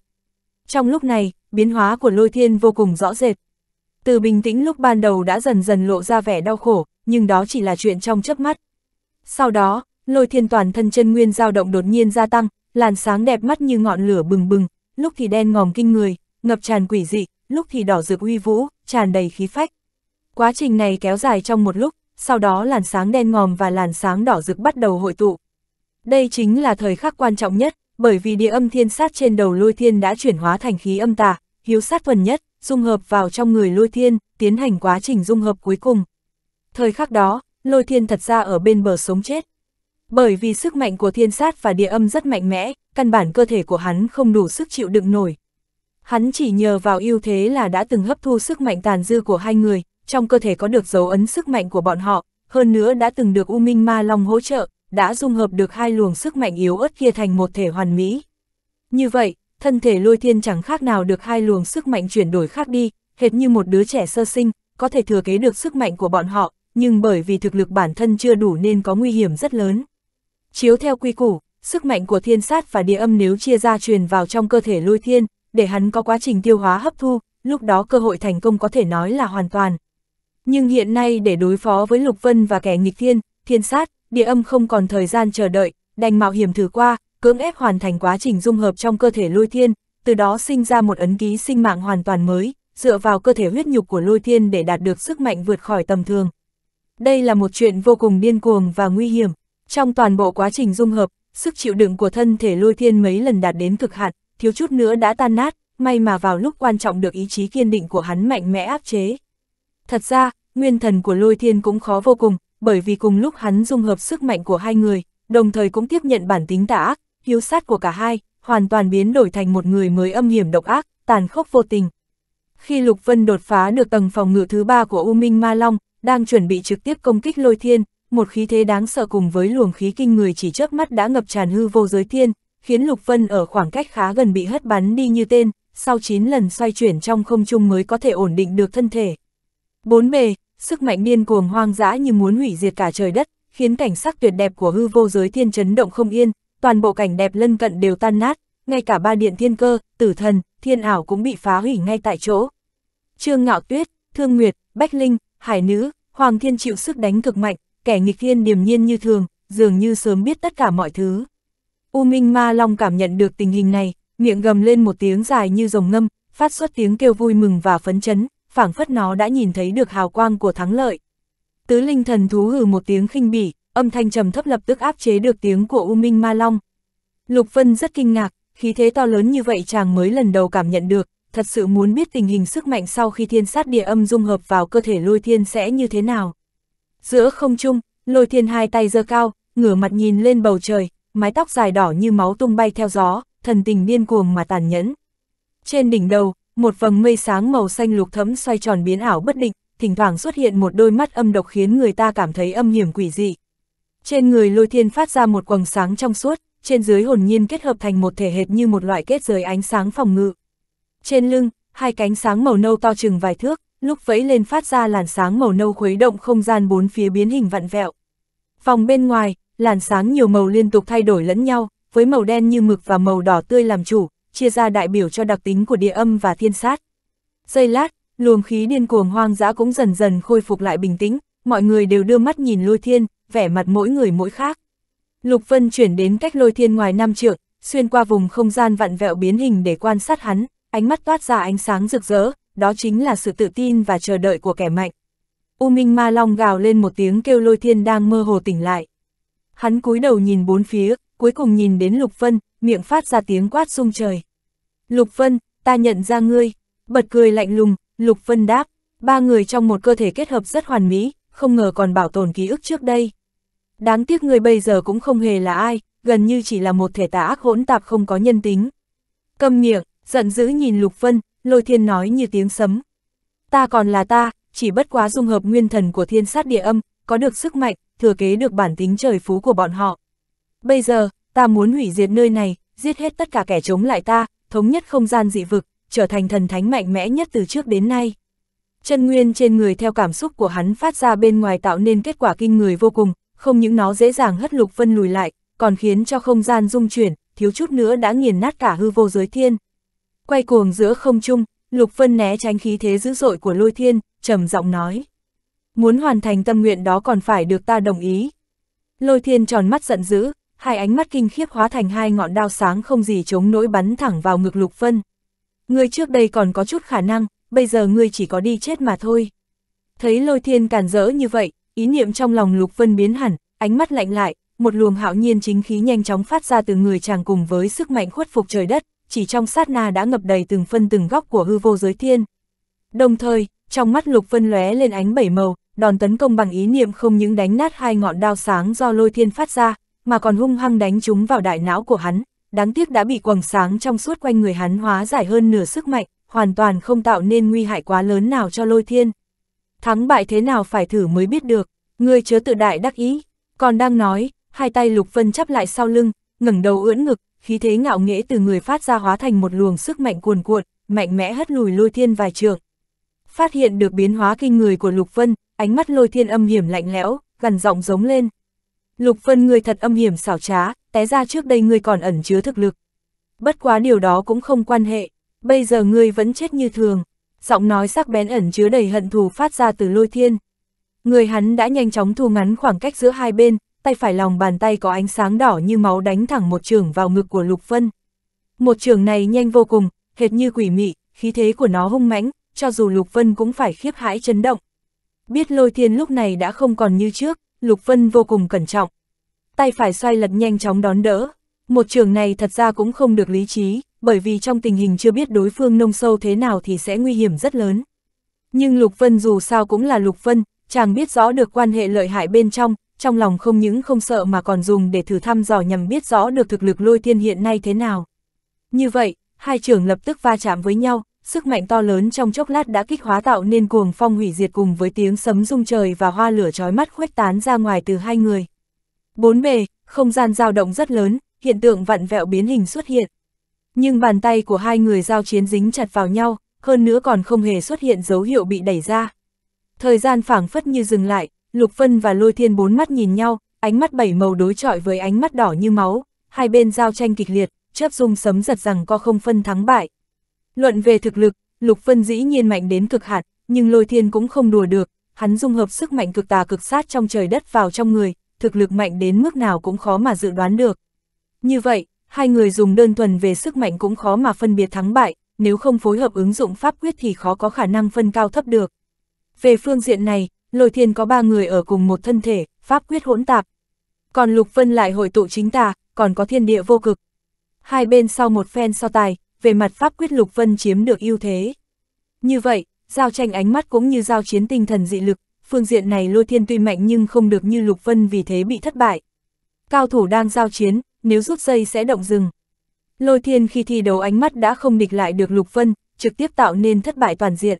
Trong lúc này, biến hóa của lôi thiên vô cùng rõ rệt. Từ bình tĩnh lúc ban đầu đã dần dần lộ ra vẻ đau khổ, nhưng đó chỉ là chuyện trong chớp mắt. Sau đó, lôi thiên toàn thân chân nguyên dao động đột nhiên gia tăng, làn sáng đẹp mắt như ngọn lửa bừng bừng, lúc thì đen ngòm kinh người, ngập tràn quỷ dị, lúc thì đỏ rực uy vũ, tràn đầy khí phách. Quá trình này kéo dài trong một lúc, sau đó làn sáng đen ngòm và làn sáng đỏ rực bắt đầu hội tụ. Đây chính là thời khắc quan trọng nhất, bởi vì địa âm thiên sát trên đầu lôi thiên đã chuyển hóa thành khí âm tà, hiếu sát thuần nhất, dung hợp vào trong người lôi thiên, tiến hành quá trình dung hợp cuối cùng. Thời khắc đó, lôi thiên thật ra ở bên bờ sống chết. Bởi vì sức mạnh của thiên sát và địa âm rất mạnh mẽ, căn bản cơ thể của hắn không đủ sức chịu đựng nổi. Hắn chỉ nhờ vào ưu thế là đã từng hấp thu sức mạnh tàn dư của hai người, trong cơ thể có được dấu ấn sức mạnh của bọn họ, hơn nữa đã từng được U Minh Ma Long hỗ trợ, đã dung hợp được hai luồng sức mạnh yếu ớt kia thành một thể hoàn mỹ. Như vậy, thân thể lôi thiên chẳng khác nào được hai luồng sức mạnh chuyển đổi khác đi, hệt như một đứa trẻ sơ sinh, có thể thừa kế được sức mạnh của bọn họ, nhưng bởi vì thực lực bản thân chưa đủ nên có nguy hiểm rất lớn. Chiếu theo quy củ, sức mạnh của thiên sát và địa âm nếu chia ra truyền vào trong cơ thể lôi thiên, để hắn có quá trình tiêu hóa hấp thu, lúc đó cơ hội thành công có thể nói là hoàn toàn. Nhưng hiện nay để đối phó với Lục Vân và kẻ nghịch thiên, thiên sát, địa âm không còn thời gian chờ đợi, đành mạo hiểm thử qua, cưỡng ép hoàn thành quá trình dung hợp trong cơ thể lôi thiên, từ đó sinh ra một ấn ký sinh mạng hoàn toàn mới, dựa vào cơ thể huyết nhục của lôi thiên để đạt được sức mạnh vượt khỏi tầm thường. Đây là một chuyện vô cùng điên cuồng và nguy hiểm. Trong toàn bộ quá trình dung hợp, sức chịu đựng của thân thể lôi thiên mấy lần đạt đến cực hạn, thiếu chút nữa đã tan nát, may mà vào lúc quan trọng được ý chí kiên định của hắn mạnh mẽ áp chế. Thật ra, nguyên thần của lôi thiên cũng khó vô cùng, bởi vì cùng lúc hắn dung hợp sức mạnh của hai người, đồng thời cũng tiếp nhận bản tính tà ác, hiếu sát của cả hai, hoàn toàn biến đổi thành một người mới âm hiểm độc ác, tàn khốc vô tình. Khi Lục Vân đột phá được tầng phòng ngự thứ ba của U Minh Ma Long, đang chuẩn bị trực tiếp công kích lôi thiên, một khí thế đáng sợ cùng với luồng khí kinh người chỉ trước mắt đã ngập tràn hư vô giới thiên, khiến Lục Vân ở khoảng cách khá gần bị hất bắn đi như tên, sau 9 lần xoay chuyển trong không trung mới có thể ổn định được thân thể. Bốn bề, sức mạnh điên cuồng hoang dã như muốn hủy diệt cả trời đất, khiến cảnh sắc tuyệt đẹp của hư vô giới thiên chấn động không yên, toàn bộ cảnh đẹp lân cận đều tan nát, ngay cả ba điện thiên cơ, tử thần, thiên ảo cũng bị phá hủy ngay tại chỗ. Trương Ngạo Tuyết, Thương Nguyệt, Bách Linh, hải nữ, Hoàng Thiên chịu sức đánh cực mạnh, kẻ nghịch thiên điềm nhiên như thường, dường như sớm biết tất cả mọi thứ. U Minh Ma Long cảm nhận được tình hình này, miệng gầm lên một tiếng dài như rồng ngâm, phát xuất tiếng kêu vui mừng và phấn chấn, phảng phất nó đã nhìn thấy được hào quang của thắng lợi. Tứ linh thần thú hừ một tiếng khinh bỉ, âm thanh trầm thấp lập tức áp chế được tiếng của U Minh Ma Long. Lục Vân rất kinh ngạc, khí thế to lớn như vậy chàng mới lần đầu cảm nhận được, thật sự muốn biết tình hình sức mạnh sau khi thiên sát địa âm dung hợp vào cơ thể lôi thiên sẽ như thế nào. Giữa không trung, lôi thiên hai tay giơ cao, ngửa mặt nhìn lên bầu trời, mái tóc dài đỏ như máu tung bay theo gió, thần tình điên cuồng mà tàn nhẫn. Trên đỉnh đầu, một vầng mây sáng màu xanh lục thẫm xoay tròn biến ảo bất định, thỉnh thoảng xuất hiện một đôi mắt âm độc khiến người ta cảm thấy âm hiểm quỷ dị. Trên người lôi thiên phát ra một quầng sáng trong suốt, trên dưới hồn nhiên kết hợp thành một thể hệt như một loại kết giới ánh sáng phòng ngự. Trên lưng, hai cánh sáng màu nâu to chừng vài thước, lúc vẫy lên phát ra làn sáng màu nâu khuấy động không gian bốn phía biến hình vặn vẹo. Phòng bên ngoài, làn sáng nhiều màu liên tục thay đổi lẫn nhau, với màu đen như mực và màu đỏ tươi làm chủ, chia ra đại biểu cho đặc tính của địa âm và thiên sát. Giây lát, luồng khí điên cuồng hoang dã cũng dần dần khôi phục lại bình tĩnh, mọi người đều đưa mắt nhìn lôi thiên, vẻ mặt mỗi người mỗi khác. Lục Vân chuyển đến cách lôi thiên ngoài năm trượng, xuyên qua vùng không gian vặn vẹo biến hình để quan sát hắn, ánh mắt toát ra ánh sáng rực rỡ, đó chính là sự tự tin và chờ đợi của kẻ mạnh. U Minh Ma Long gào lên một tiếng kêu lôi thiên đang mơ hồ tỉnh lại. Hắn cúi đầu nhìn bốn phía, cuối cùng nhìn đến Lục Vân, miệng phát ra tiếng quát sung trời. Lục Vân, ta nhận ra ngươi, bật cười lạnh lùng, Lục Vân đáp, ba người trong một cơ thể kết hợp rất hoàn mỹ, không ngờ còn bảo tồn ký ức trước đây. Đáng tiếc ngươi bây giờ cũng không hề là ai, gần như chỉ là một thể tà ác hỗn tạp không có nhân tính. Cầm miệng, giận dữ nhìn Lục Vân, lôi thiên nói như tiếng sấm. Ta còn là ta, chỉ bất quá dung hợp nguyên thần của thiên sát địa âm, có được sức mạnh, thừa kế được bản tính trời phú của bọn họ. Bây giờ, ta muốn hủy diệt nơi này, giết hết tất cả kẻ chống lại ta, thống nhất không gian dị vực, trở thành thần thánh mạnh mẽ nhất từ trước đến nay. Chân nguyên trên người theo cảm xúc của hắn phát ra bên ngoài tạo nên kết quả kinh người vô cùng, không những nó dễ dàng hất lục vân lùi lại, còn khiến cho không gian rung chuyển, thiếu chút nữa đã nghiền nát cả hư vô giới thiên. Quay cuồng giữa không trung, Lục Vân né tránh khí thế dữ dội của lôi thiên, trầm giọng nói. Muốn hoàn thành tâm nguyện đó còn phải được ta đồng ý. Lôi thiên tròn mắt giận dữ, hai ánh mắt kinh khiếp hóa thành hai ngọn đao sáng không gì chống nỗi bắn thẳng vào ngực Lục Vân. Ngươi trước đây còn có chút khả năng, bây giờ ngươi chỉ có đi chết mà thôi. Thấy lôi thiên cản rỡ như vậy, ý niệm trong lòng Lục Vân biến hẳn, ánh mắt lạnh lại, một luồng hạo nhiên chính khí nhanh chóng phát ra từ người chàng cùng với sức mạnh khuất phục trời đất, chỉ trong sát na đã ngập đầy từng phân từng góc của hư vô giới thiên. Đồng thời, trong mắt Lục Vân lóe lên ánh bảy màu, đòn tấn công bằng ý niệm không những đánh nát hai ngọn đao sáng do lôi thiên phát ra, mà còn hung hăng đánh chúng vào đại não của hắn, đáng tiếc đã bị quầng sáng trong suốt quanh người hắn hóa giải hơn nửa sức mạnh, hoàn toàn không tạo nên nguy hại quá lớn nào cho lôi thiên. Thắng bại thế nào phải thử mới biết được, người chớ tự đại đắc ý, còn đang nói, hai tay Lục Vân chắp lại sau lưng, ngẩng đầu ưỡn ngực, khí thế ngạo nghễ từ người phát ra hóa thành một luồng sức mạnh cuồn cuộn, mạnh mẽ hất lùi lôi thiên vài trường. Phát hiện được biến hóa kinh người của Lục Vân, ánh mắt lôi thiên âm hiểm lạnh lẽo, gần giọng giống lên. Lục Vân người thật âm hiểm xảo trá, té ra trước đây người còn ẩn chứa thực lực. Bất quá điều đó cũng không quan hệ, bây giờ người vẫn chết như thường. Giọng nói sắc bén ẩn chứa đầy hận thù phát ra từ lôi thiên. Người hắn đã nhanh chóng thu ngắn khoảng cách giữa hai bên, tay phải lòng bàn tay có ánh sáng đỏ như máu đánh thẳng một trường vào ngực của Lục Vân. Một trường này nhanh vô cùng, hệt như quỷ mị, khí thế của nó hung mãnh, cho dù Lục Vân cũng phải khiếp hãi chấn động. Biết lôi thiên lúc này đã không còn như trước, Lục Vân vô cùng cẩn trọng. Tay phải xoay lật nhanh chóng đón đỡ. Một trường này thật ra cũng không được lý trí, bởi vì trong tình hình chưa biết đối phương nông sâu thế nào thì sẽ nguy hiểm rất lớn. Nhưng Lục Vân dù sao cũng là Lục Vân, chàng biết rõ được quan hệ lợi hại bên trong, trong lòng không những không sợ mà còn dùng để thử thăm dò nhằm biết rõ được thực lực lôi thiên hiện nay thế nào. Như vậy, hai trưởng lập tức va chạm với nhau, sức mạnh to lớn trong chốc lát đã kích hóa tạo nên cuồng phong hủy diệt cùng với tiếng sấm rung trời và hoa lửa chói mắt khuếch tán ra ngoài từ hai người. Bốn bề, không gian dao động rất lớn, hiện tượng vặn vẹo biến hình xuất hiện. Nhưng bàn tay của hai người giao chiến dính chặt vào nhau, hơn nữa còn không hề xuất hiện dấu hiệu bị đẩy ra. Thời gian phảng phất như dừng lại, Lục Vân và Lôi Thiên bốn mắt nhìn nhau, ánh mắt bảy màu đối chọi với ánh mắt đỏ như máu, hai bên giao tranh kịch liệt, chớp rung sấm giật rằng co không phân thắng bại. Luận về thực lực, Lục Vân dĩ nhiên mạnh đến cực hạn, nhưng Lôi Thiên cũng không đùa được, hắn dung hợp sức mạnh cực tà cực sát trong trời đất vào trong người, thực lực mạnh đến mức nào cũng khó mà dự đoán được. Như vậy, hai người dùng đơn thuần về sức mạnh cũng khó mà phân biệt thắng bại, nếu không phối hợp ứng dụng pháp quyết thì khó có khả năng phân cao thấp được. Về phương diện này, lôi thiên có ba người ở cùng một thân thể, pháp quyết hỗn tạp. Còn Lục Vân lại hội tụ chính tà, còn có thiên địa vô cực. Hai bên sau một phen so tài, về mặt pháp quyết Lục Vân chiếm được ưu thế. Như vậy, giao tranh ánh mắt cũng như giao chiến tinh thần dị lực, phương diện này lôi thiên tuy mạnh nhưng không được như Lục Vân vì thế bị thất bại. Cao thủ đang giao chiến, nếu rút dây sẽ động rừng. Lôi thiên khi thi đấu ánh mắt đã không địch lại được Lục Vân, trực tiếp tạo nên thất bại toàn diện.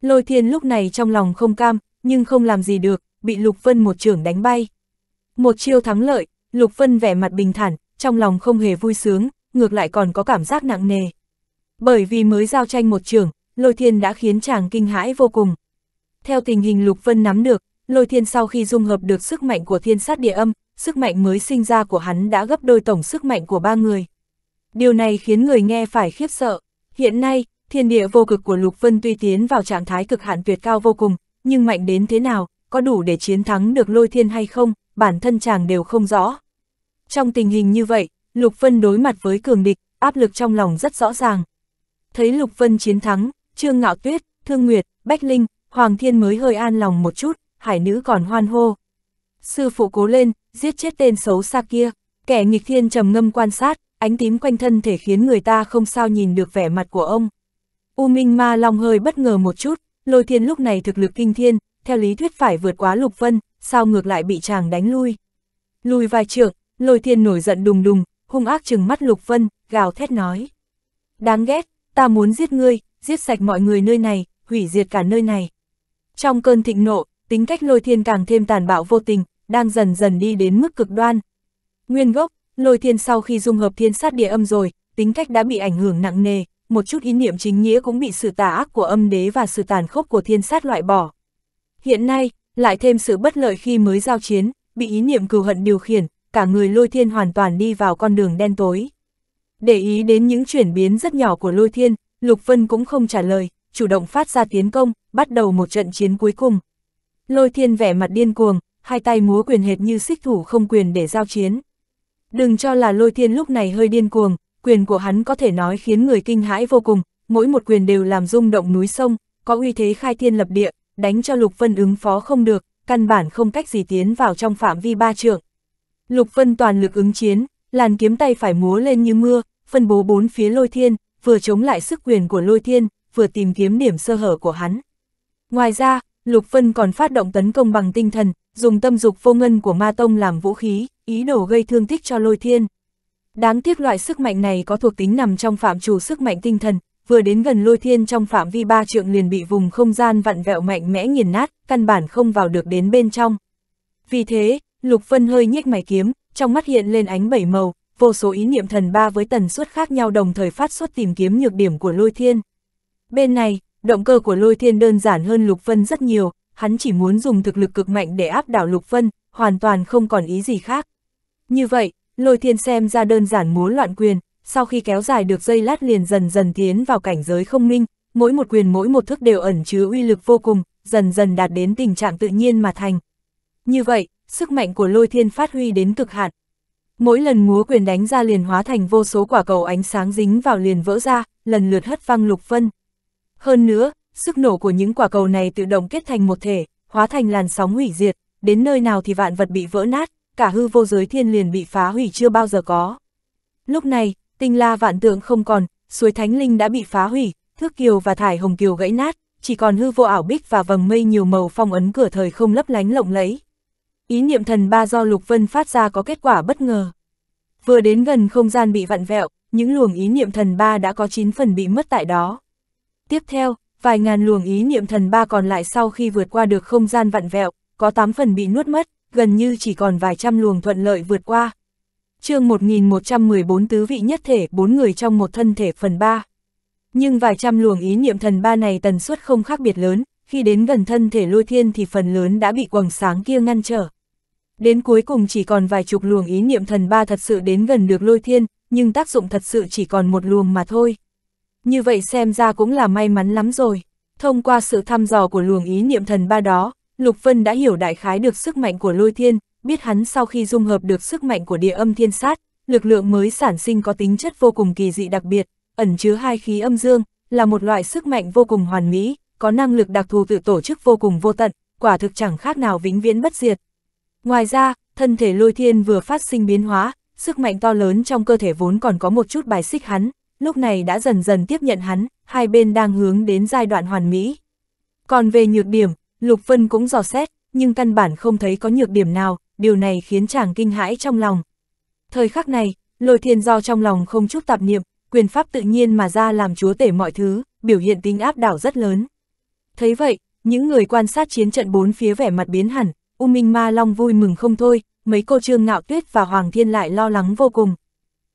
Lôi thiên lúc này trong lòng không cam, nhưng không làm gì được, bị Lục Vân một trưởng đánh bay. Một chiêu thắng lợi, Lục Vân vẻ mặt bình thản, trong lòng không hề vui sướng, ngược lại còn có cảm giác nặng nề. Bởi vì mới giao tranh một trưởng, Lôi Thiên đã khiến chàng kinh hãi vô cùng. Theo tình hình Lục Vân nắm được, Lôi Thiên sau khi dung hợp được sức mạnh của thiên sát địa âm, sức mạnh mới sinh ra của hắn đã gấp đôi tổng sức mạnh của ba người. Điều này khiến người nghe phải khiếp sợ. Hiện nay, thiên địa vô cực của Lục Vân tuy tiến vào trạng thái cực hạn tuyệt cao vô cùng, nhưng mạnh đến thế nào, có đủ để chiến thắng được lôi thiên hay không, bản thân chàng đều không rõ. Trong tình hình như vậy, Lục Vân đối mặt với cường địch, áp lực trong lòng rất rõ ràng. Thấy Lục Vân chiến thắng, Trương Ngạo Tuyết, Thương Nguyệt, Bách Linh, Hoàng Thiên mới hơi an lòng một chút, hải nữ còn hoan hô. Sư phụ cố lên, giết chết tên xấu xa kia, kẻ nghịch thiên trầm ngâm quan sát, ánh tím quanh thân thể khiến người ta không sao nhìn được vẻ mặt của ông. U Minh Ma Long hơi bất ngờ một chút, lôi thiên lúc này thực lực kinh thiên, theo lý thuyết phải vượt quá lục vân, sao ngược lại bị chàng đánh lui. Lùi vài trượng, lôi thiên nổi giận đùng đùng, hung ác chừng mắt lục vân, gào thét nói. Đáng ghét, ta muốn giết ngươi, giết sạch mọi người nơi này, hủy diệt cả nơi này. Trong cơn thịnh nộ, tính cách lôi thiên càng thêm tàn bạo vô tình, đang dần dần đi đến mức cực đoan. Nguyên gốc, lôi thiên sau khi dung hợp thiên sát địa âm rồi, tính cách đã bị ảnh hưởng nặng nề, một chút ý niệm chính nghĩa cũng bị sự tà ác của âm đế và sự tàn khốc của thiên sát loại bỏ. Hiện nay, lại thêm sự bất lợi khi mới giao chiến, bị ý niệm cừu hận điều khiển, cả người lôi thiên hoàn toàn đi vào con đường đen tối. Để ý đến những chuyển biến rất nhỏ của lôi thiên, Lục Vân cũng không trả lời, chủ động phát ra tiến công, bắt đầu một trận chiến cuối cùng. Lôi thiên vẻ mặt điên cuồng, hai tay múa quyền hệt như xích thủ không quyền để giao chiến. Đừng cho là lôi thiên lúc này hơi điên cuồng, quyền của hắn có thể nói khiến người kinh hãi vô cùng, mỗi một quyền đều làm rung động núi sông, có uy thế khai thiên lập địa, đánh cho Lục Vân ứng phó không được, căn bản không cách gì tiến vào trong phạm vi ba trượng. Lục Vân toàn lực ứng chiến, làn kiếm tay phải múa lên như mưa, phân bố bốn phía lôi thiên, vừa chống lại sức quyền của lôi thiên, vừa tìm kiếm điểm sơ hở của hắn. Ngoài ra, Lục Vân còn phát động tấn công bằng tinh thần, dùng tâm dục vô ngân của ma tông làm vũ khí, ý đồ gây thương tích cho lôi thiên. Đáng tiếc loại sức mạnh này có thuộc tính nằm trong phạm trù sức mạnh tinh thần, vừa đến gần lôi thiên trong phạm vi ba trượng liền bị vùng không gian vặn vẹo mạnh mẽ nghiền nát, căn bản không vào được đến bên trong. Vì thế, Lục Vân hơi nhếch mày kiếm, trong mắt hiện lên ánh bảy màu, vô số ý niệm thần ba với tần suất khác nhau đồng thời phát xuất tìm kiếm nhược điểm của lôi thiên. Bên này, động cơ của lôi thiên đơn giản hơn Lục Vân rất nhiều, hắn chỉ muốn dùng thực lực cực mạnh để áp đảo Lục Vân, hoàn toàn không còn ý gì khác. Như vậy, Lôi thiên xem ra đơn giản múa loạn quyền, sau khi kéo dài được dây lát liền dần dần tiến vào cảnh giới không minh, mỗi một quyền mỗi một thức đều ẩn chứa uy lực vô cùng, dần dần đạt đến tình trạng tự nhiên mà thành. Như vậy, sức mạnh của lôi thiên phát huy đến cực hạn. Mỗi lần múa quyền đánh ra liền hóa thành vô số quả cầu ánh sáng dính vào liền vỡ ra, lần lượt hất văng lục phân. Hơn nữa, sức nổ của những quả cầu này tự động kết thành một thể, hóa thành làn sóng hủy diệt, đến nơi nào thì vạn vật bị vỡ nát, cả hư vô giới thiên liền bị phá hủy chưa bao giờ có. Lúc này, tinh la vạn tượng không còn, suối thánh linh đã bị phá hủy, thước kiều và thải hồng kiều gãy nát, chỉ còn hư vô ảo bích và vầng mây nhiều màu phong ấn cửa thời không lấp lánh lộng lẫy. Ý niệm thần ba do Lục Vân phát ra có kết quả bất ngờ. Vừa đến gần không gian bị vặn vẹo, những luồng ý niệm thần ba đã có 9 phần bị mất tại đó. Tiếp theo, vài ngàn luồng ý niệm thần ba còn lại sau khi vượt qua được không gian vặn vẹo, có 8 phần bị nuốt mất, gần như chỉ còn vài trăm luồng thuận lợi vượt qua. chương 1114 tứ vị nhất thể, bốn người trong một thân thể phần 3. Nhưng vài trăm luồng ý niệm thần ba này tần suất không khác biệt lớn, khi đến gần thân thể lôi thiên thì phần lớn đã bị quầng sáng kia ngăn trở. Đến cuối cùng chỉ còn vài chục luồng ý niệm thần ba thật sự đến gần được lôi thiên, nhưng tác dụng thật sự chỉ còn một luồng mà thôi. Như vậy xem ra cũng là may mắn lắm rồi. Thông qua sự thăm dò của luồng ý niệm thần ba đó, Lục Vân đã hiểu đại khái được sức mạnh của lôi thiên, biết hắn sau khi dung hợp được sức mạnh của địa âm thiên sát, lực lượng mới sản sinh có tính chất vô cùng kỳ dị đặc biệt, ẩn chứa hai khí âm dương, là một loại sức mạnh vô cùng hoàn mỹ, có năng lực đặc thù tự tổ chức vô cùng vô tận, quả thực chẳng khác nào vĩnh viễn bất diệt. Ngoài ra, thân thể lôi thiên vừa phát sinh biến hóa, sức mạnh to lớn trong cơ thể vốn còn có một chút bài xích hắn, lúc này đã dần dần tiếp nhận hắn, hai bên đang hướng đến giai đoạn hoàn mỹ. Còn về nhược điểm, Lục Vân cũng dò xét, nhưng căn bản không thấy có nhược điểm nào, điều này khiến chàng kinh hãi trong lòng. Thời khắc này, lôi thiên do trong lòng không chút tạp niệm, quyền pháp tự nhiên mà ra làm chúa tể mọi thứ, biểu hiện tính áp đảo rất lớn. Thấy vậy, những người quan sát chiến trận bốn phía vẻ mặt biến hẳn, U Minh Ma Long vui mừng không thôi, mấy cô Trương Ngạo Tuyết và Hoàng Thiên lại lo lắng vô cùng.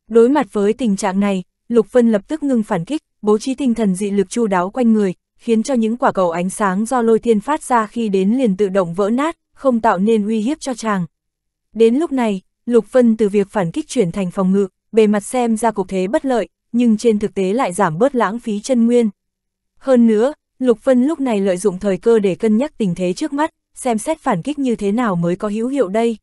Đối mặt với tình trạng này, Lục Vân lập tức ngưng phản kích, bố trí tinh thần dị lực chu đáo quanh người, khiến cho những quả cầu ánh sáng do lôi thiên phát ra khi đến liền tự động vỡ nát, không tạo nên uy hiếp cho chàng. Đến lúc này, Lục Vân từ việc phản kích chuyển thành phòng ngự, bề mặt xem ra cục thế bất lợi, nhưng trên thực tế lại giảm bớt lãng phí chân nguyên. Hơn nữa, Lục Vân lúc này lợi dụng thời cơ để cân nhắc tình thế trước mắt, xem xét phản kích như thế nào mới có hữu hiệu đây.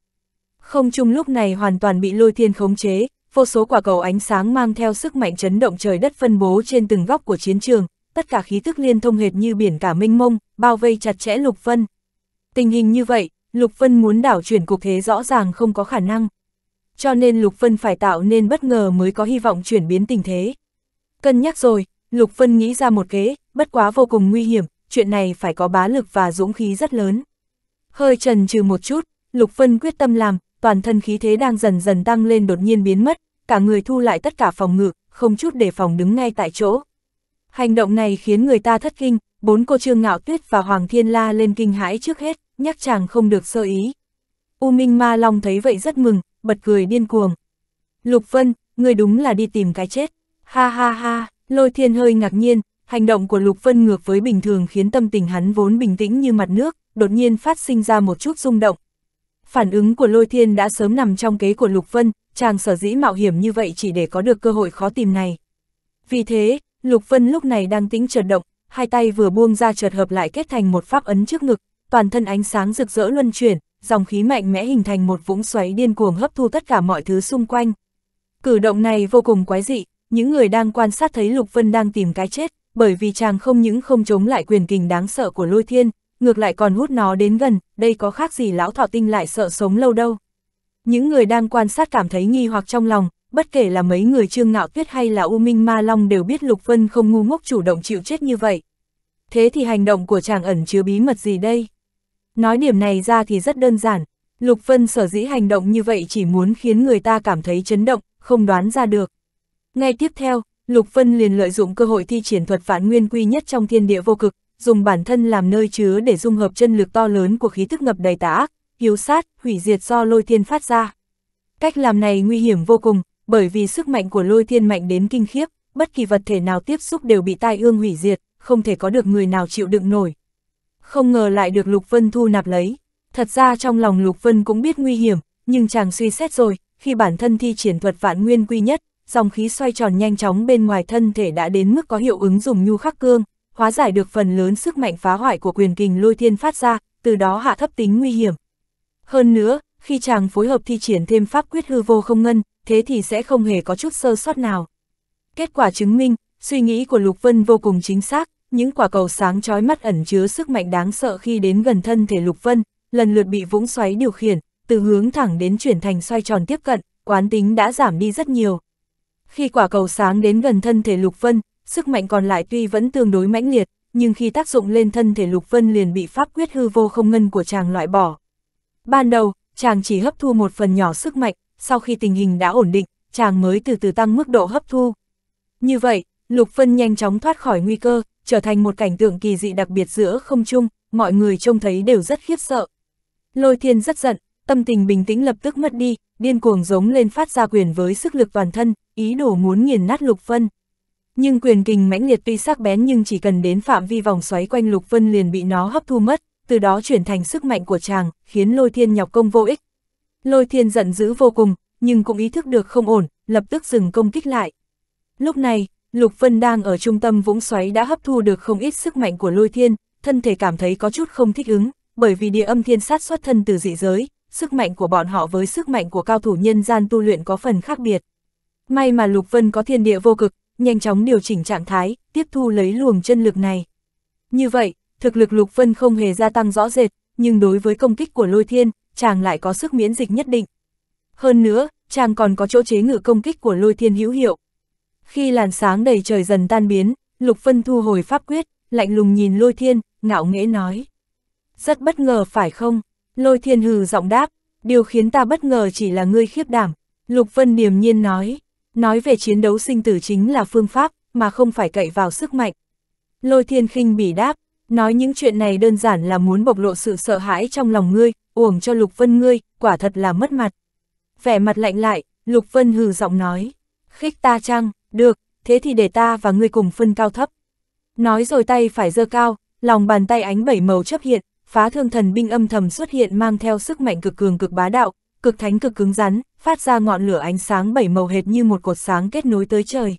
Không chung lúc này hoàn toàn bị lôi thiên khống chế, vô số quả cầu ánh sáng mang theo sức mạnh chấn động trời đất phân bố trên từng góc của chiến trường, tất cả khí tức liên thông hệt như biển cả minh mông, bao vây chặt chẽ Lục Vân. Tình hình như vậy, Lục Vân muốn đảo chuyển cục thế rõ ràng không có khả năng. Cho nên Lục Vân phải tạo nên bất ngờ mới có hy vọng chuyển biến tình thế. Cân nhắc rồi, Lục Vân nghĩ ra một kế, bất quá vô cùng nguy hiểm, chuyện này phải có bá lực và dũng khí rất lớn. Hơi trần trừ một chút, Lục Vân quyết tâm làm, toàn thân khí thế đang dần dần tăng lên đột nhiên biến mất, cả người thu lại tất cả phòng ngự, không chút để phòng đứng ngay tại chỗ. Hành động này khiến người ta thất kinh, bốn cô Trương Ngạo Tuyết và Hoàng Thiên La lên kinh hãi trước hết, nhắc chàng không được sơ ý. U Minh Ma Long thấy vậy rất mừng, bật cười điên cuồng. Lục Vân, người đúng là đi tìm cái chết. Ha ha ha, lôi thiên hơi ngạc nhiên, hành động của Lục Vân ngược với bình thường khiến tâm tình hắn vốn bình tĩnh như mặt nước, đột nhiên phát sinh ra một chút rung động. Phản ứng của lôi thiên đã sớm nằm trong kế của Lục Vân, chàng sở dĩ mạo hiểm như vậy chỉ để có được cơ hội khó tìm này. Vì thế, Lục Vân lúc này đang tĩnh chợt động, hai tay vừa buông ra chợt hợp lại kết thành một pháp ấn trước ngực, toàn thân ánh sáng rực rỡ luân chuyển, dòng khí mạnh mẽ hình thành một vũng xoáy điên cuồng hấp thu tất cả mọi thứ xung quanh. Cử động này vô cùng quái dị, những người đang quan sát thấy Lục Vân đang tìm cái chết, bởi vì chàng không những không chống lại quyền kình đáng sợ của lôi thiên, ngược lại còn hút nó đến gần, đây có khác gì lão thọ tinh lại sợ sống lâu đâu. Những người đang quan sát cảm thấy nghi hoặc trong lòng, bất kể là mấy người Trương Ngạo Tuyết hay là U Minh Ma Long đều biết Lục Vân không ngu ngốc chủ động chịu chết như vậy. Thế thì hành động của chàng ẩn chứa bí mật gì đây? Nói điểm này ra thì rất đơn giản, Lục Vân sở dĩ hành động như vậy chỉ muốn khiến người ta cảm thấy chấn động, không đoán ra được. Ngay tiếp theo, Lục Vân liền lợi dụng cơ hội thi triển thuật phản nguyên quy nhất trong thiên địa vô cực, dùng bản thân làm nơi chứa để dung hợp chân lực to lớn của khí thức ngập đầy tà ác, hiếu sát, hủy diệt do lôi thiên phát ra. Cách làm này nguy hiểm vô cùng, bởi vì sức mạnh của lôi thiên mạnh đến kinh khiếp, bất kỳ vật thể nào tiếp xúc đều bị tai ương hủy diệt, không thể có được người nào chịu đựng nổi. Không ngờ lại được Lục Vân thu nạp lấy, thật ra trong lòng Lục Vân cũng biết nguy hiểm, nhưng chàng suy xét rồi, khi bản thân thi triển thuật vạn nguyên quy nhất, dòng khí xoay tròn nhanh chóng bên ngoài thân thể đã đến mức có hiệu ứng dùng nhu khắc cương, hóa giải được phần lớn sức mạnh phá hoại của quyền kình lôi thiên phát ra, từ đó hạ thấp tính nguy hiểm. Hơn nữa, khi chàng phối hợp thi triển thêm pháp quyết hư vô không ngân, thế thì sẽ không hề có chút sơ sót nào. Kết quả chứng minh, suy nghĩ của Lục Vân vô cùng chính xác, những quả cầu sáng chói mắt ẩn chứa sức mạnh đáng sợ khi đến gần thân thể Lục Vân, lần lượt bị vũng xoáy điều khiển, từ hướng thẳng đến chuyển thành xoay tròn tiếp cận, quán tính đã giảm đi rất nhiều. Khi quả cầu sáng đến gần thân thể Lục Vân, sức mạnh còn lại tuy vẫn tương đối mãnh liệt, nhưng khi tác dụng lên thân thể Lục Vân liền bị pháp quyết hư vô không ngân của chàng loại bỏ. Ban đầu, chàng chỉ hấp thu một phần nhỏ sức mạnh, sau khi tình hình đã ổn định, chàng mới từ từ tăng mức độ hấp thu. Như vậy, Lục Phân nhanh chóng thoát khỏi nguy cơ, trở thành một cảnh tượng kỳ dị đặc biệt giữa không trung, mọi người trông thấy đều rất khiếp sợ. Lôi Thiên rất giận, tâm tình bình tĩnh lập tức mất đi, điên cuồng giống lên phát ra quyền với sức lực toàn thân, ý đồ muốn nghiền nát Lục Phân. Nhưng quyền kình mãnh liệt tuy sắc bén nhưng chỉ cần đến phạm vi vòng xoáy quanh Lục Vân liền bị nó hấp thu mất, từ đó chuyển thành sức mạnh của chàng, khiến lôi thiên nhọc công vô ích. Lôi thiên giận dữ vô cùng, nhưng cũng ý thức được không ổn, lập tức dừng công kích lại. Lúc này, Lục Vân đang ở trung tâm vũng xoáy đã hấp thu được không ít sức mạnh của lôi thiên, thân thể cảm thấy có chút không thích ứng, bởi vì địa âm thiên sát xuất thân từ dị giới, sức mạnh của bọn họ với sức mạnh của cao thủ nhân gian tu luyện có phần khác biệt. May mà Lục Vân có thiên địa vô cực, nhanh chóng điều chỉnh trạng thái, tiếp thu lấy luồng chân lực này. Như vậy, Thực lực Lục Vân không hề gia tăng rõ rệt, nhưng đối với công kích của lôi thiên, chàng lại có sức miễn dịch nhất định. Hơn nữa, chàng còn có chỗ chế ngự công kích của lôi thiên hữu hiệu. Khi làn sáng đầy trời dần tan biến, Lục Vân thu hồi pháp quyết, lạnh lùng nhìn lôi thiên, ngạo nghễ nói. Rất bất ngờ phải không? Lôi thiên hừ giọng đáp, điều khiến ta bất ngờ chỉ là ngươi khiếp đảm. Lục Vân điềm nhiên nói, nói về chiến đấu sinh tử chính là phương pháp, mà không phải cậy vào sức mạnh. Lôi thiên khinh bỉ đáp, Nói những chuyện này đơn giản là muốn bộc lộ sự sợ hãi trong lòng ngươi, uổng cho Lục Vân ngươi, quả thật là mất mặt. Vẻ mặt lạnh lại, Lục Vân hừ giọng nói, khích ta chăng, được, thế thì để ta và ngươi cùng phân cao thấp. Nói rồi tay phải dơ cao, lòng bàn tay ánh bảy màu chấp hiện, phá thương thần binh âm thầm xuất hiện mang theo sức mạnh cực cường cực bá đạo, cực thánh cực cứng rắn, phát ra ngọn lửa ánh sáng bảy màu hệt như một cột sáng kết nối tới trời.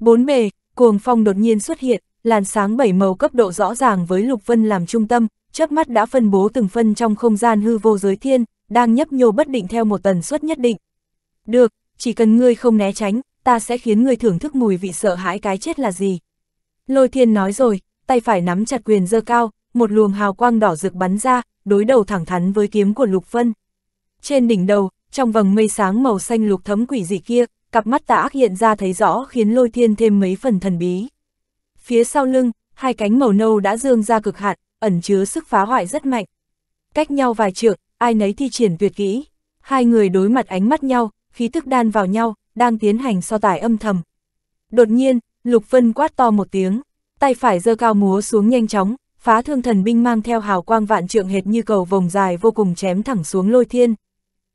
Bốn bề, cuồng phong đột nhiên xuất hiện, làn sáng bảy màu cấp độ rõ ràng với lục vân làm trung tâm, chớp mắt đã phân bố từng phân trong không gian hư vô giới thiên, đang nhấp nhô bất định theo một tần suất nhất định. Được, chỉ cần ngươi không né tránh, ta sẽ khiến ngươi thưởng thức mùi vị sợ hãi cái chết là gì. Lôi thiên nói rồi, tay phải nắm chặt quyền dơ cao, một luồng hào quang đỏ rực bắn ra, đối đầu thẳng thắn với kiếm của lục vân. Trên đỉnh đầu, trong vầng mây sáng màu xanh lục thấm quỷ dị kia, cặp mắt tà ác hiện ra thấy rõ khiến lôi thiên thêm mấy phần thần bí. Phía sau lưng, hai cánh màu nâu đã dương ra cực hạn, ẩn chứa sức phá hoại rất mạnh. Cách nhau vài trượng, ai nấy thi triển tuyệt kỹ. Hai người đối mặt ánh mắt nhau, khí tức đan vào nhau, đang tiến hành so tài âm thầm. Đột nhiên, Lục Vân quát to một tiếng, tay phải giơ cao múa xuống nhanh chóng, phá thương thần binh mang theo hào quang vạn trượng hệt như cầu vòng dài vô cùng chém thẳng xuống lôi thiên.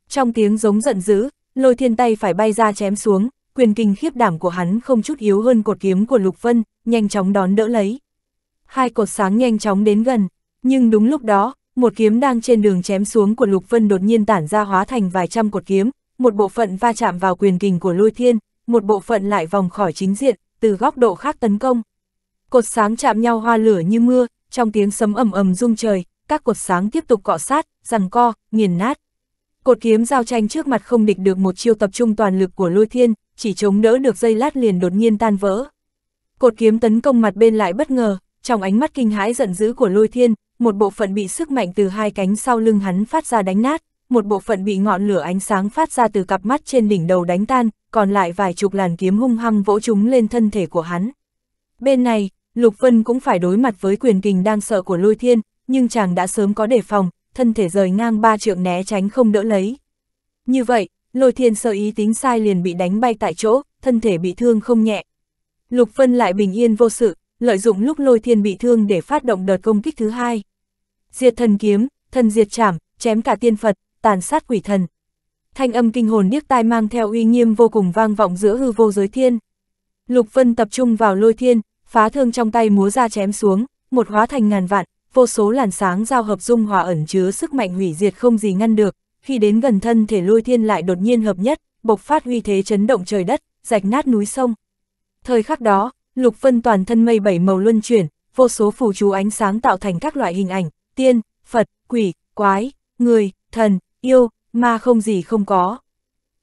Trong tiếng giống giận dữ, lôi thiên tay phải bay ra chém xuống, quyền kinh khiếp đảm của hắn không chút yếu hơn cột kiếm của Lục Vân, nhanh chóng đón đỡ lấy. Hai cột sáng nhanh chóng đến gần, nhưng đúng lúc đó, một kiếm đang trên đường chém xuống của Lục Vân đột nhiên tản ra hóa thành vài trăm cột kiếm, một bộ phận va chạm vào quyền kình của Lôi Thiên, một bộ phận lại vòng khỏi chính diện, từ góc độ khác tấn công. Cột sáng chạm nhau hoa lửa như mưa, trong tiếng sấm ầm ầm rung trời, các cột sáng tiếp tục cọ sát, giằng co, nghiền nát. Cột kiếm giao tranh trước mặt không địch được một chiêu tập trung toàn lực của Lôi Thiên, chỉ chống đỡ được dây lát liền đột nhiên tan vỡ. Cột kiếm tấn công mặt bên lại bất ngờ, trong ánh mắt kinh hãi giận dữ của lôi thiên, một bộ phận bị sức mạnh từ hai cánh sau lưng hắn phát ra đánh nát, một bộ phận bị ngọn lửa ánh sáng phát ra từ cặp mắt trên đỉnh đầu đánh tan, còn lại vài chục làn kiếm hung hăng vỗ chúng lên thân thể của hắn. Bên này, Lục Vân cũng phải đối mặt với quyền kình đang sợ của lôi thiên, nhưng chàng đã sớm có đề phòng, thân thể rời ngang ba trượng né tránh không đỡ lấy. Như vậy, Lôi thiên sơ ý tính sai liền bị đánh bay tại chỗ, thân thể bị thương không nhẹ. Lục Vân lại bình yên vô sự, lợi dụng lúc lôi thiên bị thương để phát động đợt công kích thứ hai. Diệt thần kiếm, thần diệt chảm, chém cả tiên Phật, tàn sát quỷ thần. Thanh âm kinh hồn điếc tai mang theo uy nghiêm vô cùng vang vọng giữa hư vô giới thiên. Lục Vân tập trung vào lôi thiên, phá thương trong tay múa ra chém xuống, một hóa thành ngàn vạn, vô số làn sáng giao hợp dung hòa ẩn chứa sức mạnh hủy diệt không gì ngăn được, khi đến gần thân thể lôi thiên lại đột nhiên hợp nhất, bộc phát huy thế chấn động trời đất, rạch nát núi sông. Thời khắc đó, lục phân toàn thân mây bảy màu luân chuyển, vô số phù chú ánh sáng tạo thành các loại hình ảnh, tiên, Phật, quỷ, quái, người, thần, yêu, ma không gì không có.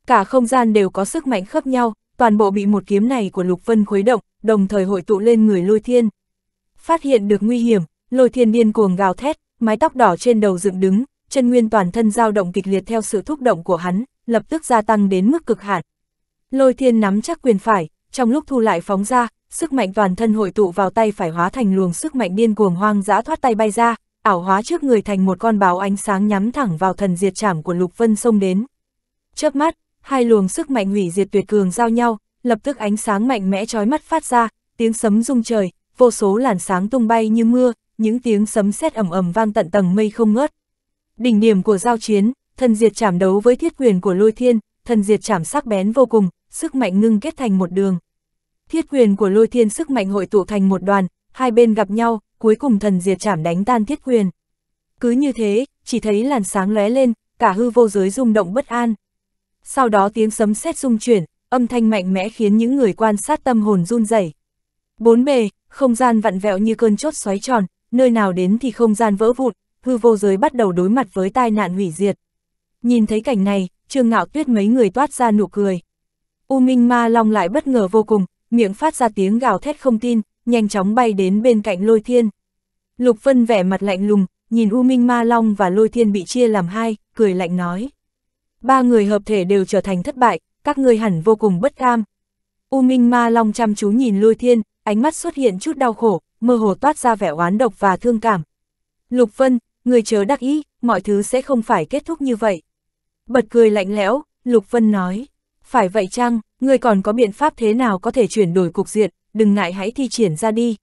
Cả không gian đều có sức mạnh khớp nhau, toàn bộ bị một kiếm này của Lục Vân khuấy động, đồng thời hội tụ lên người lôi thiên. Phát hiện được nguy hiểm, lôi thiên điên cuồng gào thét, mái tóc đỏ trên đầu dựng đứng, chân nguyên toàn thân dao động kịch liệt theo sự thúc động của hắn, lập tức gia tăng đến mức cực hạn. Lôi thiên nắm chắc quyền phải, trong lúc thu lại phóng ra, sức mạnh toàn thân hội tụ vào tay phải hóa thành luồng sức mạnh điên cuồng hoang dã thoát tay bay ra, ảo hóa trước người thành một con báo ánh sáng nhắm thẳng vào thần diệt trảm của Lục Vân xông đến. Chớp mắt, hai luồng sức mạnh hủy diệt tuyệt cường giao nhau, lập tức ánh sáng mạnh mẽ chói mắt phát ra, tiếng sấm rung trời, vô số làn sáng tung bay như mưa, những tiếng sấm sét ầm ầm vang tận tầng mây không ngớt. Đỉnh điểm của giao chiến, thần diệt chảm đấu với thiết quyền của lôi thiên, thần diệt chảm sắc bén vô cùng, sức mạnh ngưng kết thành một đường. Thiết quyền của lôi thiên sức mạnh hội tụ thành một đoàn, hai bên gặp nhau, cuối cùng thần diệt chảm đánh tan thiết quyền. Cứ như thế, chỉ thấy làn sáng lóe lên, cả hư vô giới rung động bất an. Sau đó tiếng sấm sét rung chuyển, âm thanh mạnh mẽ khiến những người quan sát tâm hồn run rẩy. Bốn bề, không gian vặn vẹo như cơn chốt xoáy tròn, nơi nào đến thì không gian vỡ vụn, hư vô giới bắt đầu đối mặt với tai nạn hủy diệt. Nhìn thấy cảnh này, Trương Ngạo Tuyết mấy người toát ra nụ cười. U Minh Ma Long lại bất ngờ vô cùng, miệng phát ra tiếng gào thét không tin, nhanh chóng bay đến bên cạnh Lôi Thiên. Lục Vân vẻ mặt lạnh lùng, nhìn U Minh Ma Long và Lôi Thiên bị chia làm hai, cười lạnh nói. Ba người hợp thể đều trở thành thất bại, các người hẳn vô cùng bất cam. U Minh Ma Long chăm chú nhìn Lôi Thiên, ánh mắt xuất hiện chút đau khổ, mơ hồ toát ra vẻ oán độc và thương cảm. Lục Vân, người chớ đắc ý, mọi thứ sẽ không phải kết thúc như vậy. Bật cười lạnh lẽo, Lục Vân nói, phải vậy chăng, người còn có biện pháp thế nào có thể chuyển đổi cục diện, đừng ngại hãy thi triển ra đi.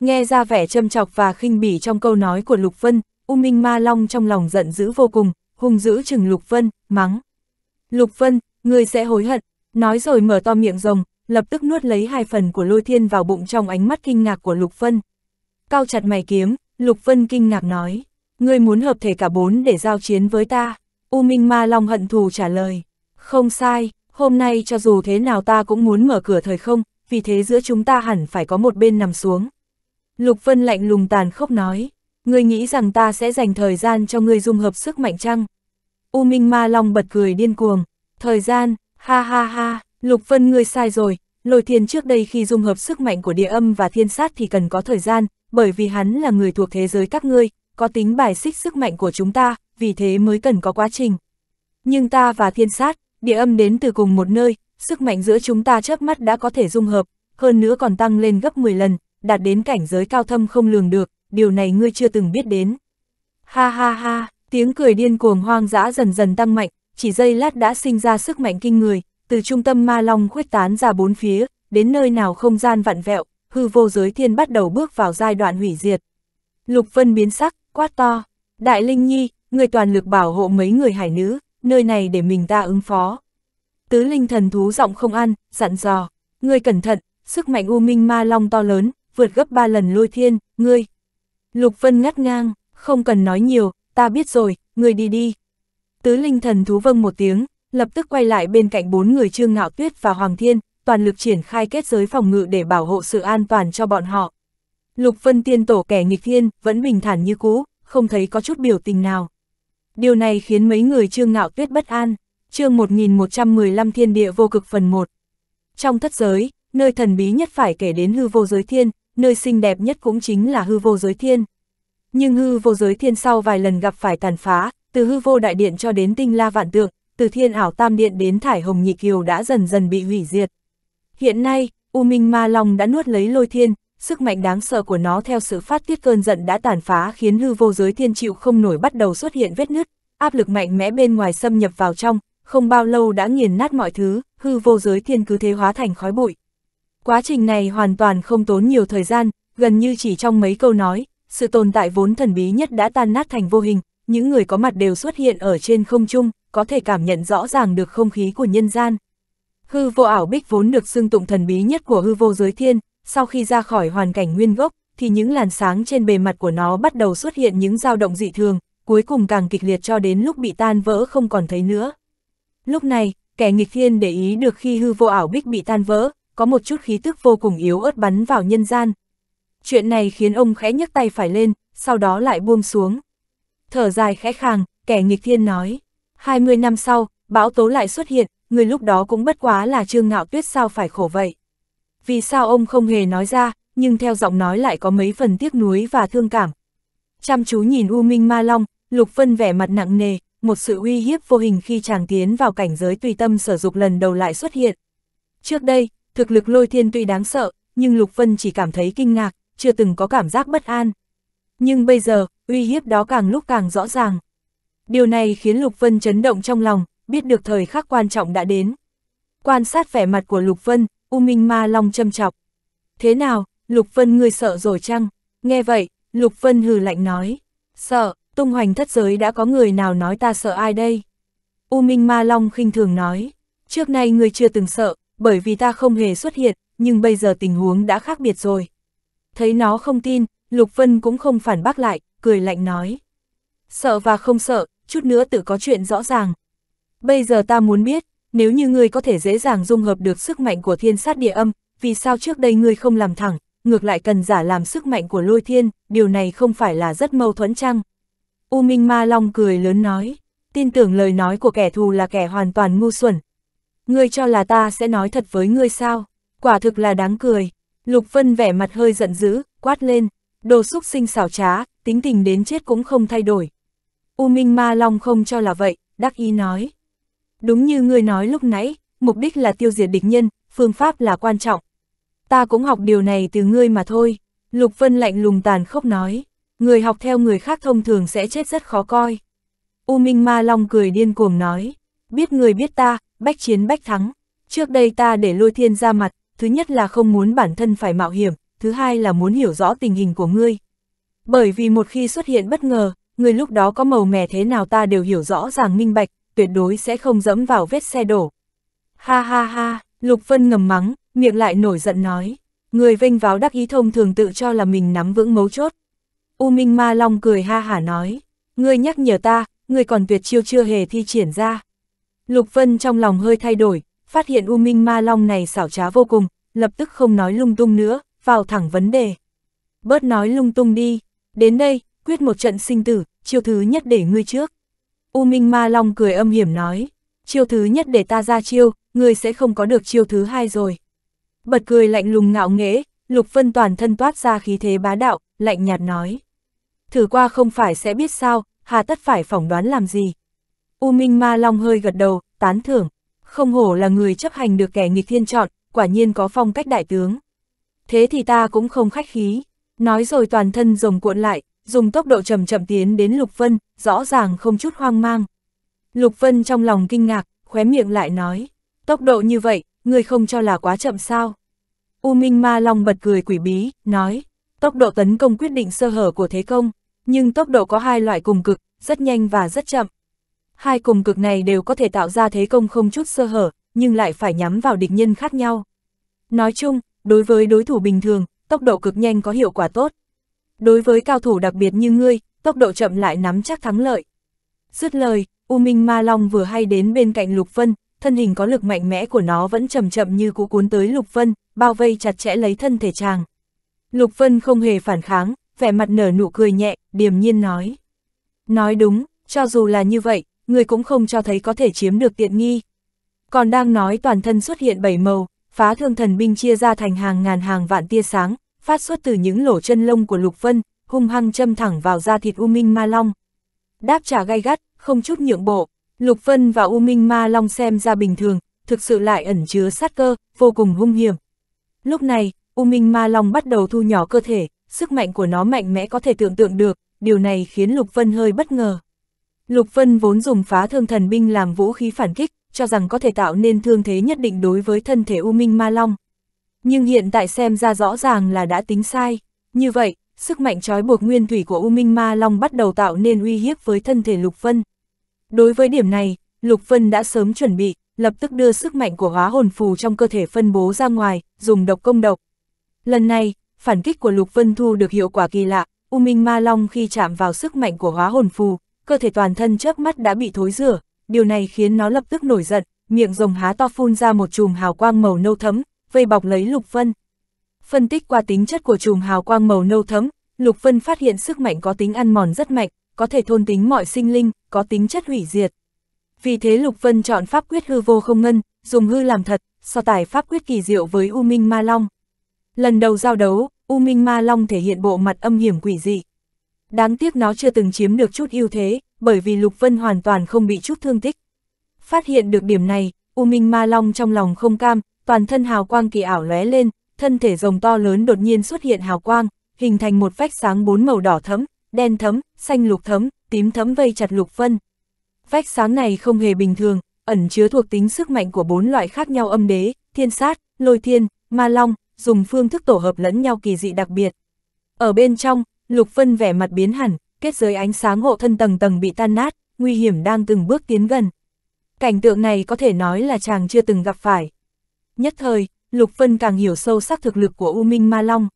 Nghe ra vẻ châm chọc và khinh bỉ trong câu nói của Lục Vân, U Minh Ma Long trong lòng giận dữ vô cùng, hung dữ chừng Lục Vân, mắng. Lục Vân, người sẽ hối hận, nói rồi mở to miệng rồng, lập tức nuốt lấy hai phần của lôi thiên vào bụng trong ánh mắt kinh ngạc của Lục Vân. Cao chặt mày kiếm, Lục Vân kinh ngạc nói. Ngươi muốn hợp thể cả bốn để giao chiến với ta, U Minh Ma Long hận thù trả lời. Không sai, hôm nay cho dù thế nào ta cũng muốn mở cửa thời không, vì thế giữa chúng ta hẳn phải có một bên nằm xuống. Lục Vân lạnh lùng tàn khốc nói, ngươi nghĩ rằng ta sẽ dành thời gian cho ngươi dung hợp sức mạnh chăng? U Minh Ma Long bật cười điên cuồng, thời gian, ha ha ha, Lục Vân ngươi sai rồi, lôi thiên trước đây khi dung hợp sức mạnh của địa âm và thiên sát thì cần có thời gian, bởi vì hắn là người thuộc thế giới các ngươi, có tính bài xích sức mạnh của chúng ta, vì thế mới cần có quá trình. Nhưng ta và thiên sát, địa âm đến từ cùng một nơi, sức mạnh giữa chúng ta chớp mắt đã có thể dung hợp, hơn nữa còn tăng lên gấp 10 lần, đạt đến cảnh giới cao thâm không lường được, điều này ngươi chưa từng biết đến. Ha ha ha, tiếng cười điên cuồng hoang dã dần dần tăng mạnh, chỉ giây lát đã sinh ra sức mạnh kinh người, từ trung tâm ma long khuếch tán ra bốn phía, đến nơi nào không gian vặn vẹo, hư vô giới thiên bắt đầu bước vào giai đoạn hủy diệt. Lục Vân biến sắc, Quát to, Đại Linh Nhi, người toàn lực bảo hộ mấy người hải nữ, nơi này để mình ta ứng phó. Tứ linh thần thú giọng không ăn, dặn dò, người cẩn thận, sức mạnh u minh ma long to lớn, vượt gấp ba lần lôi thiên, ngươi. Lục Vân ngắt ngang, không cần nói nhiều, ta biết rồi, người đi đi. Tứ linh thần thú vâng một tiếng, lập tức quay lại bên cạnh bốn người Trương Ngạo Tuyết và Hoàng Thiên, toàn lực triển khai kết giới phòng ngự để bảo hộ sự an toàn cho bọn họ. Lục Vân Tiên Tổ kẻ nghịch thiên, vẫn bình thản như cũ, không thấy có chút biểu tình nào. Điều này khiến mấy người trương ngạo tuyết bất an, chương 1115 thiên địa vô cực phần 1. Trong thất giới, nơi thần bí nhất phải kể đến hư vô giới thiên, nơi xinh đẹp nhất cũng chính là hư vô giới thiên. Nhưng hư vô giới thiên sau vài lần gặp phải tàn phá, từ hư vô đại điện cho đến tinh la vạn tượng, từ thiên ảo tam điện đến thải hồng nhị kiều đã dần dần bị hủy diệt. Hiện nay, U Minh Ma Long đã nuốt lấy lôi thiên, sức mạnh đáng sợ của nó theo sự phát tiết cơn giận đã tàn phá khiến hư vô giới thiên chịu không nổi bắt đầu xuất hiện vết nứt, áp lực mạnh mẽ bên ngoài xâm nhập vào trong, không bao lâu đã nghiền nát mọi thứ, hư vô giới thiên cứ thế hóa thành khói bụi. Quá trình này hoàn toàn không tốn nhiều thời gian, gần như chỉ trong mấy câu nói, sự tồn tại vốn thần bí nhất đã tan nát thành vô hình, những người có mặt đều xuất hiện ở trên không trung, có thể cảm nhận rõ ràng được không khí của nhân gian. Hư vô ảo bích vốn được xưng tụng thần bí nhất của hư vô giới thiên, sau khi ra khỏi hoàn cảnh nguyên gốc, thì những làn sáng trên bề mặt của nó bắt đầu xuất hiện những dao động dị thường, cuối cùng càng kịch liệt cho đến lúc bị tan vỡ không còn thấy nữa. Lúc này, kẻ nghịch thiên để ý được khi hư vô ảo bích bị tan vỡ, có một chút khí tức vô cùng yếu ớt bắn vào nhân gian. Chuyện này khiến ông khẽ nhấc tay phải lên, sau đó lại buông xuống. Thở dài khẽ khàng, kẻ nghịch thiên nói. 20 năm sau, bão tố lại xuất hiện, người lúc đó cũng bất quá là trương ngạo tuyết sao phải khổ vậy vì sao ông không hề nói ra, nhưng theo giọng nói lại có mấy phần tiếc nuối và thương cảm. Chăm chú nhìn U Minh Ma Long, Lục Vân vẻ mặt nặng nề, một sự uy hiếp vô hình khi chàng tiến vào cảnh giới tùy tâm sở dục lần đầu lại xuất hiện. Trước đây, thực lực lôi thiên tuy đáng sợ, nhưng Lục Vân chỉ cảm thấy kinh ngạc, chưa từng có cảm giác bất an. Nhưng bây giờ, uy hiếp đó càng lúc càng rõ ràng. Điều này khiến Lục Vân chấn động trong lòng, biết được thời khắc quan trọng đã đến. Quan sát vẻ mặt của Lục Vân, U Minh Ma Long châm chọc. Thế nào, Lục Vân ngươi sợ rồi chăng? Nghe vậy, Lục Vân hừ lạnh nói. Sợ, tung hoành thất giới đã có người nào nói ta sợ ai đây? U Minh Ma Long khinh thường nói. Trước nay ngươi chưa từng sợ, bởi vì ta không hề xuất hiện, nhưng bây giờ tình huống đã khác biệt rồi. Thấy nó không tin, Lục Vân cũng không phản bác lại, cười lạnh nói. Sợ và không sợ, chút nữa tự có chuyện rõ ràng. Bây giờ ta muốn biết, nếu như ngươi có thể dễ dàng dung hợp được sức mạnh của thiên sát địa âm, vì sao trước đây ngươi không làm thẳng, ngược lại cần giả làm sức mạnh của lôi thiên, điều này không phải là rất mâu thuẫn chăng? U Minh Ma Long cười lớn nói, tin tưởng lời nói của kẻ thù là kẻ hoàn toàn ngu xuẩn. Ngươi cho là ta sẽ nói thật với ngươi sao? Quả thực là đáng cười. Lục Vân vẻ mặt hơi giận dữ, quát lên, đồ xúc sinh xảo trá, tính tình đến chết cũng không thay đổi. U Minh Ma Long không cho là vậy, đắc ý nói. Đúng như ngươi nói lúc nãy, mục đích là tiêu diệt địch nhân, phương pháp là quan trọng. Ta cũng học điều này từ ngươi mà thôi, Lục Vân lạnh lùng tàn khốc nói, người học theo người khác thông thường sẽ chết rất khó coi. U Minh Ma Long cười điên cuồng nói, biết người biết ta, bách chiến bách thắng, trước đây ta để lôi thiên ra mặt, thứ nhất là không muốn bản thân phải mạo hiểm, thứ hai là muốn hiểu rõ tình hình của ngươi. Bởi vì một khi xuất hiện bất ngờ, người lúc đó có màu mè thế nào ta đều hiểu rõ ràng minh bạch, tuyệt đối sẽ không dẫm vào vết xe đổ. Ha ha ha, Lục Vân ngầm mắng, miệng lại nổi giận nói. Người vinh váo đắc ý thông thường tự cho là mình nắm vững mấu chốt. U Minh Ma Long cười ha hả nói. người nhắc nhở ta, người còn tuyệt chiêu chưa hề thi triển ra. Lục Vân trong lòng hơi thay đổi, phát hiện U Minh Ma Long này xảo trá vô cùng, lập tức không nói lung tung nữa, vào thẳng vấn đề. Bớt nói lung tung đi, đến đây, quyết một trận sinh tử, chiêu thứ nhất để ngươi trước. U Minh Ma Long cười âm hiểm nói, chiêu thứ nhất để ta ra chiêu, ngươi sẽ không có được chiêu thứ hai rồi. Bật cười lạnh lùng ngạo nghễ, Lục Vân toàn thân toát ra khí thế bá đạo, lạnh nhạt nói. Thử qua không phải sẽ biết sao, hà tất phải phỏng đoán làm gì. U Minh Ma Long hơi gật đầu, tán thưởng, không hổ là người chấp hành được kẻ nghịch thiên chọn, quả nhiên có phong cách đại tướng. Thế thì ta cũng không khách khí, nói rồi toàn thân rồng cuộn lại, dùng tốc độ chậm chậm tiến đến Lục Vân, rõ ràng không chút hoang mang. Lục Vân trong lòng kinh ngạc, khóe miệng lại nói, tốc độ như vậy, người không cho là quá chậm sao. U Minh Ma Long bật cười quỷ bí, nói, tốc độ tấn công quyết định sơ hở của thế công, nhưng tốc độ có hai loại cùng cực, rất nhanh và rất chậm. Hai cùng cực này đều có thể tạo ra thế công không chút sơ hở, nhưng lại phải nhắm vào địch nhân khác nhau. Nói chung, đối với đối thủ bình thường, tốc độ cực nhanh có hiệu quả tốt, đối với cao thủ đặc biệt như ngươi, tốc độ chậm lại nắm chắc thắng lợi. Dứt lời, U Minh Ma Long vừa hay đến bên cạnh Lục Vân, thân hình có lực mạnh mẽ của nó vẫn chậm chậm như cũ cuốn tới Lục Vân, bao vây chặt chẽ lấy thân thể chàng. Lục Vân không hề phản kháng, vẻ mặt nở nụ cười nhẹ, điềm nhiên nói. Nói đúng, cho dù là như vậy, người cũng không cho thấy có thể chiếm được tiện nghi. Còn đang nói toàn thân xuất hiện bảy màu, phá thương thần binh chia ra thành hàng ngàn hàng vạn tia sáng, phát xuất từ những lỗ chân lông của Lục Vân, hung hăng châm thẳng vào da thịt U Minh Ma Long. Đáp trả gay gắt, không chút nhượng bộ, Lục Vân và U Minh Ma Long xem ra bình thường, thực sự lại ẩn chứa sát cơ, vô cùng hung hiểm. Lúc này, U Minh Ma Long bắt đầu thu nhỏ cơ thể, sức mạnh của nó mạnh mẽ có thể tưởng tượng được, điều này khiến Lục Vân hơi bất ngờ. Lục Vân vốn dùng phá thương thần binh làm vũ khí phản kích, cho rằng có thể tạo nên thương thế nhất định đối với thân thể U Minh Ma Long. Nhưng hiện tại xem ra rõ ràng là đã tính sai. Như vậy, sức mạnh trói buộc nguyên thủy của U Minh Ma Long bắt đầu tạo nên uy hiếp với thân thể Lục Vân. Đối với điểm này, Lục Vân đã sớm chuẩn bị, lập tức đưa sức mạnh của hóa hồn phù trong cơ thể phân bố ra ngoài, dùng độc công độc. Lần này, phản kích của Lục Vân thu được hiệu quả kỳ lạ, U Minh Ma Long khi chạm vào sức mạnh của hóa hồn phù, cơ thể toàn thân chớp mắt đã bị thối rửa, điều này khiến nó lập tức nổi giận, miệng rồng há to phun ra một chùm hào quang màu nâu thấm, vây bọc lấy Lục Vân. Phân tích qua tính chất của chùm hào quang màu nâu thấm, Lục Vân phát hiện sức mạnh có tính ăn mòn rất mạnh, có thể thôn tính mọi sinh linh, có tính chất hủy diệt. Vì thế Lục Vân chọn pháp quyết hư vô không ngân, dùng hư làm thật, so tài pháp quyết kỳ diệu với U Minh Ma Long. Lần đầu giao đấu, U Minh Ma Long thể hiện bộ mặt âm hiểm quỷ dị. Đáng tiếc nó chưa từng chiếm được chút ưu thế, bởi vì Lục Vân hoàn toàn không bị chút thương tích. Phát hiện được điểm này, U Minh Ma Long trong lòng không cam, toàn thân hào quang kỳ ảo lóe lên, thân thể rồng to lớn đột nhiên xuất hiện hào quang, hình thành một vách sáng bốn màu đỏ thấm, đen thấm, xanh lục thấm, tím thấm vây chặt lục vân. Vách sáng này không hề bình thường, ẩn chứa thuộc tính sức mạnh của bốn loại khác nhau âm đế, thiên sát, lôi thiên, ma long, dùng phương thức tổ hợp lẫn nhau kỳ dị đặc biệt. Ở bên trong, lục vân vẻ mặt biến hẳn, kết giới ánh sáng hộ thân tầng tầng bị tan nát, nguy hiểm đang từng bước tiến gần. Cảnh tượng này có thể nói là chàng chưa từng gặp phải. Nhất thời, Lục Vân càng hiểu sâu sắc thực lực của U Minh Ma Long.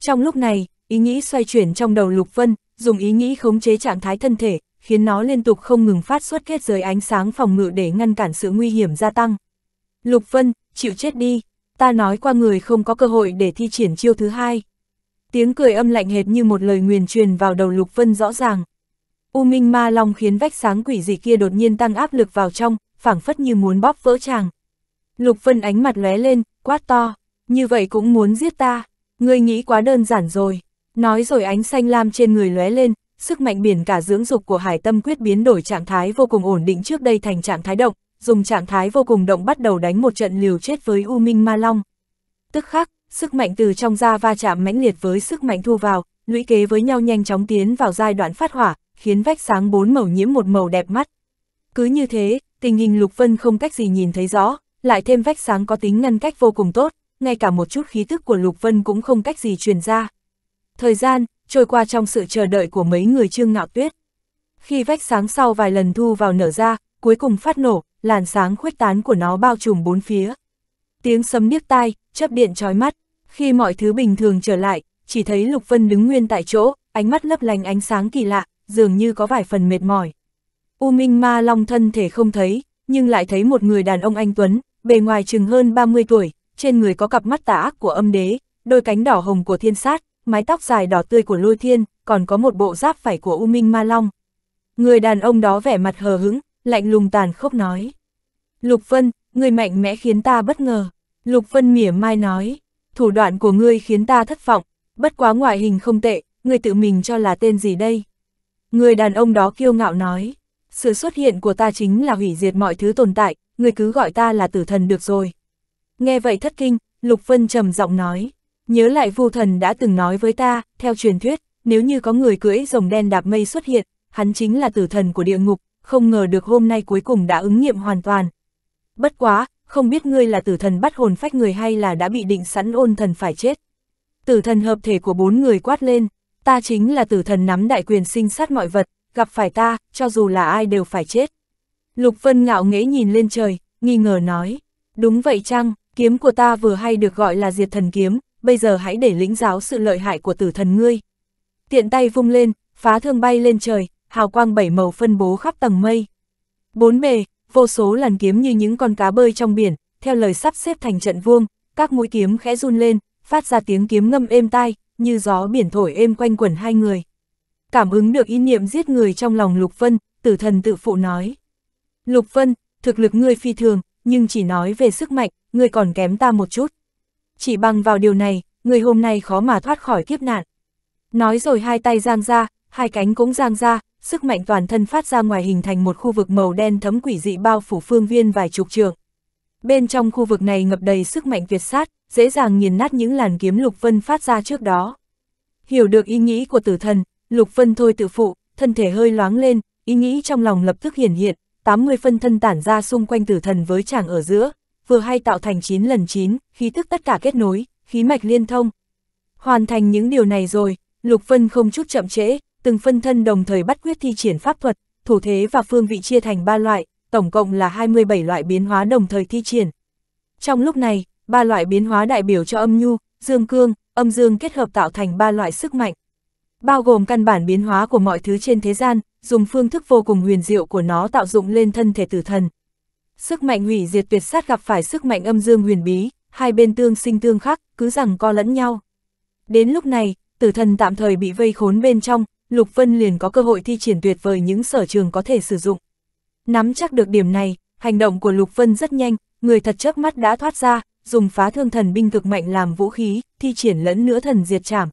Trong lúc này, ý nghĩ xoay chuyển trong đầu Lục Vân, dùng ý nghĩ khống chế trạng thái thân thể, khiến nó liên tục không ngừng phát xuất kết giới ánh sáng phòng ngự để ngăn cản sự nguy hiểm gia tăng. Lục Vân, chịu chết đi, ta nói qua người không có cơ hội để thi triển chiêu thứ hai. Tiếng cười âm lạnh hệt như một lời nguyền truyền vào đầu Lục Vân rõ ràng. U Minh Ma Long khiến vách sáng quỷ dị kia đột nhiên tăng áp lực vào trong, phảng phất như muốn bóp vỡ chàng. Lục Vân ánh mặt lóe lên, quát to, như vậy cũng muốn giết ta, ngươi nghĩ quá đơn giản rồi. Nói rồi ánh xanh lam trên người lóe lên, sức mạnh biển cả dưỡng dục của hải tâm quyết biến đổi trạng thái vô cùng ổn định trước đây thành trạng thái động, dùng trạng thái vô cùng động bắt đầu đánh một trận liều chết với U Minh Ma Long. Tức khắc, sức mạnh từ trong ra va chạm mãnh liệt với sức mạnh thu vào, lũy kế với nhau nhanh chóng tiến vào giai đoạn phát hỏa, khiến vách sáng bốn màu nhiễm một màu đẹp mắt. Cứ như thế, tình hình Lục Vân không cách gì nhìn thấy rõ, lại thêm vách sáng có tính ngăn cách vô cùng tốt, ngay cả một chút khí tức của Lục Vân cũng không cách gì truyền ra. Thời gian, trôi qua trong sự chờ đợi của mấy người trương ngạo tuyết. Khi vách sáng sau vài lần thu vào nở ra, cuối cùng phát nổ, làn sáng khuếch tán của nó bao trùm bốn phía. Tiếng sấm điếc tai, chớp điện chói mắt, khi mọi thứ bình thường trở lại, chỉ thấy Lục Vân đứng nguyên tại chỗ, ánh mắt lấp lánh ánh sáng kỳ lạ, dường như có vài phần mệt mỏi. U Minh Ma Long thân thể không thấy, nhưng lại thấy một người đàn ông anh Tuấn, bề ngoài chừng hơn 30 tuổi, trên người có cặp mắt tà ác của âm đế, đôi cánh đỏ hồng của thiên sát, mái tóc dài đỏ tươi của lôi thiên, còn có một bộ giáp phải của U Minh Ma Long. Người đàn ông đó vẻ mặt hờ hững, lạnh lùng tàn khốc nói. Lục Vân, người mạnh mẽ khiến ta bất ngờ. Lục Vân mỉa mai nói, thủ đoạn của ngươi khiến ta thất vọng, bất quá ngoại hình không tệ, ngươi tự mình cho là tên gì đây? Người đàn ông đó kiêu ngạo nói, sự xuất hiện của ta chính là hủy diệt mọi thứ tồn tại, người cứ gọi ta là tử thần được rồi. Nghe vậy thất kinh, Lục Vân trầm giọng nói, nhớ lại vu thần đã từng nói với ta, theo truyền thuyết, nếu như có người cưỡi rồng đen đạp mây xuất hiện, hắn chính là tử thần của địa ngục, không ngờ được hôm nay cuối cùng đã ứng nghiệm hoàn toàn. Bất quá, không biết ngươi là tử thần bắt hồn phách người hay là đã bị định sẵn ôn thần phải chết. Tử thần hợp thể của bốn người quát lên, ta chính là tử thần nắm đại quyền sinh sát mọi vật, gặp phải ta, cho dù là ai đều phải chết. Lục Vân ngạo nghễ nhìn lên trời, nghi ngờ nói. Đúng vậy chăng, kiếm của ta vừa hay được gọi là diệt thần kiếm, bây giờ hãy để lĩnh giáo sự lợi hại của tử thần ngươi. Tiện tay vung lên, phá thương bay lên trời, hào quang bảy màu phân bố khắp tầng mây. Bốn bề, vô số làn kiếm như những con cá bơi trong biển, theo lời sắp xếp thành trận vuông, các mũi kiếm khẽ run lên, phát ra tiếng kiếm ngâm êm tai, như gió biển thổi êm quanh quẩn hai người. Cảm ứng được ý niệm giết người trong lòng Lục Vân, tử thần tự phụ nói. Lục Vân, thực lực ngươi phi thường, nhưng chỉ nói về sức mạnh, ngươi còn kém ta một chút. Chỉ bằng vào điều này, ngươi hôm nay khó mà thoát khỏi kiếp nạn. Nói rồi hai tay giang ra, hai cánh cũng giang ra, sức mạnh toàn thân phát ra ngoài hình thành một khu vực màu đen thấm quỷ dị bao phủ phương viên vài chục trường. Bên trong khu vực này ngập đầy sức mạnh việt sát, dễ dàng nghiền nát những làn kiếm Lục Vân phát ra trước đó. Hiểu được ý nghĩ của tử thần, Lục Vân thôi tự phụ, thân thể hơi loáng lên, ý nghĩ trong lòng lập tức hiển hiện, 80 phân thân tản ra xung quanh tử thần với chàng ở giữa, vừa hay tạo thành 9 lần 9, khí tức tất cả kết nối, khí mạch liên thông. Hoàn thành những điều này rồi, Lục Vân không chút chậm trễ, từng phân thân đồng thời bắt quyết thi triển pháp thuật, thủ thế và phương vị chia thành 3 loại, tổng cộng là 27 loại biến hóa đồng thời thi triển. Trong lúc này, ba loại biến hóa đại biểu cho âm nhu, dương cương, âm dương kết hợp tạo thành ba loại sức mạnh bao gồm căn bản biến hóa của mọi thứ trên thế gian, dùng phương thức vô cùng huyền diệu của nó tạo dụng lên thân thể tử thần. Sức mạnh hủy diệt tuyệt sát gặp phải sức mạnh âm dương huyền bí, hai bên tương sinh tương khắc, cứ rằng co lẫn nhau. Đến lúc này, tử thần tạm thời bị vây khốn bên trong, Lục Vân liền có cơ hội thi triển tuyệt vời những sở trường có thể sử dụng. Nắm chắc được điểm này, hành động của Lục Vân rất nhanh, người thật chớp mắt đã thoát ra, dùng phá thương thần binh cực mạnh làm vũ khí, thi triển lẫn nữa thần diệt chảm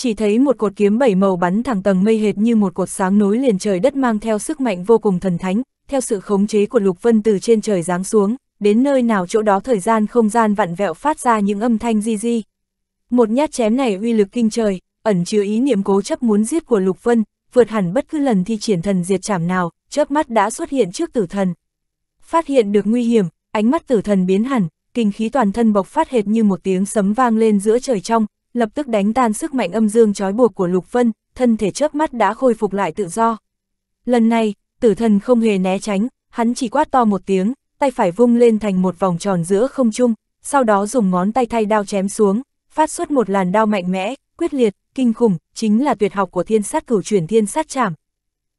chỉ thấy một cột kiếm bảy màu bắn thẳng tầng mây hệt như một cột sáng nối liền trời đất mang theo sức mạnh vô cùng thần thánh, theo sự khống chế của Lục Vân từ trên trời giáng xuống, đến nơi nào chỗ đó thời gian không gian vặn vẹo phát ra những âm thanh di di. Một nhát chém này uy lực kinh trời, ẩn chứa ý niệm cố chấp muốn giết của Lục Vân, vượt hẳn bất cứ lần thi triển thần diệt chảm nào, chớp mắt đã xuất hiện trước tử thần. Phát hiện được nguy hiểm, ánh mắt tử thần biến hẳn, kinh khí toàn thân bộc phát hệt như một tiếng sấm vang lên giữa trời trong, lập tức đánh tan sức mạnh âm dương trói buộc của Lục Vân, thân thể chớp mắt đã khôi phục lại tự do. Lần này, tử thần không hề né tránh, hắn chỉ quát to một tiếng, tay phải vung lên thành một vòng tròn giữa không trung, sau đó dùng ngón tay thay đao chém xuống, phát xuất một làn đao mạnh mẽ, quyết liệt, kinh khủng, chính là tuyệt học của thiên sát cửu chuyển thiên sát chảm.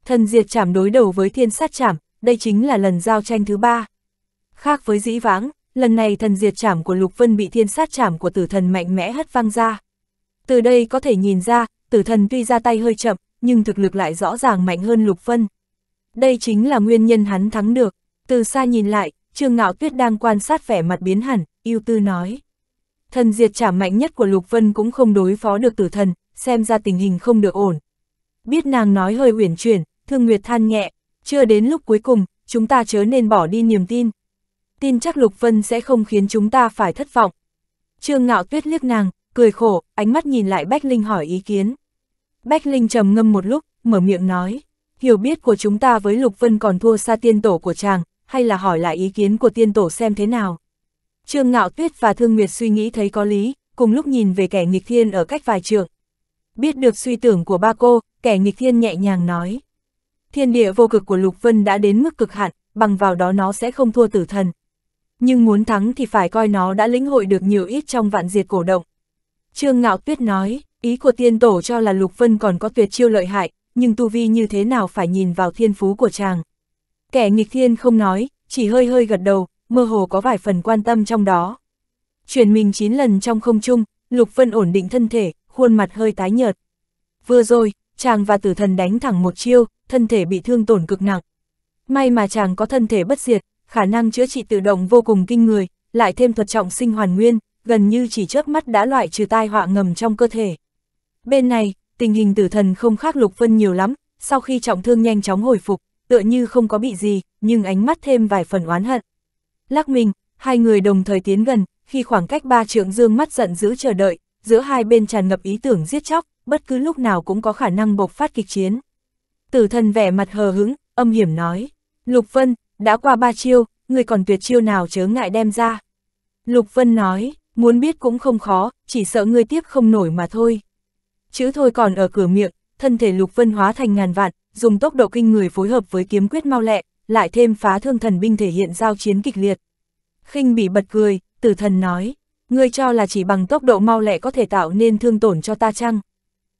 Thần diệt chảm đối đầu với thiên sát chảm, đây chính là lần giao tranh thứ ba. Khác với dĩ vãng, lần này thần diệt chảm của Lục Vân bị thiên sát chảm của tử thần mạnh mẽ hất văng ra. Từ đây có thể nhìn ra, tử thần tuy ra tay hơi chậm, nhưng thực lực lại rõ ràng mạnh hơn Lục Vân. Đây chính là nguyên nhân hắn thắng được. Từ xa nhìn lại, Trương Ngạo Tuyết đang quan sát vẻ mặt biến hẳn, yêu tư nói. Thần diệt trả mạnh nhất của Lục Vân cũng không đối phó được tử thần, xem ra tình hình không được ổn. Biết nàng nói hơi uyển chuyển, Thương Nguyệt than nhẹ, chưa đến lúc cuối cùng, chúng ta chớ nên bỏ đi niềm tin. Tin chắc Lục Vân sẽ không khiến chúng ta phải thất vọng. Trương Ngạo Tuyết liếc nàng, cười khổ, ánh mắt nhìn lại Bách Linh hỏi ý kiến. Bách Linh trầm ngâm một lúc, mở miệng nói, hiểu biết của chúng ta với Lục Vân còn thua xa tiên tổ của chàng, hay là hỏi lại ý kiến của tiên tổ xem thế nào. Trương Ngạo Tuyết và Thương Nguyệt suy nghĩ thấy có lý, cùng lúc nhìn về kẻ nghịch thiên ở cách vài trường. Biết được suy tưởng của ba cô, kẻ nghịch thiên nhẹ nhàng nói. Thiên địa vô cực của Lục Vân đã đến mức cực hạn, bằng vào đó nó sẽ không thua tử thần. Nhưng muốn thắng thì phải coi nó đã lĩnh hội được nhiều ít trong vạn diệt cổ động. Trương Ngạo Tuyết nói, ý của tiên tổ cho là Lục Vân còn có tuyệt chiêu lợi hại, nhưng tu vi như thế nào phải nhìn vào thiên phú của chàng. Kẻ nghịch thiên không nói, chỉ hơi hơi gật đầu, mơ hồ có vài phần quan tâm trong đó. Chuyển mình 9 lần trong không trung, Lục Vân ổn định thân thể, khuôn mặt hơi tái nhợt. Vừa rồi, chàng và tử thần đánh thẳng một chiêu, thân thể bị thương tổn cực nặng. May mà chàng có thân thể bất diệt, khả năng chữa trị tự động vô cùng kinh người, lại thêm thuật trọng sinh hoàn nguyên, gần như chỉ chớp mắt đã loại trừ tai họa ngầm trong cơ thể. Bên này, tình hình tử thần không khác Lục Vân nhiều lắm, sau khi trọng thương nhanh chóng hồi phục, tựa như không có bị gì, nhưng ánh mắt thêm vài phần oán hận. Lắc mình, hai người đồng thời tiến gần, khi khoảng cách ba trượng dương mắt giận dữ chờ đợi, giữa hai bên tràn ngập ý tưởng giết chóc, bất cứ lúc nào cũng có khả năng bộc phát kịch chiến. Tử thần vẻ mặt hờ hững, âm hiểm nói, Lục Vân, đã qua ba chiêu, người còn tuyệt chiêu nào chớ ngại đem ra. Lục Vân nói, Muốn biết cũng không khó, chỉ sợ ngươi tiếp không nổi mà thôi. Chữ thôi còn ở cửa miệng, thân thể lục vân hóa thành ngàn vạn, dùng tốc độ kinh người phối hợp với kiếm quyết mau lẹ, lại thêm phá thương thần binh thể hiện giao chiến kịch liệt. khinh bị bật cười, tử thần nói, ngươi cho là chỉ bằng tốc độ mau lẹ có thể tạo nên thương tổn cho ta chăng?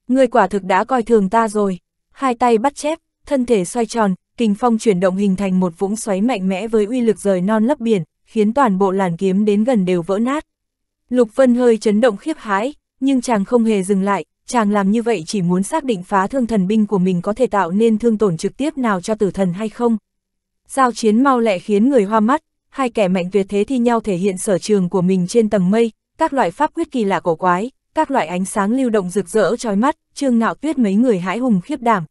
Ngươi quả thực đã coi thường ta rồi. Hai tay bắt chép, thân thể xoay tròn, kình phong chuyển động hình thành một vũng xoáy mạnh mẽ với uy lực rời non lấp biển, khiến toàn bộ làn kiếm đến gần đều vỡ nát. Lục Vân hơi chấn động khiếp hãi, nhưng chàng không hề dừng lại, chàng làm như vậy chỉ muốn xác định phá thương thần binh của mình có thể tạo nên thương tổn trực tiếp nào cho tử thần hay không. Giao chiến mau lẹ khiến người hoa mắt, hai kẻ mạnh tuyệt thế thi nhau thể hiện sở trường của mình trên tầng mây, các loại pháp quyết kỳ lạ cổ quái, các loại ánh sáng lưu động rực rỡ trói mắt, trương ngạo tuyết mấy người hãi hùng khiếp đảm,